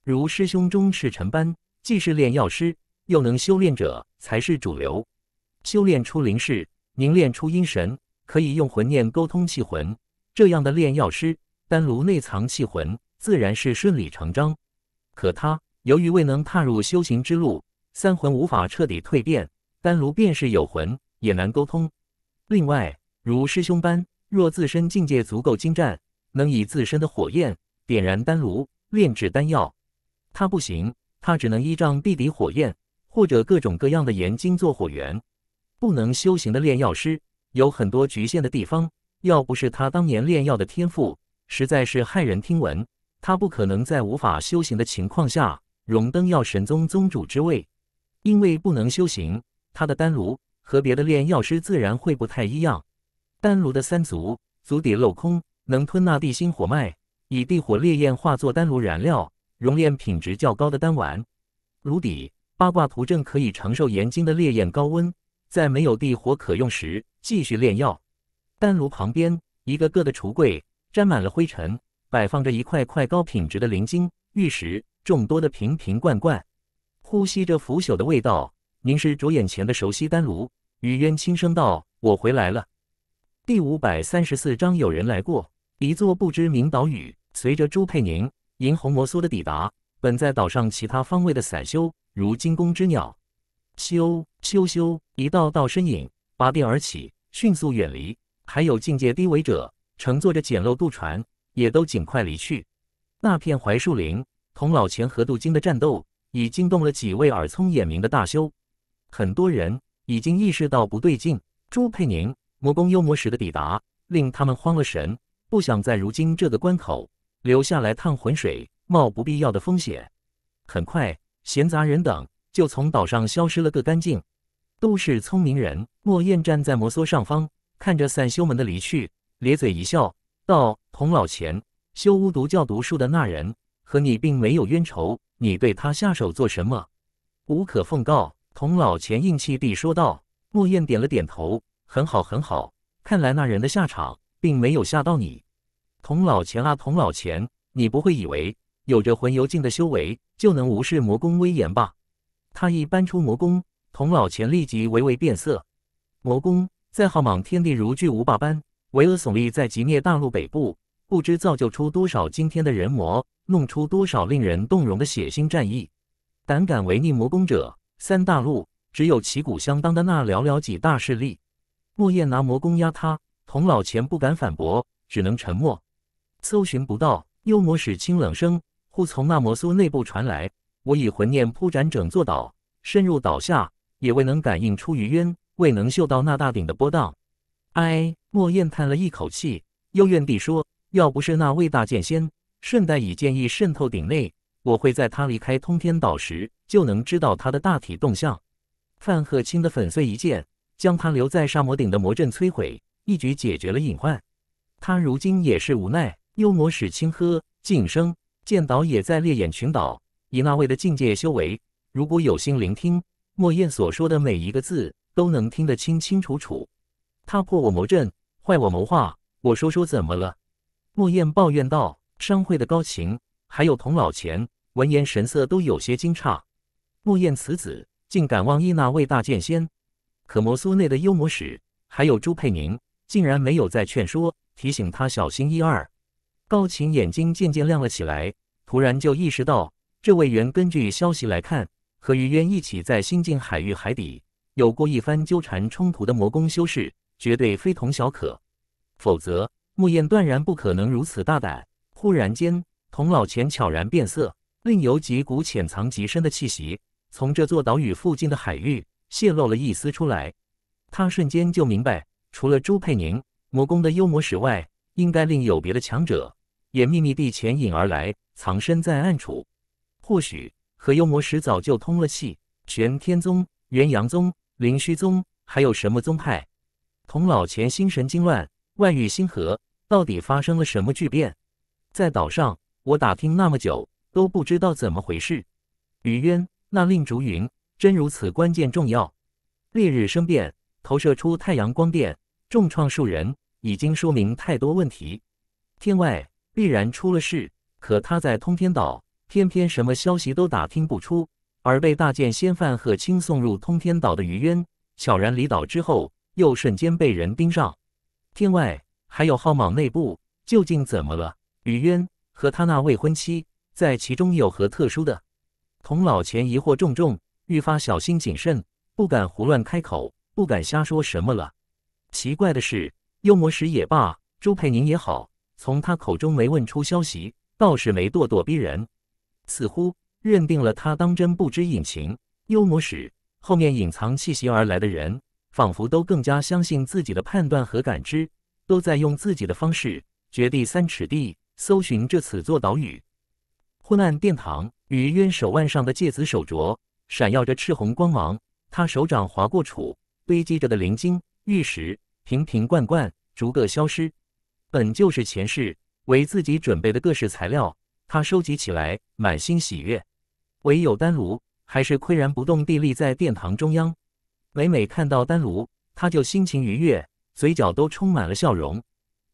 如师兄钟赤尘般，既是炼药师又能修炼者才是主流。修炼出灵识，凝练出阴神，可以用魂念沟通气魂，这样的炼药师丹炉内藏气魂，自然是顺理成章。可他由于未能踏入修行之路，三魂无法彻底蜕变，丹炉便是有魂也难沟通。另外，如师兄般。若自身境界足够精湛，能以自身的火焰点燃丹炉炼制丹药，他不行，他只能依仗地底火焰或者各种各样的岩晶做火源。不能修行的炼药师有很多局限的地方，要不是他当年炼药的天赋实在是骇人听闻，他不可能在无法修行的情况下荣登药神宗宗主之位。因为不能修行，他的丹炉和别的炼药师自然会不太一样。丹炉的三足足底镂空，能吞纳地心火脉，以地火烈焰化作丹炉燃料，熔炼品质较高的丹丸。炉底八卦图阵可以承受岩晶的烈焰高温，在没有地火可用时继续炼药。丹炉旁边，一个个的橱柜沾满了灰尘，摆放着一块块高品质的灵晶、玉石，众多的瓶瓶罐罐，呼吸着腐朽的味道。凝视着眼前的熟悉丹炉，雨渊轻声道：“我回来了。”第五百三十四章，有人来过一座不知名岛屿。随着朱佩宁、银红摩梭的抵达，本在岛上其他方位的散修如惊弓之鸟，咻咻咻，一道道身影拔地而起，迅速远离。还有境界低微者，乘坐着简陋渡船，也都尽快离去。那片槐树林，同老钱和杜金的战斗已惊动了几位耳聪眼明的大修，很多人已经意识到不对劲。朱佩宁。魔宫幽魔时的抵达令他们慌了神，不想在如今这个关口留下来趟浑水，冒不必要的风险。很快，闲杂人等就从岛上消失了个干净，都是聪明人。莫燕站在摩梭上方，看着散修们的离去，咧嘴一笑，道：“童老钱，修巫毒教毒术的那人和你并没有冤仇，你对他下手做什么？”“无可奉告。”童老钱硬气地说道。莫燕点了点头。很好，很好。看来那人的下场并没有吓到你，童老钱啊，童老钱，你不会以为有着魂游镜的修为就能无视魔宫威严吧？他一搬出魔宫，童老钱立即微微变色。魔宫再浩莽天地如巨无霸般巍峨耸立在极灭大陆北部，不知造就出多少惊天的人魔，弄出多少令人动容的血腥战役。胆敢违逆魔宫者，三大陆只有旗鼓相当的那寥寥几大势力。莫燕拿魔弓压他，童老前不敢反驳，只能沉默。搜寻不到幽魔使，清冷声忽从那魔苏内部传来：“我以魂念铺展整座岛，深入岛下，也未能感应出余渊，未能嗅到那大鼎的波荡。”哎，莫燕叹了一口气，幽怨地说：“要不是那魏大剑仙顺带以剑意渗透鼎内，我会在他离开通天岛时就能知道他的大体动向。”范鹤清的粉碎一剑。将他留在沙魔顶的魔阵摧毁，一举解决了隐患。他如今也是无奈。幽魔使青喝晋升剑岛也在烈焰群岛。以那位的境界修为，如果有心聆听莫燕所说的每一个字，都能听得清清楚楚。他破我魔阵，坏我谋划，我说说怎么了？莫燕抱怨道：“商会的高情还有童老钱，闻言神色都有些惊诧。莫燕此子，竟敢妄议那位大剑仙！”可摩苏内的幽魔使，还有朱佩宁，竟然没有再劝说、提醒他小心一二。高晴眼睛渐渐亮了起来，突然就意识到，这位原根据消息来看，和于渊一起在新晋海域海底有过一番纠缠冲突的魔宫修士，绝对非同小可。否则，木燕断然不可能如此大胆。忽然间，童老钱悄然变色，另有几股潜藏极深的气息，从这座岛屿附近的海域。泄露了一丝出来，他瞬间就明白，除了朱佩宁、魔宫的幽魔使外，应该另有别的强者也秘密地潜隐而来，藏身在暗处。或许和幽魔使早就通了气。玄天宗、元阳宗、灵虚宗，还有什么宗派？童老前心神惊乱，万语星河到底发生了什么巨变？在岛上，我打听那么久，都不知道怎么回事。雨渊，那令竹云。真如此关键重要？烈日生变，投射出太阳光电，重创数人，已经说明太多问题。天外必然出了事，可他在通天岛，偏偏什么消息都打听不出，而被大剑仙范和轻送入通天岛的余渊，悄然离岛之后，又瞬间被人盯上。天外还有号莽内部究竟怎么了？余渊和他那未婚妻在其中有何特殊的？童老前疑惑重重。愈发小心谨慎，不敢胡乱开口，不敢瞎说什么了。奇怪的是，幽魔使也罢，朱佩宁也好，从他口中没问出消息，倒是没咄咄逼人，似乎认定了他当真不知隐情。幽魔使后面隐藏气息而来的人，仿佛都更加相信自己的判断和感知，都在用自己的方式掘地三尺地搜寻这此座岛屿。昏暗殿堂，与渊手腕上的戒子手镯。闪耀着赤红光芒，他手掌划过杵，堆积着的灵晶、玉石、瓶瓶罐罐，逐个消失。本就是前世为自己准备的各式材料，他收集起来，满心喜悦。唯有丹炉还是岿然不动，地立在殿堂中央。每每看到丹炉，他就心情愉悦，嘴角都充满了笑容。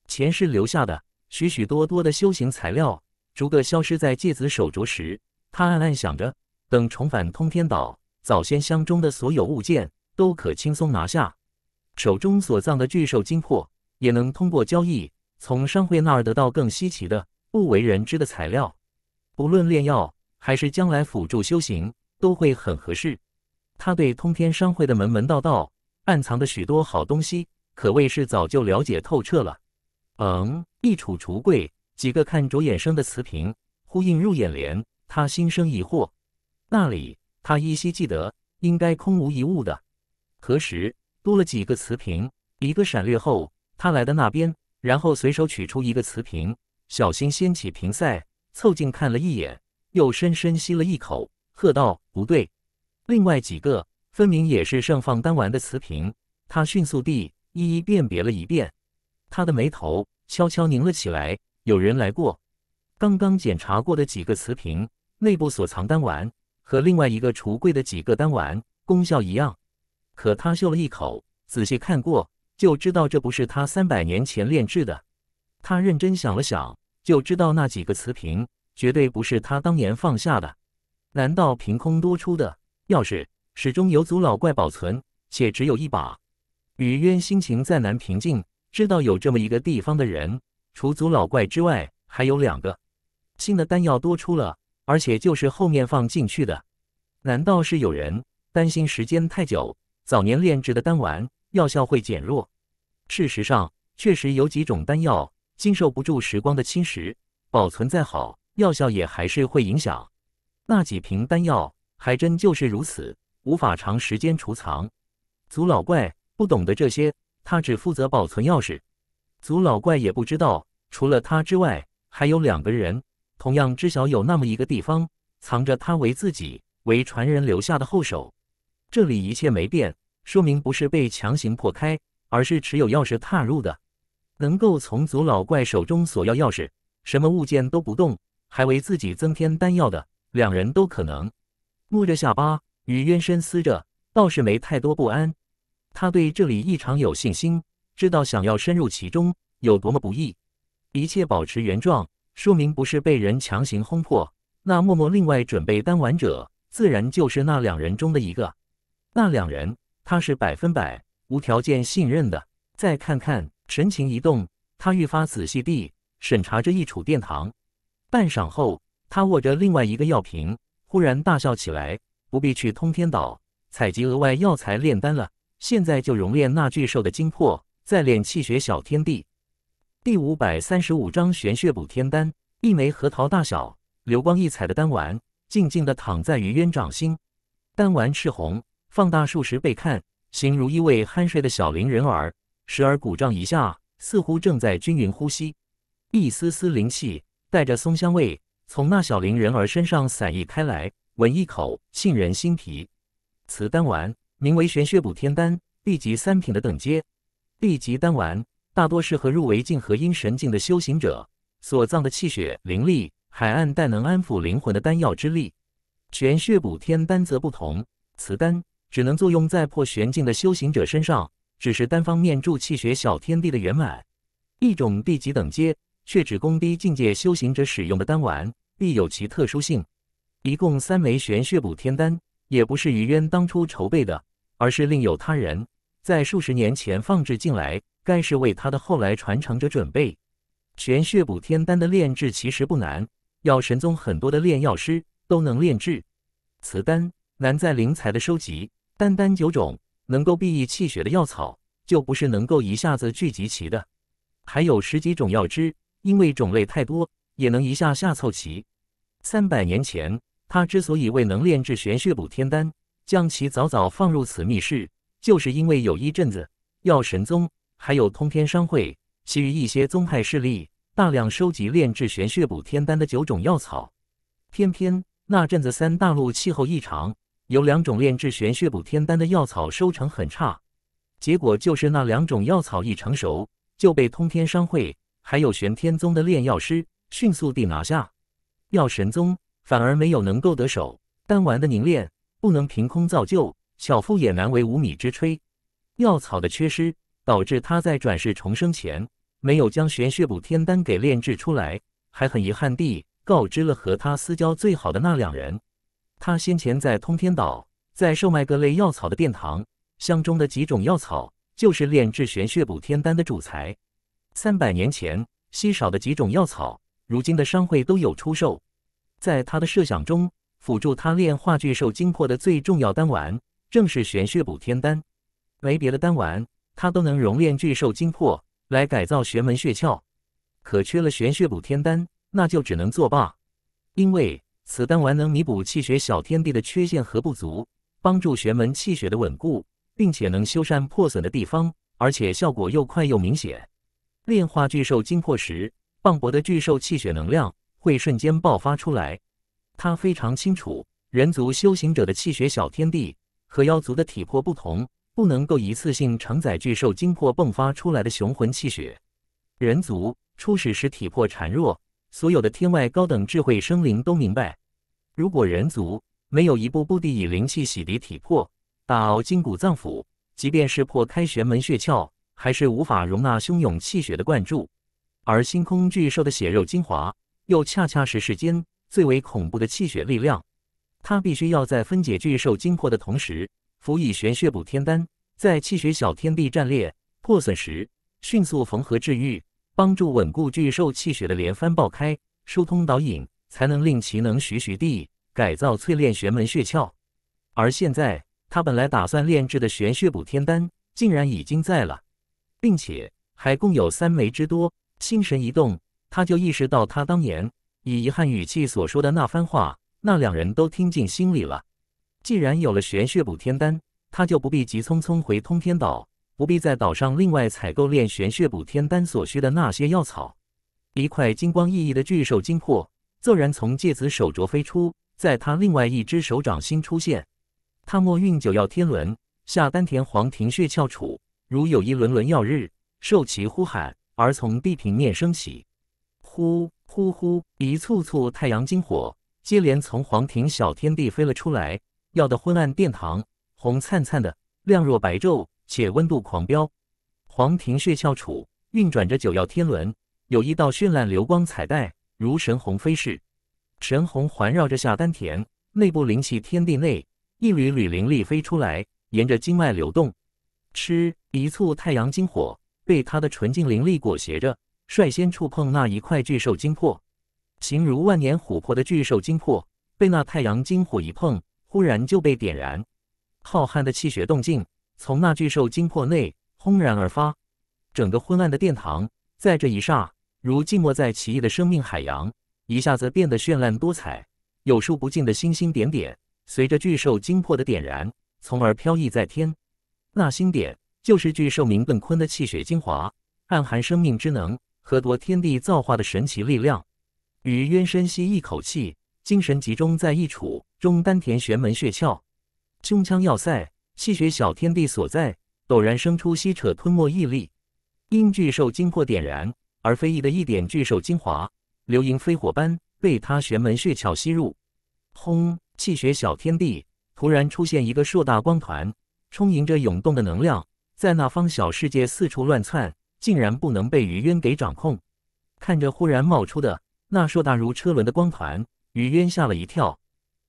前世留下的许许多多的修行材料，逐个消失在芥子手镯时，他暗暗想着。等重返通天岛，早先箱中的所有物件都可轻松拿下，手中所藏的巨兽精魄也能通过交易从商会那儿得到更稀奇的、不为人知的材料。不论炼药还是将来辅助修行，都会很合适。他对通天商会的门门道道、暗藏的许多好东西，可谓是早就了解透彻了。嗯，一橱橱柜几个看着眼生的瓷瓶，呼应入眼帘，他心生疑惑。那里，他依稀记得应该空无一物的，何时多了几个瓷瓶？一个闪掠后，他来到那边，然后随手取出一个瓷瓶，小心掀起瓶塞，凑近看了一眼，又深深吸了一口，喝道：“不对！”另外几个分明也是盛放丹丸的瓷瓶。他迅速地一一辨别了一遍，他的眉头悄悄拧了起来。有人来过，刚刚检查过的几个瓷瓶内部所藏丹丸。和另外一个橱柜的几个丹丸功效一样，可他嗅了一口，仔细看过，就知道这不是他三百年前炼制的。他认真想了想，就知道那几个瓷瓶绝对不是他当年放下的。难道凭空多出的钥匙，始终有祖老怪保存，且只有一把？雨渊心情再难平静，知道有这么一个地方的人，除祖老怪之外，还有两个。新的丹药多出了。而且就是后面放进去的，难道是有人担心时间太久，早年炼制的丹丸药效会减弱？事实上，确实有几种丹药经受不住时光的侵蚀，保存再好，药效也还是会影响。那几瓶丹药还真就是如此，无法长时间储藏。祖老怪不懂得这些，他只负责保存钥匙。祖老怪也不知道，除了他之外，还有两个人。同样知晓有那么一个地方，藏着他为自己、为传人留下的后手。这里一切没变，说明不是被强行破开，而是持有钥匙踏入的。能够从族老怪手中索要钥匙，什么物件都不动，还为自己增添丹药的，两人都可能。摸着下巴，与渊深思着，倒是没太多不安。他对这里异常有信心，知道想要深入其中有多么不易。一切保持原状。说明不是被人强行轰破，那默默另外准备丹丸者，自然就是那两人中的一个。那两人，他是百分百无条件信任的。再看看，神情一动，他愈发仔细地审查着一处殿堂。半晌后，他握着另外一个药瓶，忽然大笑起来：“不必去通天岛采集额外药材炼丹了，现在就熔炼那巨兽的精魄，再炼气血小天地。”第五百三十五章玄血补天丹，一枚核桃大小、流光溢彩的丹丸，静静地躺在于渊掌心。丹丸赤红，放大数十倍看，形如一位酣睡的小灵人儿，时而鼓胀一下，似乎正在均匀呼吸。一丝丝灵气，带着松香味，从那小灵人儿身上散溢开来。闻一口，沁人心脾。此丹丸名为玄血补天丹，地级三品的等阶，地级丹丸。大多适合入围境和阴神境的修行者所藏的气血灵力、海岸带能安抚灵魂的丹药之力。玄血补天丹则不同，此丹只能作用在破玄境的修行者身上，只是单方面助气血小天地的圆满。一种地级等阶却只供低境界修行者使用的丹丸，必有其特殊性。一共三枚玄血补天丹，也不是于渊当初筹备的，而是另有他人在数十年前放置进来。该是为他的后来传承者准备。玄血补天丹的炼制其实不难，药神宗很多的炼药师都能炼制此丹，难在灵材的收集。单单九种能够避益气血的药草，就不是能够一下子聚集齐的。还有十几种药汁，因为种类太多，也能一下下凑齐。三百年前，他之所以未能炼制玄血补天丹，将其早早放入此密室，就是因为有一阵子药神宗。还有通天商会，其余一些宗派势力大量收集炼制玄血补天丹的九种药草。偏偏那阵子三大陆气候异常，有两种炼制玄血补天丹的药草收成很差。结果就是那两种药草一成熟，就被通天商会还有玄天宗的炼药师迅速地拿下。药神宗反而没有能够得手。丹丸的凝练不能凭空造就，巧妇也难为无米之炊，药草的缺失。导致他在转世重生前没有将玄血补天丹给炼制出来，还很遗憾地告知了和他私交最好的那两人。他先前在通天岛在售卖各类药草的殿堂，箱中的几种药草就是炼制玄血补天丹的主材。三百年前稀少的几种药草，如今的商会都有出售。在他的设想中，辅助他炼化巨兽精魄的最重要丹丸，正是玄血补天丹，没别的丹丸。他都能熔炼巨兽精魄来改造玄门血窍，可缺了玄血补天丹，那就只能作罢。因为此丹丸能弥补气血小天地的缺陷和不足，帮助玄门气血的稳固，并且能修缮破损的地方，而且效果又快又明显。炼化巨兽精魄时，磅礴的巨兽气血能量会瞬间爆发出来。他非常清楚，人族修行者的气血小天地和妖族的体魄不同。不能够一次性承载巨兽精魄迸发出来的雄浑气血，人族初始时体魄孱弱，所有的天外高等智慧生灵都明白，如果人族没有一步步地以灵气洗涤体魄，大熬筋骨脏腑，即便是破开玄门血窍，还是无法容纳汹涌气血的灌注。而星空巨兽的血肉精华，又恰恰是世间最为恐怖的气血力量，它必须要在分解巨兽精魄的同时。辅以玄血补天丹，在气血小天地战裂破损时，迅速缝合治愈，帮助稳固巨兽气血的连番爆开，疏通导引，才能令其能徐徐地改造淬炼玄门血窍。而现在，他本来打算炼制的玄血补天丹，竟然已经在了，并且还共有三枚之多。心神一动，他就意识到，他当年以遗憾语气所说的那番话，那两人都听进心里了。既然有了玄血补天丹，他就不必急匆匆回通天岛，不必在岛上另外采购炼玄血补天丹所需的那些药草。一块金光熠熠的巨兽精魄骤然从戒子手镯飞出，在他另外一只手掌心出现。他墨运九曜天轮，下丹田黄庭穴翘楚，如有一轮轮耀日，受其呼喊而从地平面升起。呼呼呼！一簇簇太阳金火接连从黄庭小天地飞了出来。耀的昏暗殿堂，红灿灿的，亮若白昼，且温度狂飙。黄庭穴窍处运转着九曜天轮，有一道绚烂流光彩带如神虹飞逝，神虹环绕着下丹田内部灵气天地内一缕缕灵力飞出来，沿着经脉流动。吃一簇太阳金火被他的纯净灵力裹挟着，率先触碰那一块巨兽精魄，形如万年琥珀的巨兽精魄被那太阳金火一碰。忽然就被点燃，浩瀚的气血动静从那巨兽精魄内轰然而发，整个昏暗的殿堂在这一霎如浸没在奇异的生命海洋，一下子变得绚烂多彩。有数不尽的星星点点，随着巨兽精魄的点燃，从而飘逸在天。那星点就是巨兽明更坤的气血精华，暗含生命之能和夺天地造化的神奇力量。于渊深吸一口气。精神集中在一处，中丹田玄门穴窍、胸腔要塞、气血小天地所在，陡然生出吸扯吞没毅力。因巨兽精魄点燃而非翼的一点巨兽精华，流萤飞火般被他玄门穴窍吸入。轰！气血小天地突然出现一个硕大光团，充盈着涌动的能量，在那方小世界四处乱窜，竟然不能被余渊给掌控。看着忽然冒出的那硕大如车轮的光团。雨渊吓了一跳，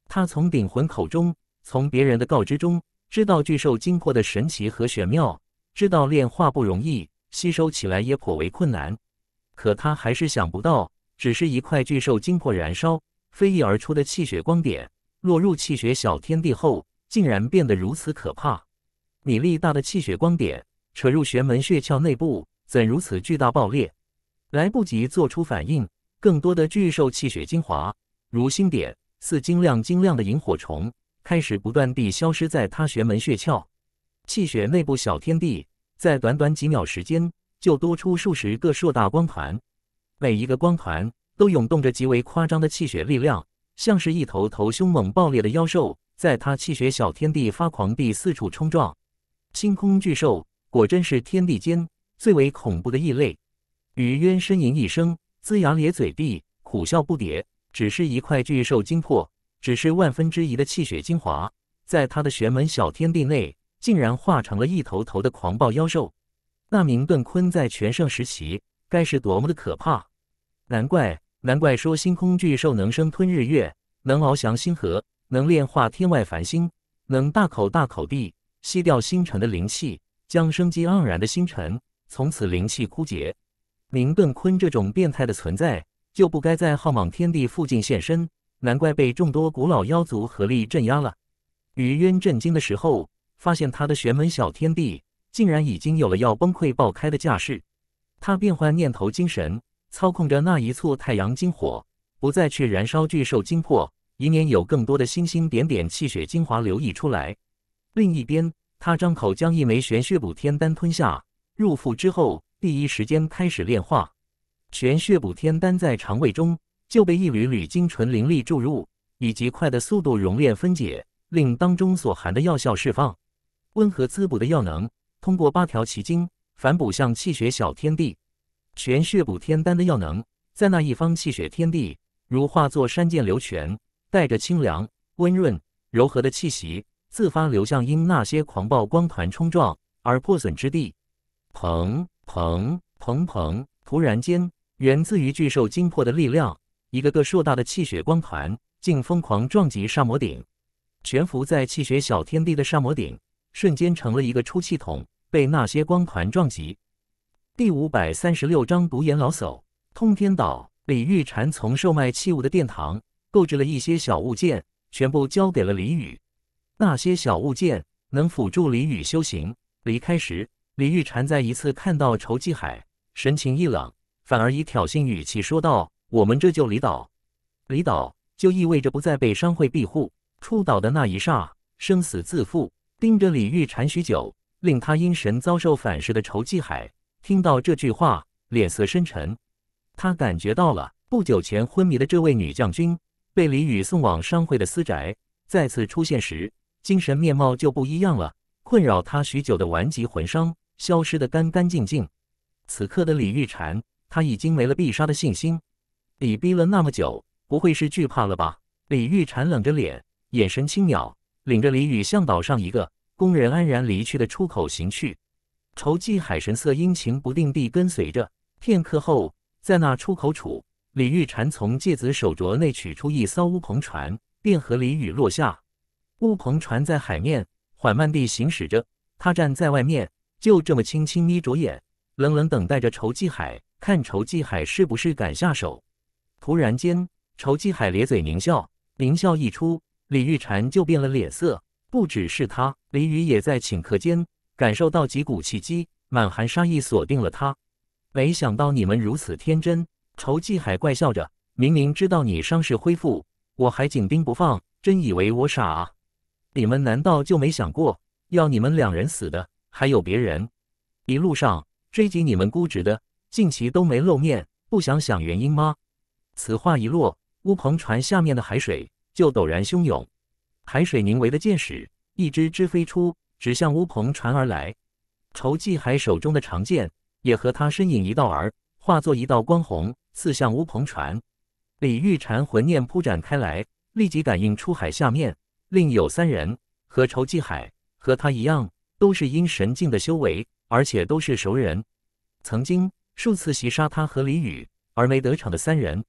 他从顶魂口中，从别人的告知中，知道巨兽精魄的神奇和玄妙，知道炼化不容易，吸收起来也颇为困难。可他还是想不到，只是一块巨兽精魄燃烧飞逸而出的气血光点，落入气血小天地后，竟然变得如此可怕。米粒大的气血光点扯入玄门血窍内部，怎如此巨大爆裂？来不及做出反应，更多的巨兽气血精华。如星点似晶亮晶亮的萤火虫，开始不断地消失在他玄门穴窍气血内部小天地，在短短几秒时间就多出数十个硕大光团，每一个光团都涌动着极为夸张的气血力量，像是一头头凶猛爆裂的妖兽，在他气血小天地发狂地四处冲撞。星空巨兽果真是天地间最为恐怖的异类，雨渊呻吟一声，龇牙咧嘴地苦笑不迭。只是一块巨兽精魄，只是万分之一的气血精华，在他的玄门小天地内，竟然化成了一头头的狂暴妖兽。那明顿坤在全盛时期，该是多么的可怕！难怪，难怪说星空巨兽能生吞日月，能翱翔星河，能炼化天外繁星，能大口大口地吸掉星辰的灵气，将生机盎然的星辰从此灵气枯竭。明顿坤这种变态的存在。就不该在浩莽天地附近现身，难怪被众多古老妖族合力镇压了。余渊震惊的时候，发现他的玄门小天地竟然已经有了要崩溃爆开的架势。他变换念头精神，操控着那一簇太阳精火，不再去燃烧巨兽精魄，以免有更多的星星点点气血精华流溢出来。另一边，他张口将一枚玄血补天丹吞下，入腹之后，第一时间开始炼化。全血补天丹在肠胃中就被一缕缕精纯灵力注入，以及快的速度熔炼分解，令当中所含的药效释放。温和滋补的药能通过八条奇经反哺向气血小天地。全血补天丹的药能在那一方气血天地，如化作山涧流泉，带着清凉、温润、柔和的气息，自发流向因那些狂暴光团冲撞而破损之地。砰砰砰砰！突然间。源自于巨兽精魄的力量，一个个硕大的气血光团竟疯狂撞击沙摩顶，悬浮在气血小天地的沙摩顶瞬间成了一个出气筒，被那些光团撞击。第五百三十六章独眼老叟。通天岛，李玉婵从售卖器物的殿堂购置了一些小物件，全部交给了李宇。那些小物件能辅助李宇修行。离开时，李玉婵再一次看到仇继海，神情一冷。反而以挑衅语气说道：“我们这就离岛，离岛就意味着不再被商会庇护。触岛的那一刹，生死自负。”盯着李玉婵许久，令他因神遭受反噬的仇继海，听到这句话，脸色深沉。他感觉到了不久前昏迷的这位女将军，被李雨送往商会的私宅再次出现时，精神面貌就不一样了。困扰他许久的顽疾魂伤消失得干干净净。此刻的李玉婵。他已经没了必杀的信心，李逼了那么久，不会是惧怕了吧？李玉婵冷着脸，眼神轻藐，领着李雨向岛上一个工人安然离去的出口行去。仇继海神色阴晴不定地跟随着。片刻后，在那出口处，李玉婵从戒子手镯内取出一艘乌篷船，便和李雨落下。乌篷船在海面缓慢地行驶着，他站在外面，就这么轻轻眯着眼，冷冷等待着仇继海。看仇继海是不是敢下手？突然间，仇继海咧嘴狞笑，狞笑一出，李玉婵就变了脸色。不只是他，李雨也在顷刻间感受到几股气机，满含杀意锁定了他。没想到你们如此天真！仇继海怪笑着，明明知道你伤势恢复，我还紧盯不放，真以为我傻啊？你们难道就没想过，要你们两人死的还有别人？一路上追击你们估值的。近期都没露面，不想想原因吗？此话一落，乌篷船下面的海水就陡然汹涌，海水凝为的箭矢一只只飞出，指向乌篷船而来。仇继海手中的长剑也和他身影一道而化作一道光虹，刺向乌篷船。李玉婵魂念铺展开来，立即感应出海下面另有三人，和仇继海和他一样，都是因神境的修为，而且都是熟人，曾经。数次袭杀他和李雨，而没得逞的三人，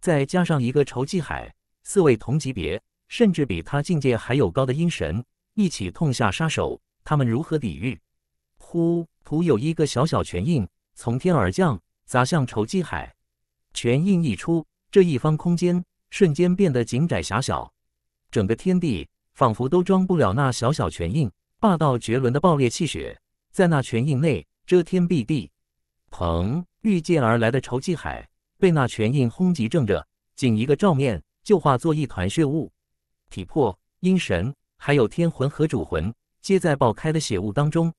再加上一个仇继海，四位同级别，甚至比他境界还有高的阴神，一起痛下杀手，他们如何抵御？呼，徒有一个小小拳印从天而降，砸向仇继海。拳印一出，这一方空间瞬间变得紧窄狭小，整个天地仿佛都装不了那小小拳印。霸道绝伦的爆裂气血，在那拳印内遮天蔽地。鹏遇剑而来的仇继海被那拳印轰击正着，仅一个照面就化作一团血雾，体魄、阴神还有天魂和主魂皆在爆开的血雾当中。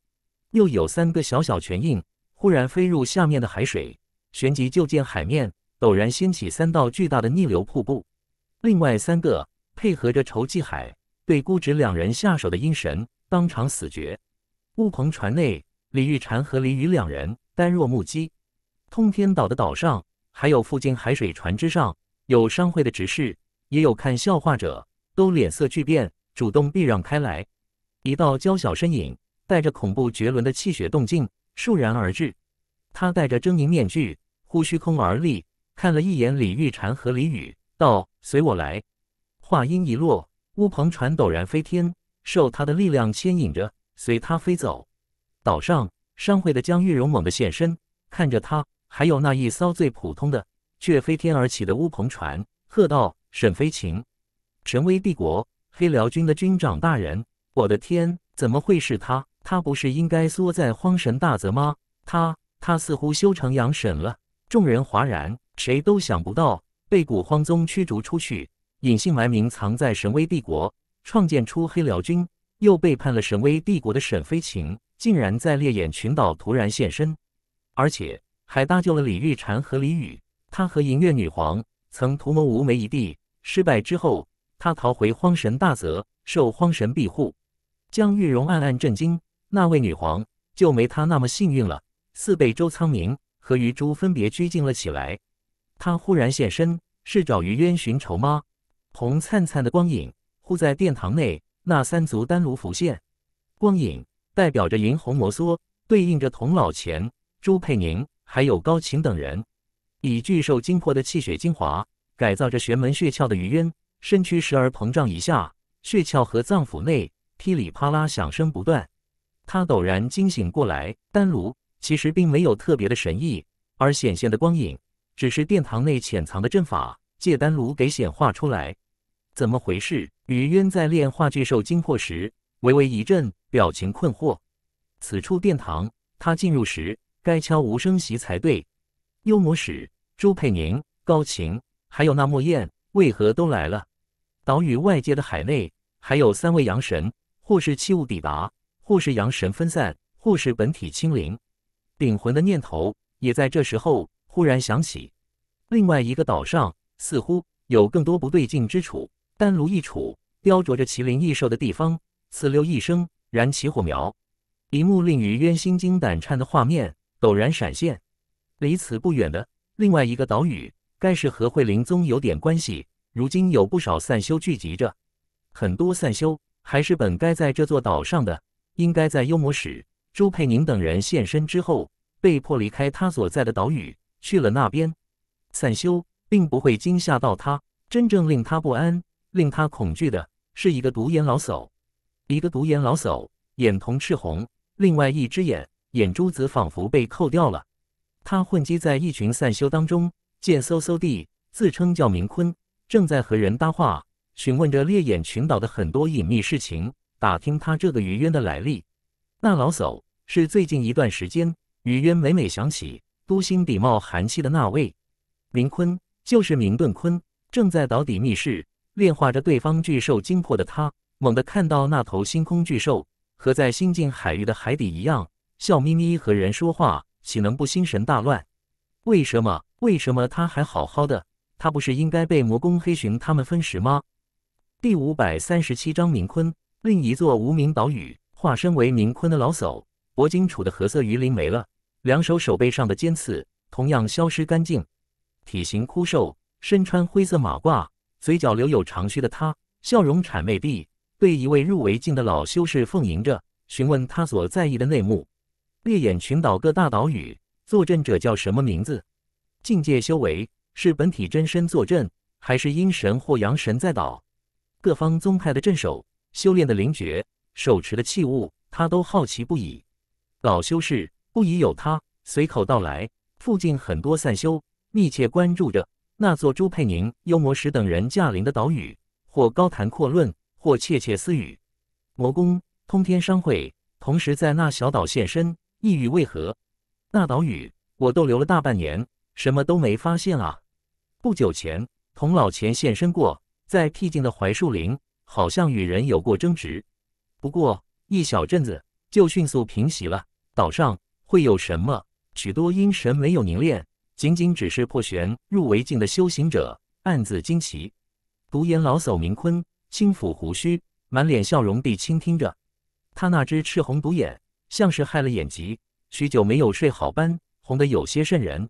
又有三个小小拳印忽然飞入下面的海水，旋即就见海面陡然掀起三道巨大的逆流瀑布。另外三个配合着仇继海对孤侄两人下手的阴神当场死绝。乌鹏船内，李玉婵和李雨两人。呆若木鸡，通天岛的岛上还有附近海水船只上，有商会的执事，也有看笑话者，都脸色巨变，主动避让开来。一道娇小身影，带着恐怖绝伦的气血动静，倏然而至。他戴着狰狞面具，呼虚空而立，看了一眼李玉婵和李雨，道：“随我来。”话音一落，乌篷船陡然飞天，受他的力量牵引着，随他飞走。岛上。商会的江玉荣猛地现身，看着他，还有那一艘最普通的却飞天而起的乌篷船，喝道：“沈飞禽，神威帝国黑辽军的军长大人！我的天，怎么会是他？他不是应该缩在荒神大泽吗？他……他似乎修成阳神了！”众人哗然，谁都想不到，被古荒宗驱逐出去，隐姓埋名藏在神威帝国，创建出黑辽军，又背叛了神威帝国的沈飞禽。竟然在烈焰群岛突然现身，而且还搭救了李玉婵和李雨。他和银月女皇曾图谋无眉一地，失败之后，他逃回荒神大泽，受荒神庇护。江玉蓉暗暗震惊，那位女皇就没他那么幸运了。四贝周仓明和余珠分别拘禁了起来。他忽然现身，是找余渊寻仇吗？红灿灿的光影忽在殿堂内，那三足丹炉浮现，光影。代表着银红摩梭，对应着童老钱、朱佩宁，还有高晴等人，以巨兽精魄的气血精华改造着玄门血窍的余渊身躯，时而膨胀一下，血窍和脏腑内噼里啪啦响声不断。他陡然惊醒过来，丹炉其实并没有特别的神异，而显现的光影只是殿堂内潜藏的阵法借丹炉给显化出来。怎么回事？余渊在炼化巨兽精魄时。微微一震，表情困惑。此处殿堂，他进入时该悄无声息才对。幽魔使朱佩宁、高晴，还有那莫燕，为何都来了？岛屿外界的海内，还有三位阳神，或是器物抵达，或是阳神分散，或是本体清零。顶魂的念头也在这时候忽然想起：另外一个岛上，似乎有更多不对劲之处。丹炉一处，雕琢着麒麟异兽的地方。呲溜一声，燃起火苗，一幕令于渊心惊胆颤的画面陡然闪现。离此不远的另外一个岛屿，该是和慧灵宗有点关系。如今有不少散修聚集着，很多散修还是本该在这座岛上的。应该在幽魔使周佩宁等人现身之后，被迫离开他所在的岛屿，去了那边。散修并不会惊吓到他，真正令他不安、令他恐惧的，是一个独眼老叟。一个独眼老叟，眼瞳赤红，另外一只眼眼珠子仿佛被扣掉了。他混迹在一群散修当中，贱嗖嗖地自称叫明坤，正在和人搭话，询问着烈眼群岛的很多隐秘事情，打听他这个鱼渊的来历。那老叟是最近一段时间鱼渊每每想起都心底冒寒气的那位。明坤就是明顿坤，正在岛底密室炼化着对方巨兽精魄的他。猛地看到那头星空巨兽，和在新境海域的海底一样，笑眯眯和人说话，岂能不心神大乱？为什么？为什么他还好好的？他不是应该被魔宫黑熊他们分食吗？第五百三十七章明坤。另一座无名岛屿，化身为明坤的老叟，铂金楚的褐色鱼鳞没了，两手手背上的尖刺同样消失干净。体型枯瘦，身穿灰色马褂，嘴角留有长须的他，笑容谄媚地。对一位入围境的老修士奉迎着，询问他所在意的内幕。烈眼群岛各大岛屿坐镇者叫什么名字？境界修为是本体真身坐镇，还是阴神或阳神在岛？各方宗派的镇守、修炼的灵诀、手持的器物，他都好奇不已。老修士不疑有他，随口道来。附近很多散修密切关注着那座朱佩宁、幽魔石等人驾临的岛屿，或高谈阔论。或窃窃私语，魔宫通天商会同时在那小岛现身，意欲为何？那岛屿我逗留了大半年，什么都没发现啊。不久前童老前现身过，在僻静的槐树林，好像与人有过争执，不过一小阵子就迅速平息了。岛上会有什么？许多阴神没有凝练，仅仅只是破玄入为境的修行者暗自惊奇。独眼老叟明坤。轻抚胡须，满脸笑容地倾听着。他那只赤红独眼，像是害了眼疾，许久没有睡好般，红得有些渗人。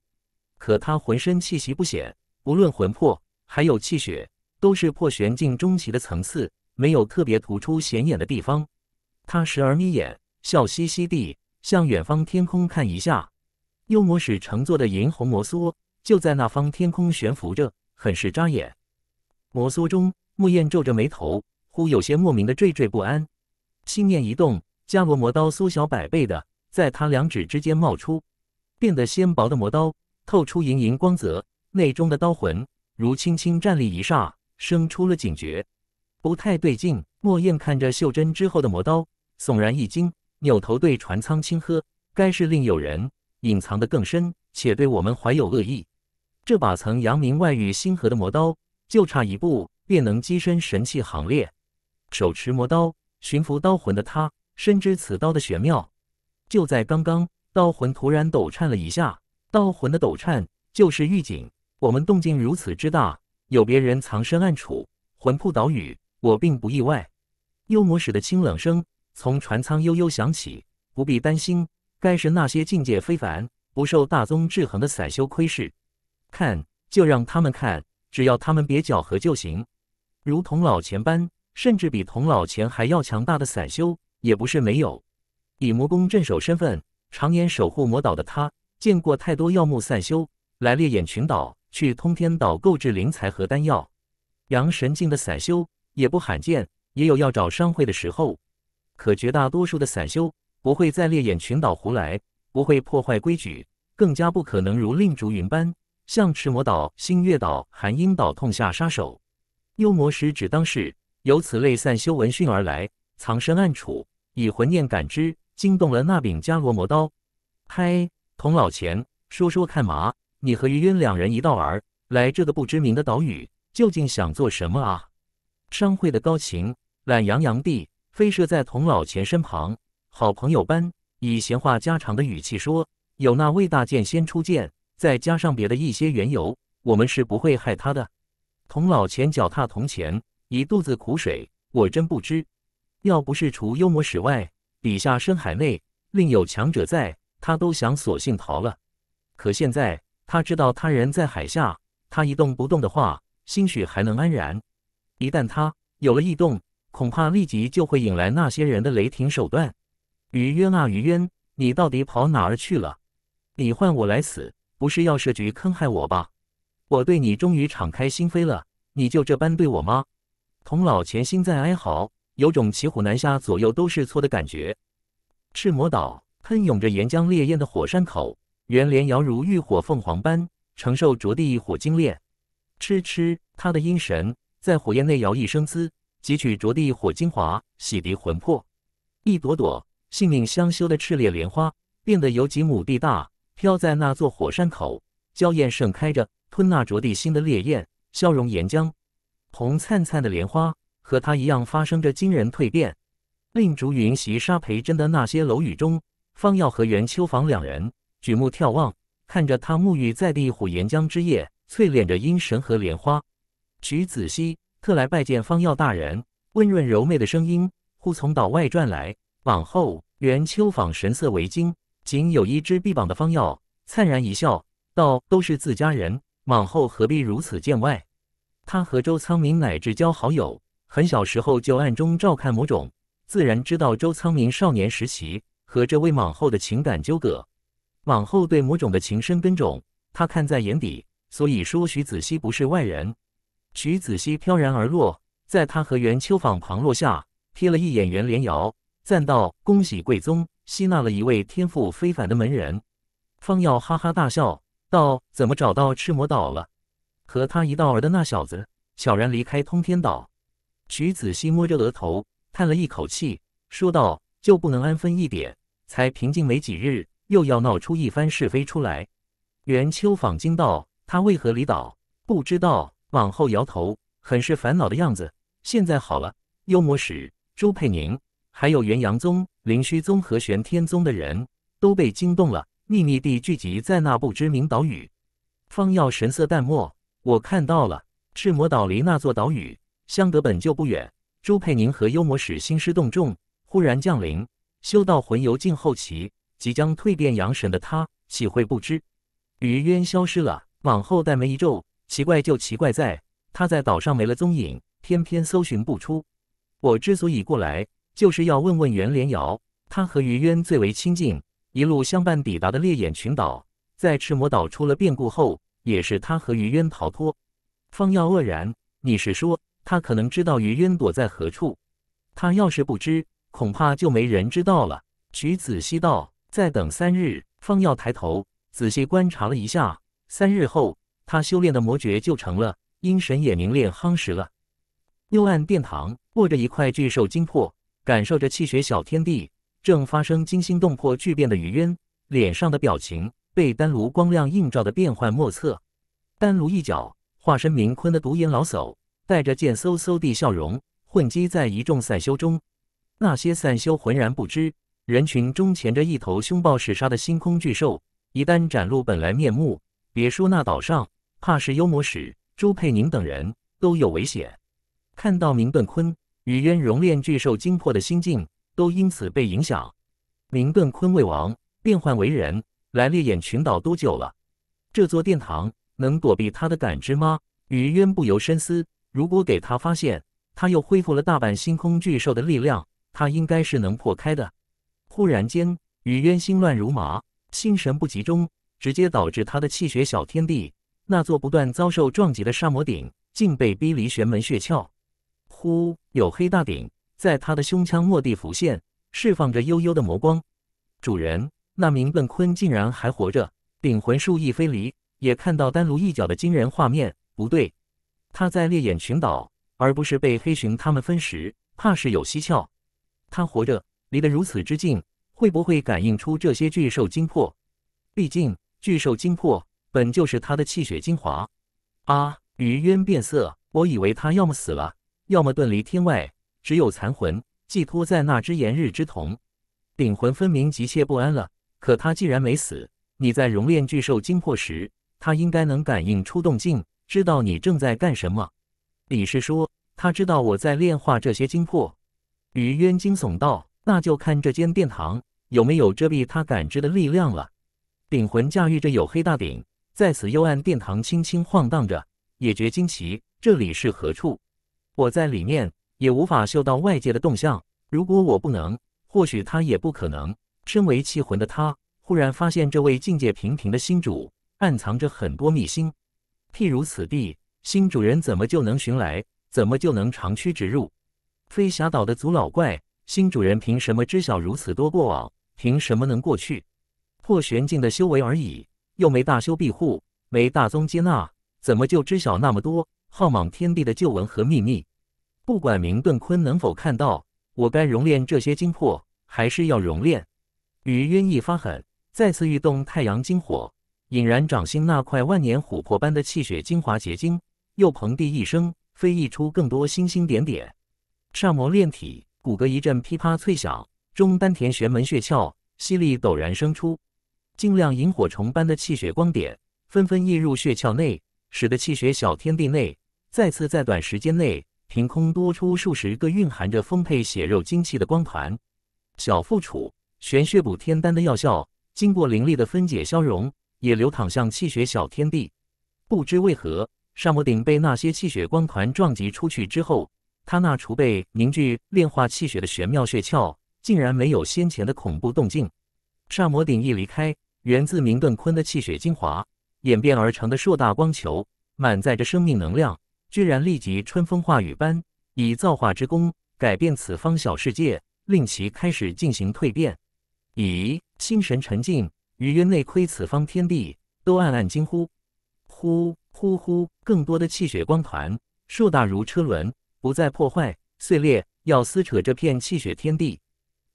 可他浑身气息不显，无论魂魄还有气血，都是破玄境中期的层次，没有特别突出显眼的地方。他时而眯眼，笑嘻嘻地向远方天空看一下。幽魔使乘坐的银红摩梭就在那方天空悬浮着，很是扎眼。摩梭中。莫燕皱着眉头，忽有些莫名的惴惴不安。心念一动，伽罗魔刀缩小百倍的，在他两指之间冒出，变得纤薄的魔刀透出莹莹光泽，内中的刀魂如轻轻站立一霎，生出了警觉，不太对劲。莫燕看着袖珍之后的魔刀，悚然一惊，扭头对船舱轻喝：“该是另有人隐藏得更深，且对我们怀有恶意。这把曾扬名外域星河的魔刀，就差一步。”便能跻身神器行列。手持魔刀、寻服刀魂的他，深知此刀的玄妙。就在刚刚，刀魂突然抖颤了一下。刀魂的抖颤就是预警。我们动静如此之大，有别人藏身暗处。魂魄岛屿，我并不意外。幽魔使的清冷声从船舱悠悠响起。不必担心，该是那些境界非凡、不受大宗制衡的散修窥视。看，就让他们看，只要他们别搅和就行。如同老钱般，甚至比同老钱还要强大的散修也不是没有。以魔宫镇守身份常年守护魔岛的他，见过太多耀目散修来烈眼群岛、去通天岛购置灵材和丹药。阳神境的散修也不罕见，也有要找商会的时候。可绝大多数的散修不会在烈焰群岛胡来，不会破坏规矩，更加不可能如令竹云般向赤魔岛、星月岛、寒鹰岛痛下杀手。幽魔时只当是，由此类散修闻讯而来，藏身暗处，以魂念感知，惊动了那柄伽罗魔刀。嗨，童老钱，说说看嘛，你和于渊两人一道儿来这个不知名的岛屿，究竟想做什么啊？商会的高晴懒洋洋地飞射在童老钱身旁，好朋友般以闲话家常的语气说：“有那魏大剑先出剑，再加上别的一些缘由，我们是不会害他的。”童老前脚踏铜钱，一肚子苦水。我真不知，要不是除幽魔使外，底下深海内另有强者在，他都想索性逃了。可现在他知道他人在海下，他一动不动的话，兴许还能安然。一旦他有了异动，恐怕立即就会引来那些人的雷霆手段。于渊啊于渊，你到底跑哪儿去了？你换我来死，不是要设局坑害我吧？我对你终于敞开心扉了，你就这般对我吗？童老潜心在哀嚎，有种骑虎难下，左右都是错的感觉。赤魔岛喷涌着岩浆烈焰的火山口，圆莲摇如浴火凤凰般承受着地火精炼。痴痴，他的阴神在火焰内摇曳生姿，汲取着地火精华，洗涤魂魄。一朵朵性命相修的炽烈莲花，变得有几亩地大，飘在那座火山口，娇艳盛开着。吞纳着地心的烈焰，消融岩浆，红灿灿的莲花和他一样发生着惊人蜕变。令竹云袭杀裴真的那些楼宇中，方耀和袁秋舫两人举目眺望，看着他沐浴在地虎岩浆之夜，淬炼着阴神和莲花。徐子熙特来拜见方耀大人，温润柔媚的声音忽从岛外传来。往后，袁秋坊神色为惊，仅有一只臂膀的方耀灿然一笑，道：“都是自家人。”莽后何必如此见外？他和周仓明乃至交好友，很小时候就暗中照看母种，自然知道周仓明少年时期和这位莽后的情感纠葛。莽后对母种的情深根种，他看在眼底，所以说徐子熙不是外人。徐子熙飘然而落，在他和袁秋坊旁落下，瞥了一眼袁连瑶，赞道：“恭喜贵宗吸纳了一位天赋非凡的门人。”方耀哈哈大笑。道：“怎么找到赤魔岛了？和他一道儿的那小子悄然离开通天岛。”徐子熙摸着额头，叹了一口气，说道：“就不能安分一点？才平静没几日，又要闹出一番是非出来。”元秋访惊道：“他为何离岛？不知道。”往后摇头，很是烦恼的样子。现在好了，幽魔使朱佩宁，还有元阳宗、灵虚宗和玄天宗的人都被惊动了。秘密地聚集在那不知名岛屿，方耀神色淡漠。我看到了，赤魔岛离那座岛屿相隔本就不远。朱佩宁和幽魔使兴师动众，忽然降临。修道魂游境后期，即将蜕变阳神的他，岂会不知？于渊消失了，往后带眉一皱，奇怪就奇怪在，他在岛上没了踪影，偏偏搜寻不出。我之所以过来，就是要问问袁连尧，他和于渊最为亲近。一路相伴抵达的烈焰群岛，在赤魔岛出了变故后，也是他和鱼渊逃脱。方耀愕然：“你是说他可能知道鱼渊躲在何处？他要是不知，恐怕就没人知道了。”徐子熙道：“再等三日。”方耀抬头仔细观察了一下，三日后，他修炼的魔诀就成了，阴神也凝练夯实了。右岸殿堂握着一块巨兽精魄，感受着气血小天地。正发生惊心动魄巨变的余渊，脸上的表情被丹炉光亮映照的变幻莫测。丹炉一角，化身明坤的独眼老叟，带着贱嗖嗖的笑容，混迹在一众散修中。那些散修浑然不知，人群中潜着一头凶暴嗜杀的星空巨兽，一旦展露本来面目，别说那岛上，怕是幽魔使朱佩宁等人都有危险。看到明顿坤雨渊熔炼巨兽精魄的心境。都因此被影响。明顿坤未王变换为人来烈焰群岛多久了？这座殿堂能躲避他的感知吗？雨渊不由深思。如果给他发现，他又恢复了大半星空巨兽的力量，他应该是能破开的。忽然间，雨渊心乱如麻，心神不集中，直接导致他的气血小天地那座不断遭受撞击的沙魔顶，竟被逼离玄门血窍。呼，有黑大顶。在他的胸腔蓦地浮现，释放着幽幽的魔光。主人，那名笨坤竟然还活着！顶魂术一飞离，也看到丹炉一角的惊人画面。不对，他在烈眼群岛，而不是被黑熊他们分食，怕是有蹊跷。他活着，离得如此之近，会不会感应出这些巨兽精魄？毕竟巨兽精魄本就是他的气血精华。啊！余渊变色，我以为他要么死了，要么遁离天外。只有残魂寄托在那只炎日之瞳，顶魂分明急切不安了。可他既然没死，你在熔炼巨兽精魄时，他应该能感应出动静，知道你正在干什么。李氏说：“他知道我在炼化这些精魄。”于渊惊悚道：“那就看这间殿堂有没有遮蔽他感知的力量了。”顶魂驾驭着黝黑大鼎，在此幽暗殿堂轻轻晃荡着，也觉惊奇。这里是何处？我在里面。也无法嗅到外界的动向。如果我不能，或许他也不可能。身为器魂的他，忽然发现这位境界平平的新主暗藏着很多秘辛。譬如此地，新主人怎么就能寻来？怎么就能长驱直入？飞侠岛的祖老怪，新主人凭什么知晓如此多过往？凭什么能过去？破玄境的修为而已，又没大修庇护，没大宗接纳，怎么就知晓那么多浩莽天地的旧闻和秘密？不管明顿坤能否看到，我该熔炼这些精魄，还是要熔炼？余渊义发狠，再次欲动太阳精火，引燃掌心那块万年琥珀般的气血精华结晶，又蓬地一声，飞溢出更多星星点点。煞魔炼体，骨骼一阵噼啪脆响，中丹田玄门穴窍，吸力陡然生出，尽量萤火虫般的气血光点纷纷溢入穴窍内，使得气血小天地内再次在短时间内。凭空多出数十个蕴含着丰沛血肉精气的光团，小腹处玄血补天丹的药效，经过灵力的分解消融，也流淌向气血小天地。不知为何，萨摩鼎被那些气血光团撞击出去之后，他那储备凝聚炼化气血的玄妙血窍，竟然没有先前的恐怖动静。萨摩鼎一离开，源自明顿坤的气血精华演变而成的硕大光球，满载着生命能量。居然立即春风化雨般，以造化之功改变此方小世界，令其开始进行蜕变。咦，心神沉静，于渊内窥此方天地，都暗暗惊呼：呼呼呼！更多的气血光团，硕大如车轮，不再破坏碎裂，要撕扯这片气血天地。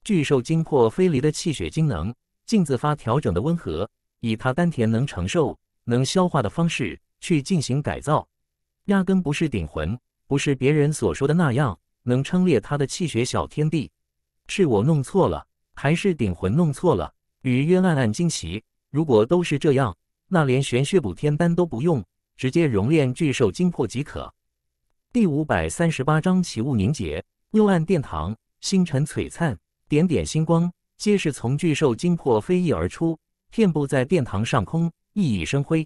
巨兽精魄飞离的气血精能，竟自发调整的温和，以他丹田能承受、能消化的方式去进行改造。压根不是顶魂，不是别人所说的那样能称裂他的气血小天地，是我弄错了，还是顶魂弄错了？雨渊暗暗惊奇，如果都是这样，那连玄血补天丹都不用，直接熔炼巨兽精魄即可。第五百三十八章奇物凝结。幽暗殿堂，星辰璀璨，点点星光皆是从巨兽精魄飞逸而出，遍布在殿堂上空，熠熠生辉。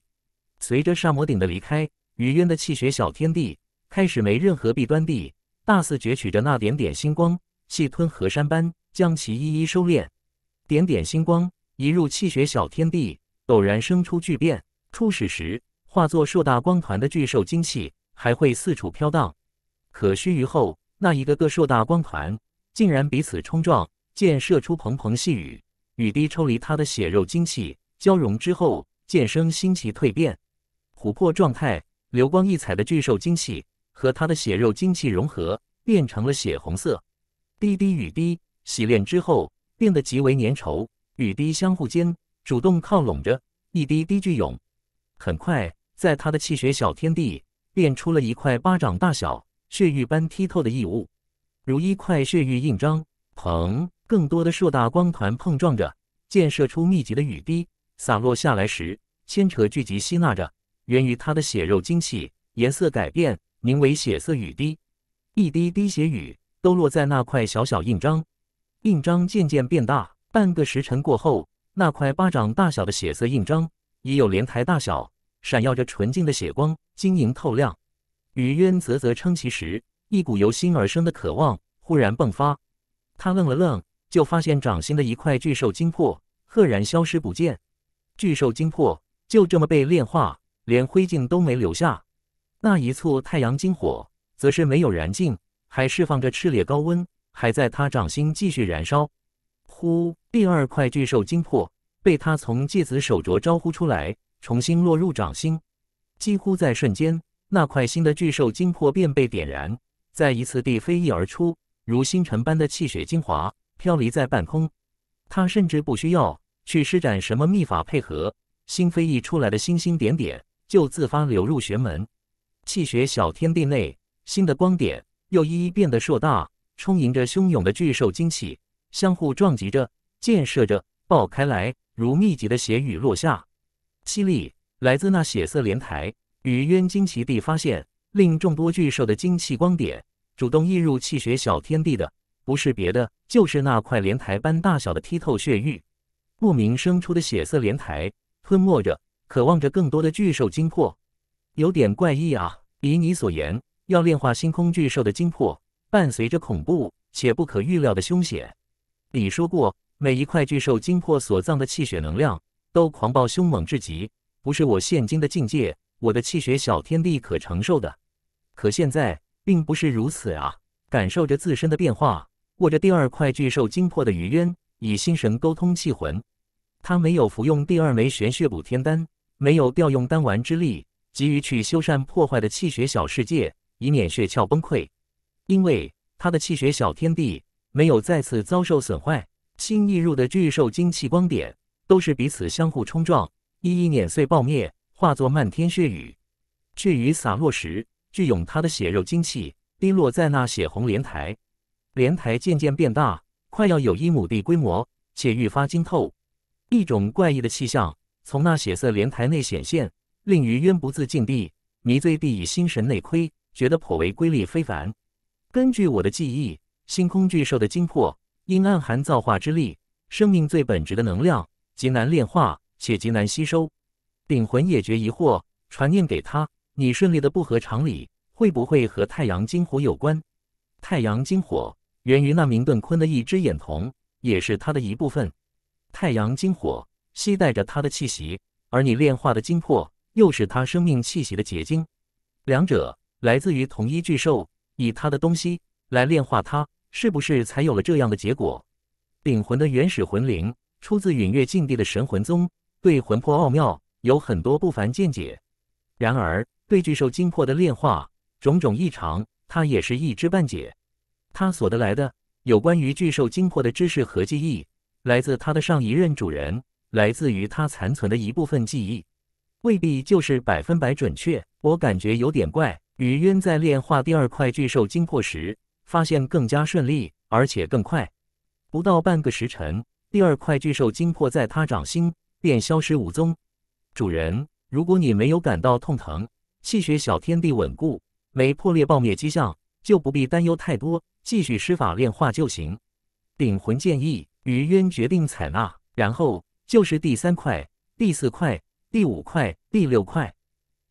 随着煞魔顶的离开。雨渊的气血小天地开始没任何弊端地大肆攫取着那点点星光，气吞河山般将其一一收敛。点点星光一入气血小天地，陡然生出巨变。初始时，化作硕大光团的巨兽精气还会四处飘荡，可须臾后，那一个个硕大光团竟然彼此冲撞，溅射出蓬蓬细雨。雨滴抽离他的血肉精气交融之后，渐生新奇蜕变，琥珀状态。流光溢彩的巨兽精气和他的血肉精气融合，变成了血红色。滴滴雨滴洗炼之后，变得极为粘稠，雨滴相互间主动靠拢着，一滴滴聚涌。很快，在他的气血小天地，变出了一块巴掌大小、血玉般剔透的异物，如一块血玉印章。砰！更多的硕大光团碰撞着，溅射出密集的雨滴，洒落下来时，牵扯聚集、吸纳着。源于他的血肉精气，颜色改变，名为血色雨滴。一滴滴血雨都落在那块小小印章，印章渐渐变大。半个时辰过后，那块巴掌大小的血色印章已有莲台大小，闪耀着纯净的血光，晶莹透亮。雨渊啧啧称奇时，一股由心而生的渴望忽然迸发。他愣了愣，就发现掌心的一块巨兽精魄赫然消失不见，巨兽精魄就这么被炼化。连灰烬都没留下，那一簇太阳金火则是没有燃尽，还释放着炽烈高温，还在他掌心继续燃烧。呼，第二块巨兽金魄被他从戒子手镯招呼出来，重新落入掌心。几乎在瞬间，那块新的巨兽精魄便被点燃，在一次地飞翼而出，如星辰般的气血精华飘离在半空。他甚至不需要去施展什么秘法配合，新飞翼出来的星星点点。就自发流入玄门气血小天地内，新的光点又一一变得硕大，充盈着汹涌的巨兽精气，相互撞击着、建设着、爆开来，如密集的血雨落下。犀利来自那血色莲台，与渊惊奇地发现，令众多巨兽的精气光点主动溢入气血小天地的，不是别的，就是那块莲台般大小的剔透血玉。莫名生出的血色莲台吞没着。渴望着更多的巨兽精魄，有点怪异啊！以你所言，要炼化星空巨兽的精魄，伴随着恐怖且不可预料的凶险。你说过，每一块巨兽精魄所藏的气血能量都狂暴凶猛至极，不是我现今的境界，我的气血小天地可承受的。可现在并不是如此啊！感受着自身的变化，握着第二块巨兽精魄的余渊，以心神沟通气魂，他没有服用第二枚玄血补天丹。没有调用丹丸之力，急于去修缮破坏的气血小世界，以免血窍崩溃。因为他的气血小天地没有再次遭受损坏，新溢入的巨兽精气光点都是彼此相互冲撞，一一碾碎爆灭，化作漫天血雨。血雨洒落时，聚涌他的血肉精气滴落在那血红莲台，莲台渐渐变大，快要有一亩地规模，且愈发精透，一种怪异的气象。从那血色莲台内显现，令于渊不自禁地迷醉，地以心神内窥，觉得颇为瑰丽非凡。根据我的记忆，星空巨兽的精魄应暗含造化之力，生命最本质的能量，极难炼化且极难吸收。顶魂也觉疑惑，传念给他：“你顺利的不合常理，会不会和太阳金火有关？”太阳金火源于那明遁坤的一只眼瞳，也是他的一部分。太阳金火。吸带着他的气息，而你炼化的精魄又是他生命气息的结晶，两者来自于同一巨兽，以他的东西来炼化他，是不是才有了这样的结果？鼎魂的原始魂灵出自陨月禁地的神魂宗，对魂魄奥妙有很多不凡见解。然而，对巨兽精魄的炼化种种异常，他也是一知半解。他所得来的有关于巨兽精魄的知识和记忆，来自他的上一任主人。来自于他残存的一部分记忆，未必就是百分百准确。我感觉有点怪。于渊在炼化第二块巨兽精魄时，发现更加顺利，而且更快。不到半个时辰，第二块巨兽精魄在他掌心便消失无踪。主人，如果你没有感到痛疼，气血小天地稳固，没破裂爆灭迹象，就不必担忧太多，继续施法炼化就行。顶魂建议，于渊决定采纳，然后。就是第三块、第四块、第五块、第六块，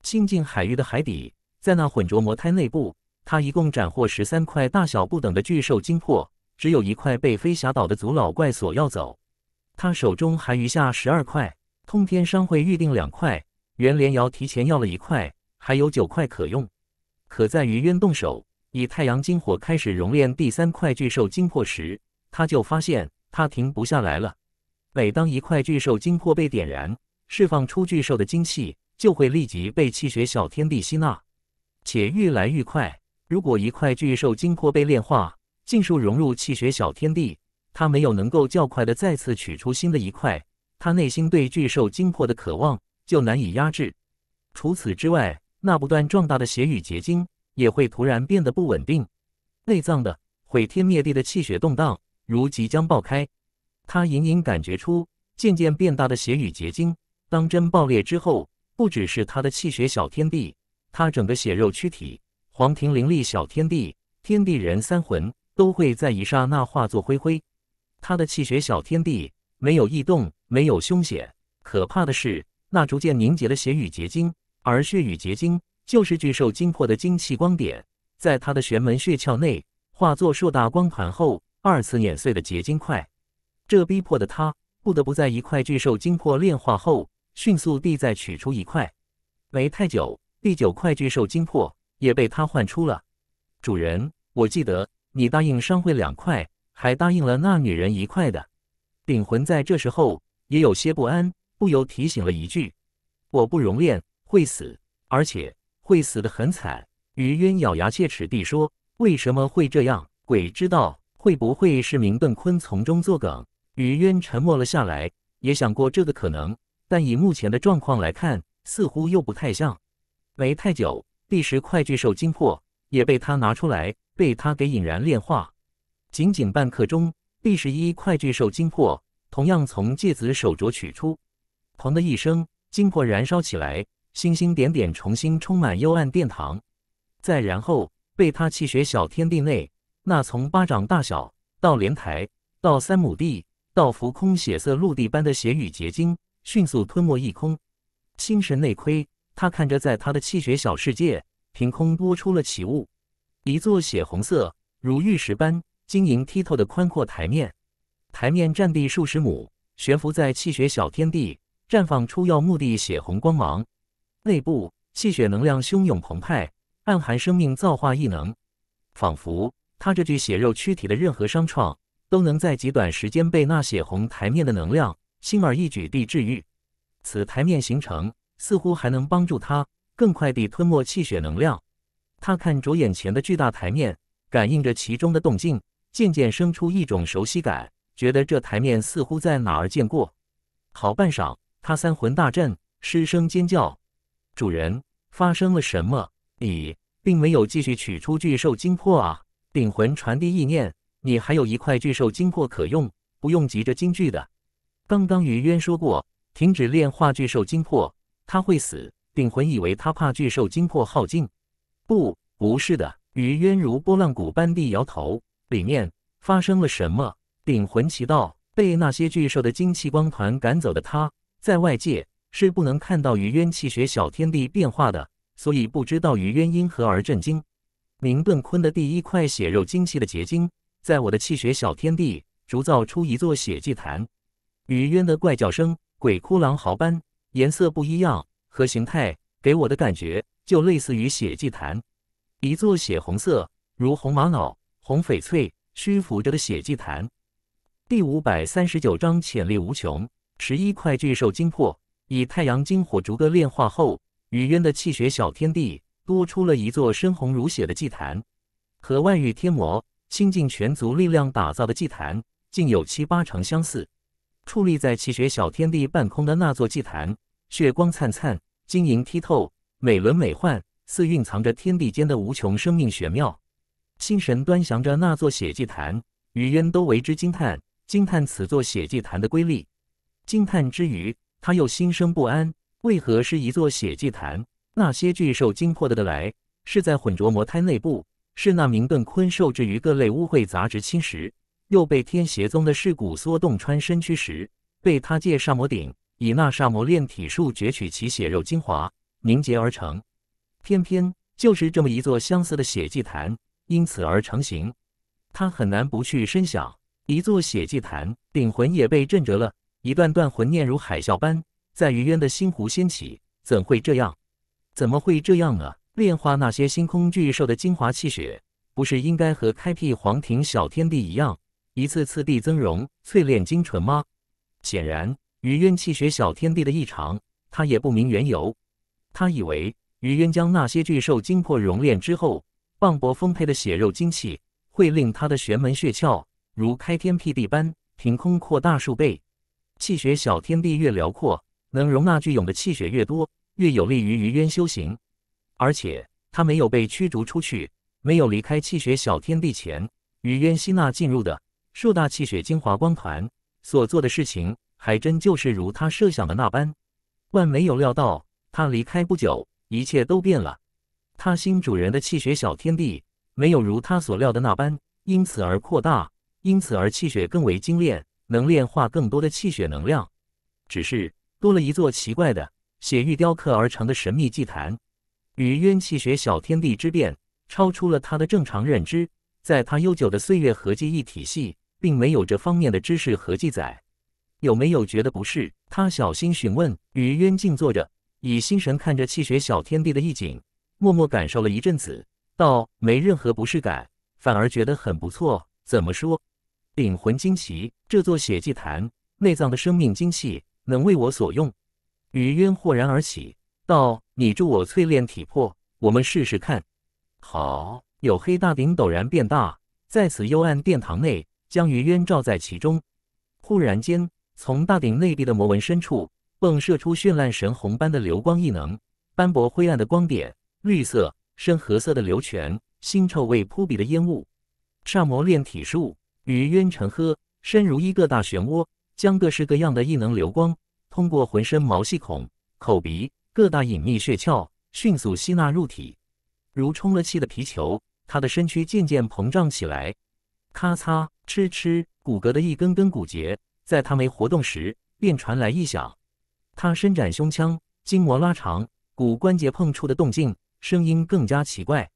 新晋海域的海底，在那混浊魔胎内部，他一共斩获十三块大小不等的巨兽精魄，只有一块被飞侠岛的族老怪索要走，他手中还余下十二块。通天商会预定两块，袁连尧提前要了一块，还有九块可用。可在于渊动手，以太阳精火开始熔炼第三块巨兽精魄时，他就发现他停不下来了。每当一块巨兽精魄被点燃，释放出巨兽的精气，就会立即被气血小天地吸纳，且愈来愈快。如果一块巨兽精魄被炼化，尽数融入气血小天地，他没有能够较快的再次取出新的一块，他内心对巨兽精魄的渴望就难以压制。除此之外，那不断壮大的血雨结晶也会突然变得不稳定，内脏的毁天灭地的气血动荡，如即将爆开。他隐隐感觉出渐渐变大的血雨结晶，当真爆裂之后，不只是他的气血小天地，他整个血肉躯体、黄庭灵力小天地、天地人三魂都会在一刹那化作灰灰。他的气血小天地没有异动，没有凶险，可怕的是那逐渐凝结的血雨结晶，而血雨结晶就是巨兽精魄的精气光点，在他的玄门血窍内化作硕大光盘后，二次碾碎的结晶块。这逼迫的他不得不在一块巨兽精魄炼化后，迅速地再取出一块。没太久，第九块巨兽精魄也被他换出了。主人，我记得你答应商会两块，还答应了那女人一块的。顶魂在这时候也有些不安，不由提醒了一句：“我不熔炼会死，而且会死得很惨。”于渊咬牙切齿地说：“为什么会这样？鬼知道！会不会是明顿坤从中作梗？”雨渊沉默了下来，也想过这个可能，但以目前的状况来看，似乎又不太像。没太久，第十块巨兽精魄也被他拿出来，被他给引燃炼化。仅仅半刻钟，第十一块巨兽精魄同样从戒子手镯取出，砰的一声，精魄燃烧起来，星星点点重新充满幽暗殿堂。再然后，被他气血小天地内，那从巴掌大小到莲台到三亩地。到浮空血色陆地般的血雨结晶迅速吞没一空，心神内窥，他看着在他的气血小世界凭空多出了起物，一座血红色如玉石般晶莹剔透的宽阔台面，台面占地数十亩，悬浮在气血小天地，绽放出耀目的血红光芒，内部气血能量汹涌澎湃，暗含生命造化异能，仿佛他这具血肉躯体的任何伤创。都能在极短时间被那血红台面的能量轻而易举地治愈。此台面形成似乎还能帮助他更快地吞没气血能量。他看着眼前的巨大台面，感应着其中的动静，渐渐生出一种熟悉感，觉得这台面似乎在哪儿见过。好半晌，他三魂大震，失声尖叫：“主人，发生了什么？你并没有继续取出巨兽精魄啊！”顶魂传递意念。你还有一块巨兽精魄可用，不用急着精聚的。刚刚于渊说过，停止炼化巨兽精魄，他会死。鼎魂以为他怕巨兽精魄耗尽，不，不是的。于渊如拨浪鼓般地摇头。里面发生了什么？鼎魂奇道，被那些巨兽的精气光团赶走的他，在外界是不能看到于渊气血小天地变化的，所以不知道于渊因何而震惊。明顿坤的第一块血肉精气的结晶。在我的气血小天地，逐造出一座血祭坛。与渊的怪叫声，鬼哭狼嚎般，颜色不一样，和形态，给我的感觉就类似于血祭坛，一座血红色，如红玛瑙、红翡翠，虚浮着的血祭坛。第五百三十九章潜力无穷，十一块巨兽精魄，以太阳精火逐个炼化后，与渊的气血小天地多出了一座深红如血的祭坛，和万域天魔。倾尽全族力量打造的祭坛，竟有七八成相似。矗立在奇雪小天地半空的那座祭坛，血光灿灿，晶莹剔透，美轮美奂，似蕴藏着天地间的无穷生命玄妙。心神端详着那座血祭坛，余渊都为之惊叹，惊叹此座血祭坛的瑰丽。惊叹之余，他又心生不安：为何是一座血祭坛？那些巨兽惊魄的的来，是在混浊魔胎内部？是那名邓坤受制于各类污秽杂质侵蚀，又被天邪宗的噬骨缩洞穿身躯时，被他借煞魔顶以那煞魔炼体术攫取其血肉精华凝结而成。偏偏就是这么一座相似的血祭坛，因此而成型。他很难不去深想，一座血祭坛，鼎魂也被震折了，一段段魂念如海啸般在余渊的心湖掀起，怎会这样？怎么会这样啊？炼化那些星空巨兽的精华气血，不是应该和开辟黄庭小天地一样，一次次地增容淬炼精纯吗？显然，雨渊气血小天地的异常，他也不明缘由。他以为，雨渊将那些巨兽精魄熔炼之后，磅礴丰沛的血肉精气，会令他的玄门血窍如开天辟地般凭空扩大数倍。气血小天地越辽阔，能容纳巨涌的气血越多，越有利于雨渊修行。而且他没有被驱逐出去，没有离开气血小天地前，与渊希娜进入的硕大气血精华光团所做的事情，还真就是如他设想的那般。万没有料到，他离开不久，一切都变了。他新主人的气血小天地没有如他所料的那般，因此而扩大，因此而气血更为精炼，能炼化更多的气血能量。只是多了一座奇怪的血玉雕刻而成的神秘祭坛。雨渊气血小天地之变超出了他的正常认知，在他悠久的岁月和记忆体系，并没有这方面的知识和记载。有没有觉得不适？他小心询问。雨渊静坐着，以心神看着气血小天地的意境，默默感受了一阵子，道：没任何不适感，反而觉得很不错。怎么说？领魂惊奇，这座血祭坛内脏的生命精气能为我所用。雨渊豁然而起。道：“你助我淬炼体魄，我们试试看。”好，有黑大鼎陡然变大，在此幽暗殿堂内将鱼渊罩在其中。忽然间，从大鼎内壁的魔纹深处迸射出绚烂神红般的流光异能，斑驳灰暗的光点、绿色、深褐色的流泉、腥臭味扑鼻的烟雾。煞魔炼体术与渊沉喝，身如一个大漩涡，将各式各样的异能流光通过浑身毛细孔、口鼻。各大隐秘穴窍迅速吸纳入体，如充了气的皮球，他的身躯渐渐膨胀起来。咔嚓，哧哧，骨骼的一根根骨节，在他没活动时便传来异响。他伸展胸腔，筋膜拉长，骨关节碰触的动静，声音更加奇怪。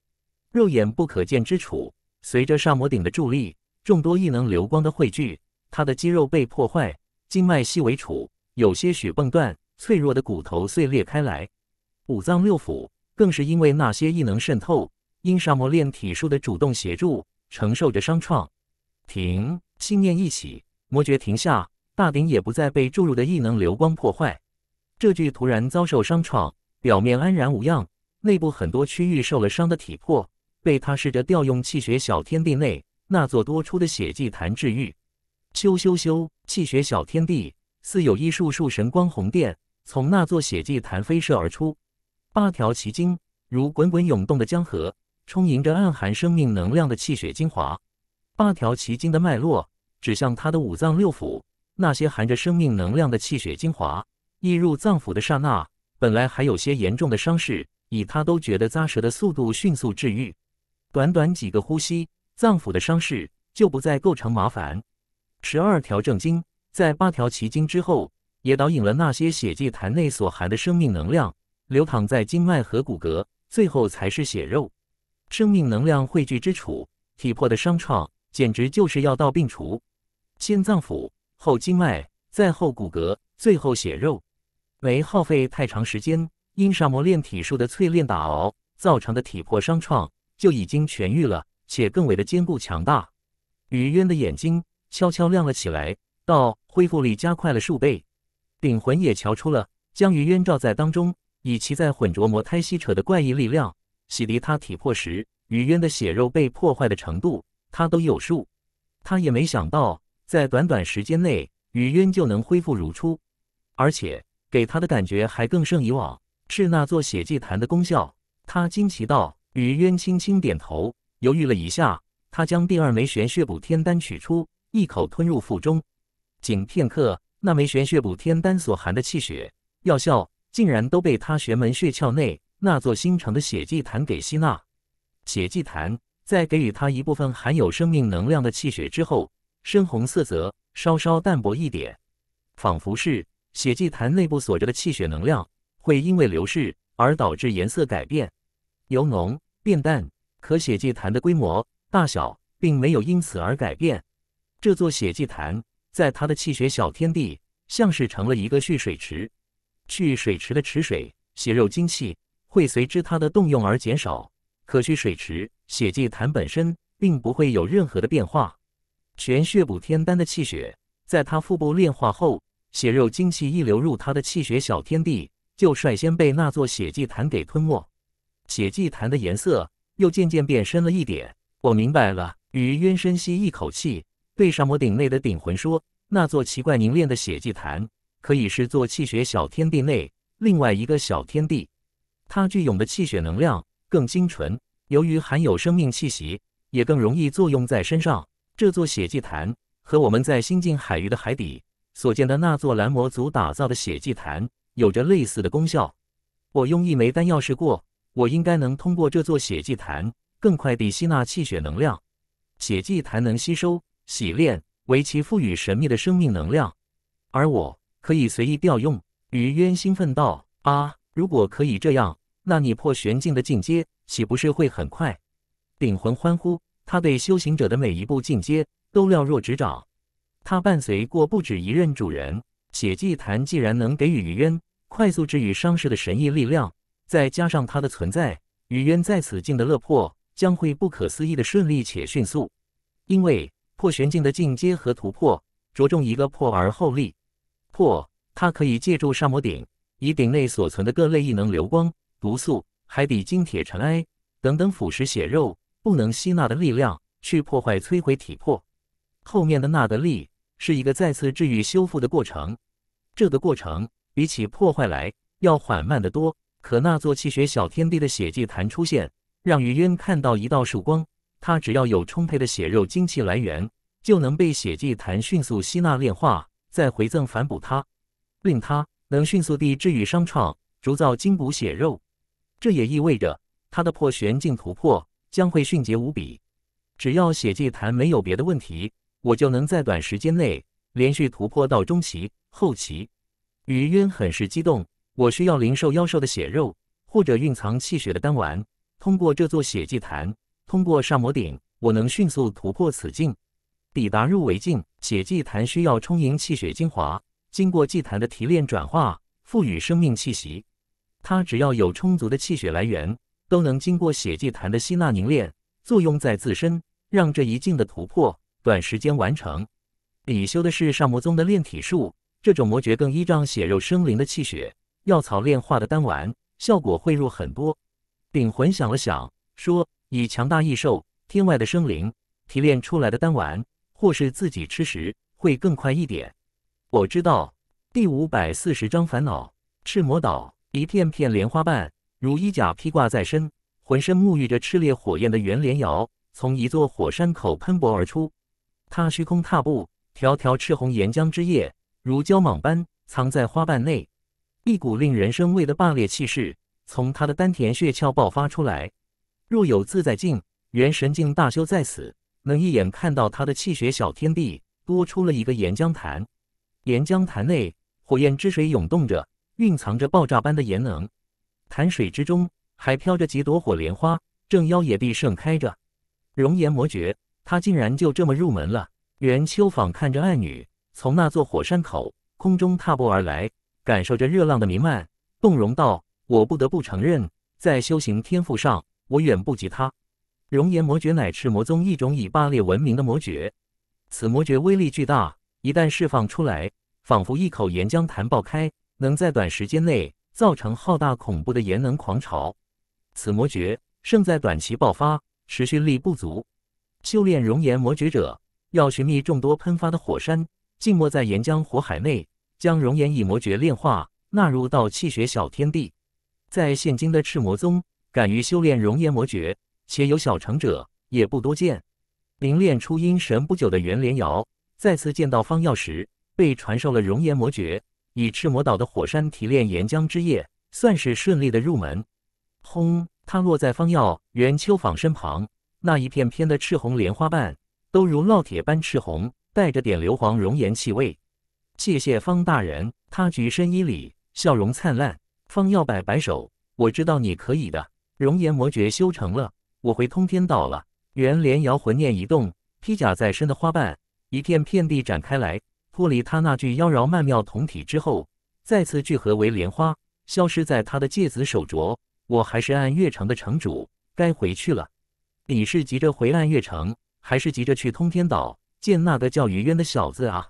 肉眼不可见之处，随着煞魔顶的助力，众多异能流光的汇聚，他的肌肉被破坏，经脉细为处有些许崩断。脆弱的骨头碎裂开来，五脏六腑更是因为那些异能渗透，因沙漠炼体术的主动协助承受着伤创。停，心念一起，魔诀停下，大鼎也不再被注入的异能流光破坏。这具突然遭受伤创，表面安然无恙，内部很多区域受了伤的体魄，被他试着调用气血小天地内那座多出的血祭坛治愈。咻咻咻，气血小天地似有一束束神光红电。从那座血祭坛飞射而出，八条奇经如滚滚涌动的江河，充盈着暗含生命能量的气血精华。八条奇经的脉络指向他的五脏六腑，那些含着生命能量的气血精华溢入脏腑的刹那，本来还有些严重的伤势，以他都觉得咂舌的速度迅速治愈。短短几个呼吸，脏腑的伤势就不再构成麻烦。十二条正经在八条奇经之后。也导引了那些血迹坛内所含的生命能量，流淌在经脉和骨骼，最后才是血肉。生命能量汇聚之处，体魄的伤创简直就是要到病除。先脏腑，后经脉，再后骨骼，最后血肉。没耗费太长时间，因沙磨炼体术的淬炼打熬造成的体魄伤创就已经痊愈了，且更为的坚固强大。雨渊的眼睛悄悄亮了起来，到恢复力加快了数倍。顶魂也瞧出了，将余渊罩在当中，以其在混浊魔胎吸扯的怪异力量洗涤他体魄时，余渊的血肉被破坏的程度，他都有数。他也没想到，在短短时间内，余渊就能恢复如初，而且给他的感觉还更胜以往，是那座血祭坛的功效。他惊奇道。余渊轻轻点头，犹豫了一下，他将第二枚玄血补天丹取出，一口吞入腹中，仅片刻。那枚玄血补天丹所含的气血药效，竟然都被他玄门血窍内那座新城的血祭坛给吸纳。血祭坛在给予他一部分含有生命能量的气血之后，深红色泽稍稍淡薄一点，仿佛是血祭坛内部锁着的气血能量会因为流逝而导致颜色改变，由浓变淡。可血祭坛的规模大小并没有因此而改变。这座血祭坛。在他的气血小天地，像是成了一个蓄水池。蓄水池的池水、血肉精气会随之他的动用而减少，可蓄水池血祭坛本身并不会有任何的变化。全血补天丹的气血在他腹部炼化后，血肉精气一流入他的气血小天地，就率先被那座血祭坛给吞没。血祭坛的颜色又渐渐变深了一点。我明白了，雨渊深吸一口气。对沙魔顶内的顶魂说：“那座奇怪凝练的血祭坛，可以视作气血小天地内另外一个小天地。它具有的气血能量更精纯，由于含有生命气息，也更容易作用在身上。这座血祭坛和我们在新晋海域的海底所见的那座蓝魔族打造的血祭坛有着类似的功效。我用一枚丹药试过，我应该能通过这座血祭坛更快地吸纳气血能量。血祭坛能吸收。”洗炼，为其赋予神秘的生命能量，而我可以随意调用。于渊兴奋道：“啊，如果可以这样，那你破玄境的进阶岂不是会很快？”顶魂欢呼，他对修行者的每一步进阶都了若指掌。他伴随过不止一任主人。血祭坛既然能给予于渊快速治愈伤势的神异力量，再加上他的存在，于渊在此境的乐破将会不可思议的顺利且迅速，因为。破玄境的进阶和突破，着重一个破而后立。破，它可以借助沙魔鼎，以鼎内所存的各类异能、流光、毒素、海底金铁尘埃等等腐蚀血肉、不能吸纳的力量，去破坏、摧毁体魄。后面的那个力是一个再次治愈、修复的过程。这个过程比起破坏来要缓慢得多。可那座气血小天地的血祭坛出现，让余渊看到一道曙光。他只要有充沛的血肉精气来源，就能被血祭坛迅速吸纳炼化，再回赠反补他，令他能迅速地治愈伤创，逐造精补血肉。这也意味着他的破玄境突破将会迅捷无比。只要血祭坛没有别的问题，我就能在短时间内连续突破到中期、后期。于渊很是激动，我需要灵兽、妖兽的血肉，或者蕴藏气血的丹丸，通过这座血祭坛。通过上魔顶，我能迅速突破此境，抵达入围境。血祭坛需要充盈气血精华，经过祭坛的提炼转化，赋予生命气息。它只要有充足的气血来源，都能经过血祭坛的吸纳凝练，作用在自身，让这一境的突破短时间完成。比修的是上魔宗的炼体术，这种魔诀更依仗血肉生灵的气血、药草炼化的丹丸，效果会弱很多。鼎魂想了想，说。以强大异兽、天外的生灵提炼出来的丹丸，或是自己吃时会更快一点。我知道第五百四十章烦恼。赤魔岛，一片片莲花瓣如衣甲披挂在身，浑身沐浴着炽烈火焰的圆莲瑶，从一座火山口喷薄而出。踏虚空踏步，条条赤红岩浆之液如胶蟒般藏在花瓣内，一股令人生畏的霸烈气势从他的丹田血窍爆发出来。若有自在境，元神境大修在此，能一眼看到他的气血小天地多出了一个岩浆潭。岩浆潭内，火焰之水涌动着，蕴藏着爆炸般的岩能。潭水之中还飘着几朵火莲花，正妖冶地盛开着。熔岩魔诀，他竟然就这么入门了。元秋坊看着爱女从那座火山口空中踏步而来，感受着热浪的弥漫，动容道：“我不得不承认，在修行天赋上。”我远不及他。熔岩魔诀乃赤魔宗一种以霸裂闻名的魔诀，此魔诀威力巨大，一旦释放出来，仿佛一口岩浆潭爆开，能在短时间内造成浩大恐怖的岩能狂潮。此魔诀胜在短期爆发，持续力不足。修炼熔岩魔诀者要寻觅众多喷发的火山，静没在岩浆火海内，将熔岩以魔诀炼化，纳入到气血小天地。在现今的赤魔宗。敢于修炼熔岩魔诀且有小成者也不多见。凝练出阴神不久的袁连瑶再次见到方耀时，被传授了熔岩魔诀，以赤魔岛的火山提炼岩浆之液，算是顺利的入门。轰！他落在方耀袁秋舫身旁，那一片片的赤红莲花瓣都如烙铁般赤红，带着点硫磺熔岩气味。谢谢方大人，他举身一礼，笑容灿烂。方耀摆摆手，我知道你可以的。容颜魔诀修成了，我回通天岛了。袁连瑶魂念一动，披甲在身的花瓣一片片地展开来，脱离他那具妖娆曼妙酮体之后，再次聚合为莲花，消失在他的戒子手镯。我还是暗月城的城主，该回去了。你是急着回暗月城，还是急着去通天岛见那个叫于渊的小子啊？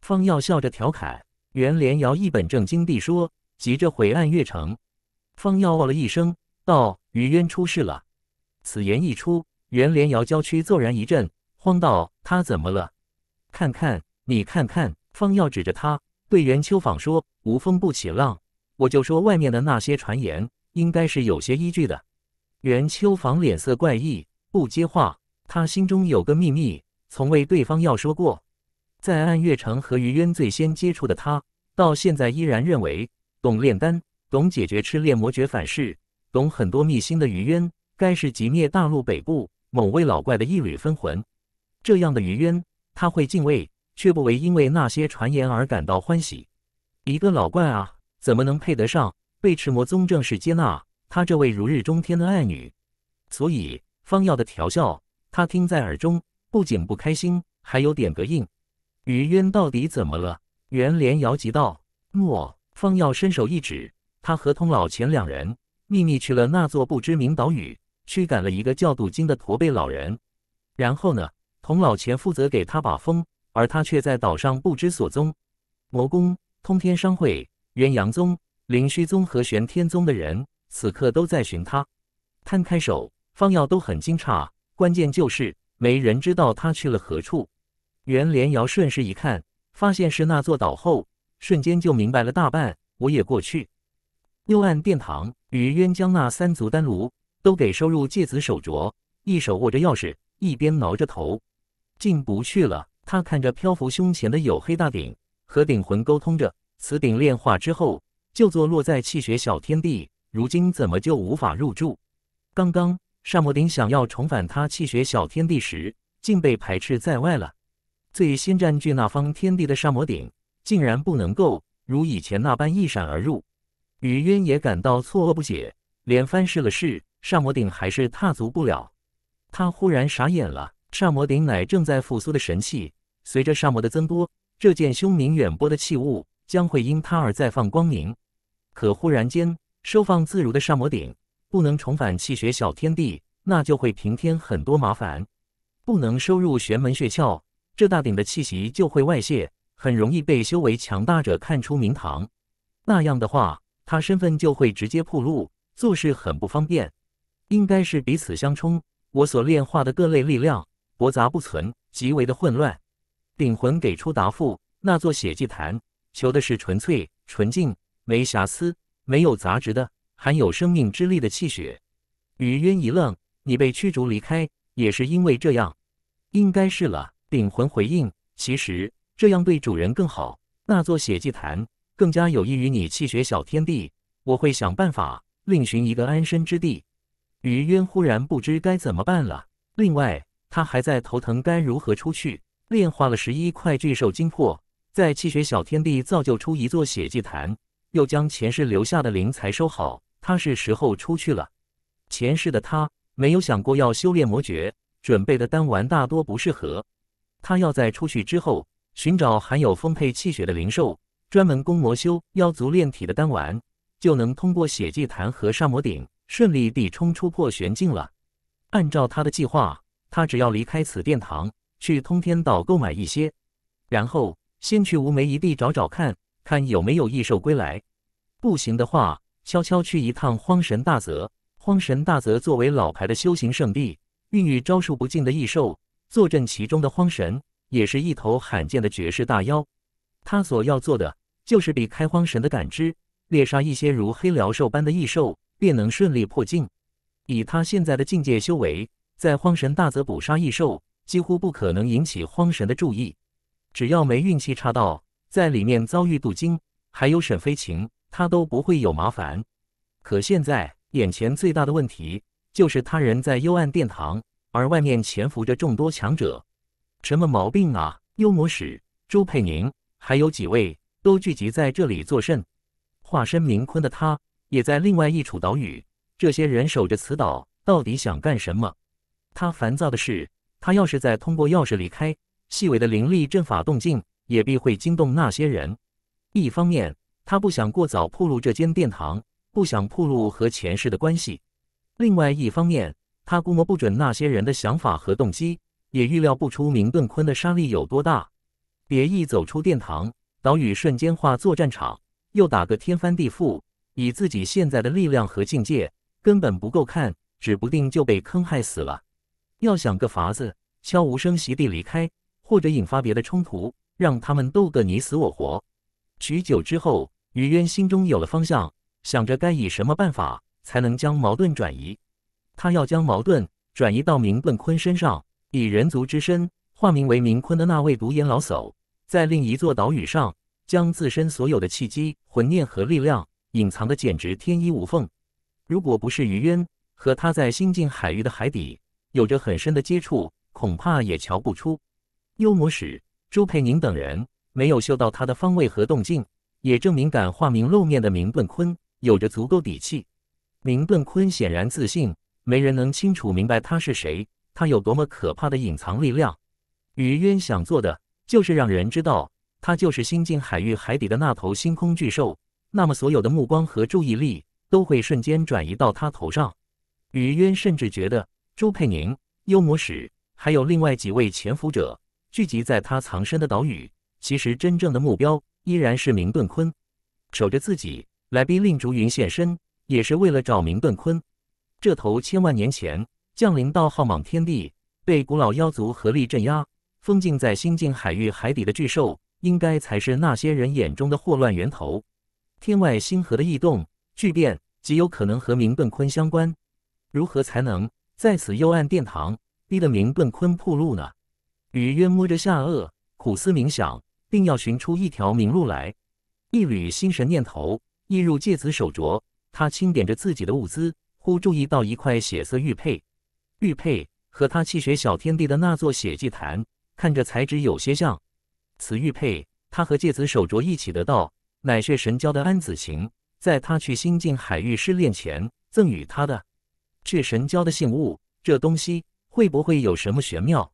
方耀笑着调侃。袁连瑶一本正经地说：“急着回暗月城。”方耀哦了一声。道：“于渊出事了。”此言一出，袁连瑶郊区骤然一震，慌道：“他怎么了？”看看你看看，方耀指着他对袁秋坊说：“无风不起浪，我就说外面的那些传言应该是有些依据的。”袁秋坊脸色怪异，不接话。他心中有个秘密，从未对方耀说过。在暗月城和于渊最先接触的他，到现在依然认为懂炼丹，懂解决吃炼魔诀反噬。懂很多秘辛的余渊，该是极灭大陆北部某位老怪的一缕分魂。这样的余渊，他会敬畏，却不为因为那些传言而感到欢喜。一个老怪啊，怎么能配得上被赤魔宗正式接纳？他这位如日中天的爱女。所以方耀的调笑，他听在耳中，不仅不开心，还有点膈应。余渊到底怎么了？袁连瑶急道。诺。”方耀伸手一指，他和通老前两人。秘密去了那座不知名岛屿，驱赶了一个叫杜金的驼背老人。然后呢，童老钱负责给他把风，而他却在岛上不知所踪。魔宫、通天商会、元阳宗、灵虚宗和玄天宗的人此刻都在寻他。摊开手，方耀都很惊诧。关键就是没人知道他去了何处。袁连尧顺势一看，发现是那座岛后，瞬间就明白了大半。我也过去。幽暗殿堂与渊江那三足丹炉都给收入芥子手镯，一手握着钥匙，一边挠着头，进不去了。他看着漂浮胸前的黝黑大鼎，和鼎魂沟通着。此鼎炼化之后，就坐落在气血小天地。如今怎么就无法入住？刚刚沙魔顶想要重返他气血小天地时，竟被排斥在外了。最先占据那方天地的沙魔顶，竟然不能够如以前那般一闪而入。雨渊也感到错愕不解，连番试了试，煞魔鼎还是踏足不了。他忽然傻眼了，煞魔鼎乃正在复苏的神器，随着煞魔的增多，这件凶名远播的器物将会因他而再放光明。可忽然间，收放自如的煞魔鼎不能重返气血小天地，那就会平添很多麻烦。不能收入玄门穴窍，这大鼎的气息就会外泄，很容易被修为强大者看出名堂。那样的话。他身份就会直接暴露，做事很不方便，应该是彼此相冲。我所炼化的各类力量驳杂不存，极为的混乱。顶魂给出答复：那座血祭坛求的是纯粹、纯净、没瑕疵、没有杂质的，含有生命之力的气血。雨渊一愣：“你被驱逐离开，也是因为这样？”“应该是了。”顶魂回应：“其实这样对主人更好。那座血祭坛。”更加有益于你气血小天地，我会想办法另寻一个安身之地。于渊忽然不知该怎么办了。另外，他还在头疼该如何出去。炼化了十一块巨兽精魄，在气血小天地造就出一座血祭坛，又将前世留下的灵材收好。他是时候出去了。前世的他没有想过要修炼魔诀，准备的丹丸大多不适合。他要在出去之后寻找含有丰沛气血的灵兽。专门攻魔修、妖族炼体的丹丸，就能通过血祭坛和杀魔顶，顺利地冲出破玄境了。按照他的计划，他只要离开此殿堂，去通天岛购买一些，然后先去无眉一地找找看，看有没有异兽归来。不行的话，悄悄去一趟荒神大泽。荒神大泽作为老牌的修行圣地，孕育招数不尽的异兽，坐镇其中的荒神也是一头罕见的绝世大妖。他所要做的。就是比开荒神的感知猎杀一些如黑獠兽般的异兽，便能顺利破境。以他现在的境界修为，在荒神大泽捕杀异兽，几乎不可能引起荒神的注意。只要没运气差到在里面遭遇镀金，还有沈飞晴，他都不会有麻烦。可现在眼前最大的问题，就是他人在幽暗殿堂，而外面潜伏着众多强者。什么毛病啊？幽魔使周佩宁，还有几位？都聚集在这里作甚？化身明坤的他也在另外一处岛屿。这些人守着此岛，到底想干什么？他烦躁的是，他要是再通过钥匙离开，细微的灵力阵法动静也必会惊动那些人。一方面，他不想过早暴露这间殿堂，不想暴露和前世的关系；另外一方面，他估摸不准那些人的想法和动机，也预料不出明顿坤的杀力有多大。别意走出殿堂。岛屿瞬间化作战场，又打个天翻地覆。以自己现在的力量和境界，根本不够看，指不定就被坑害死了。要想个法子，悄无声息地离开，或者引发别的冲突，让他们斗个你死我活。许久之后，雨渊心中有了方向，想着该以什么办法才能将矛盾转移。他要将矛盾转移到明顿坤身上，以人族之身化名为明坤的那位独眼老叟。在另一座岛屿上，将自身所有的契机、魂念和力量隐藏的简直天衣无缝。如果不是于渊和他在新晋海域的海底有着很深的接触，恐怕也瞧不出。幽魔使朱佩宁等人没有嗅到他的方位和动静，也证明敢化名露面的明顿坤有着足够底气。明顿坤显然自信，没人能清楚明白他是谁，他有多么可怕的隐藏力量。于渊想做的。就是让人知道，他就是新晋海域海底的那头星空巨兽，那么所有的目光和注意力都会瞬间转移到他头上。雨渊甚至觉得，周佩宁、幽魔使还有另外几位潜伏者聚集在他藏身的岛屿，其实真正的目标依然是明顿坤，守着自己来逼令竹云现身，也是为了找明顿坤。这头千万年前降临到浩莽天地，被古老妖族合力镇压。封禁在新境海域海底的巨兽，应该才是那些人眼中的祸乱源头。天外星河的异动、巨变，极有可能和明顿坤相关。如何才能在此幽暗殿堂逼得明顿坤铺路呢？雨渊摸着下颚，苦思冥想，并要寻出一条明路来。一缕心神念头一入芥子手镯，他清点着自己的物资，忽注意到一块血色玉佩。玉佩和他气血小天地的那座血祭坛。看着材质有些像，此玉佩他和介子手镯一起得到，乃是神教的安子行，在他去新境海域失恋前赠予他的，这神教的信物。这东西会不会有什么玄妙？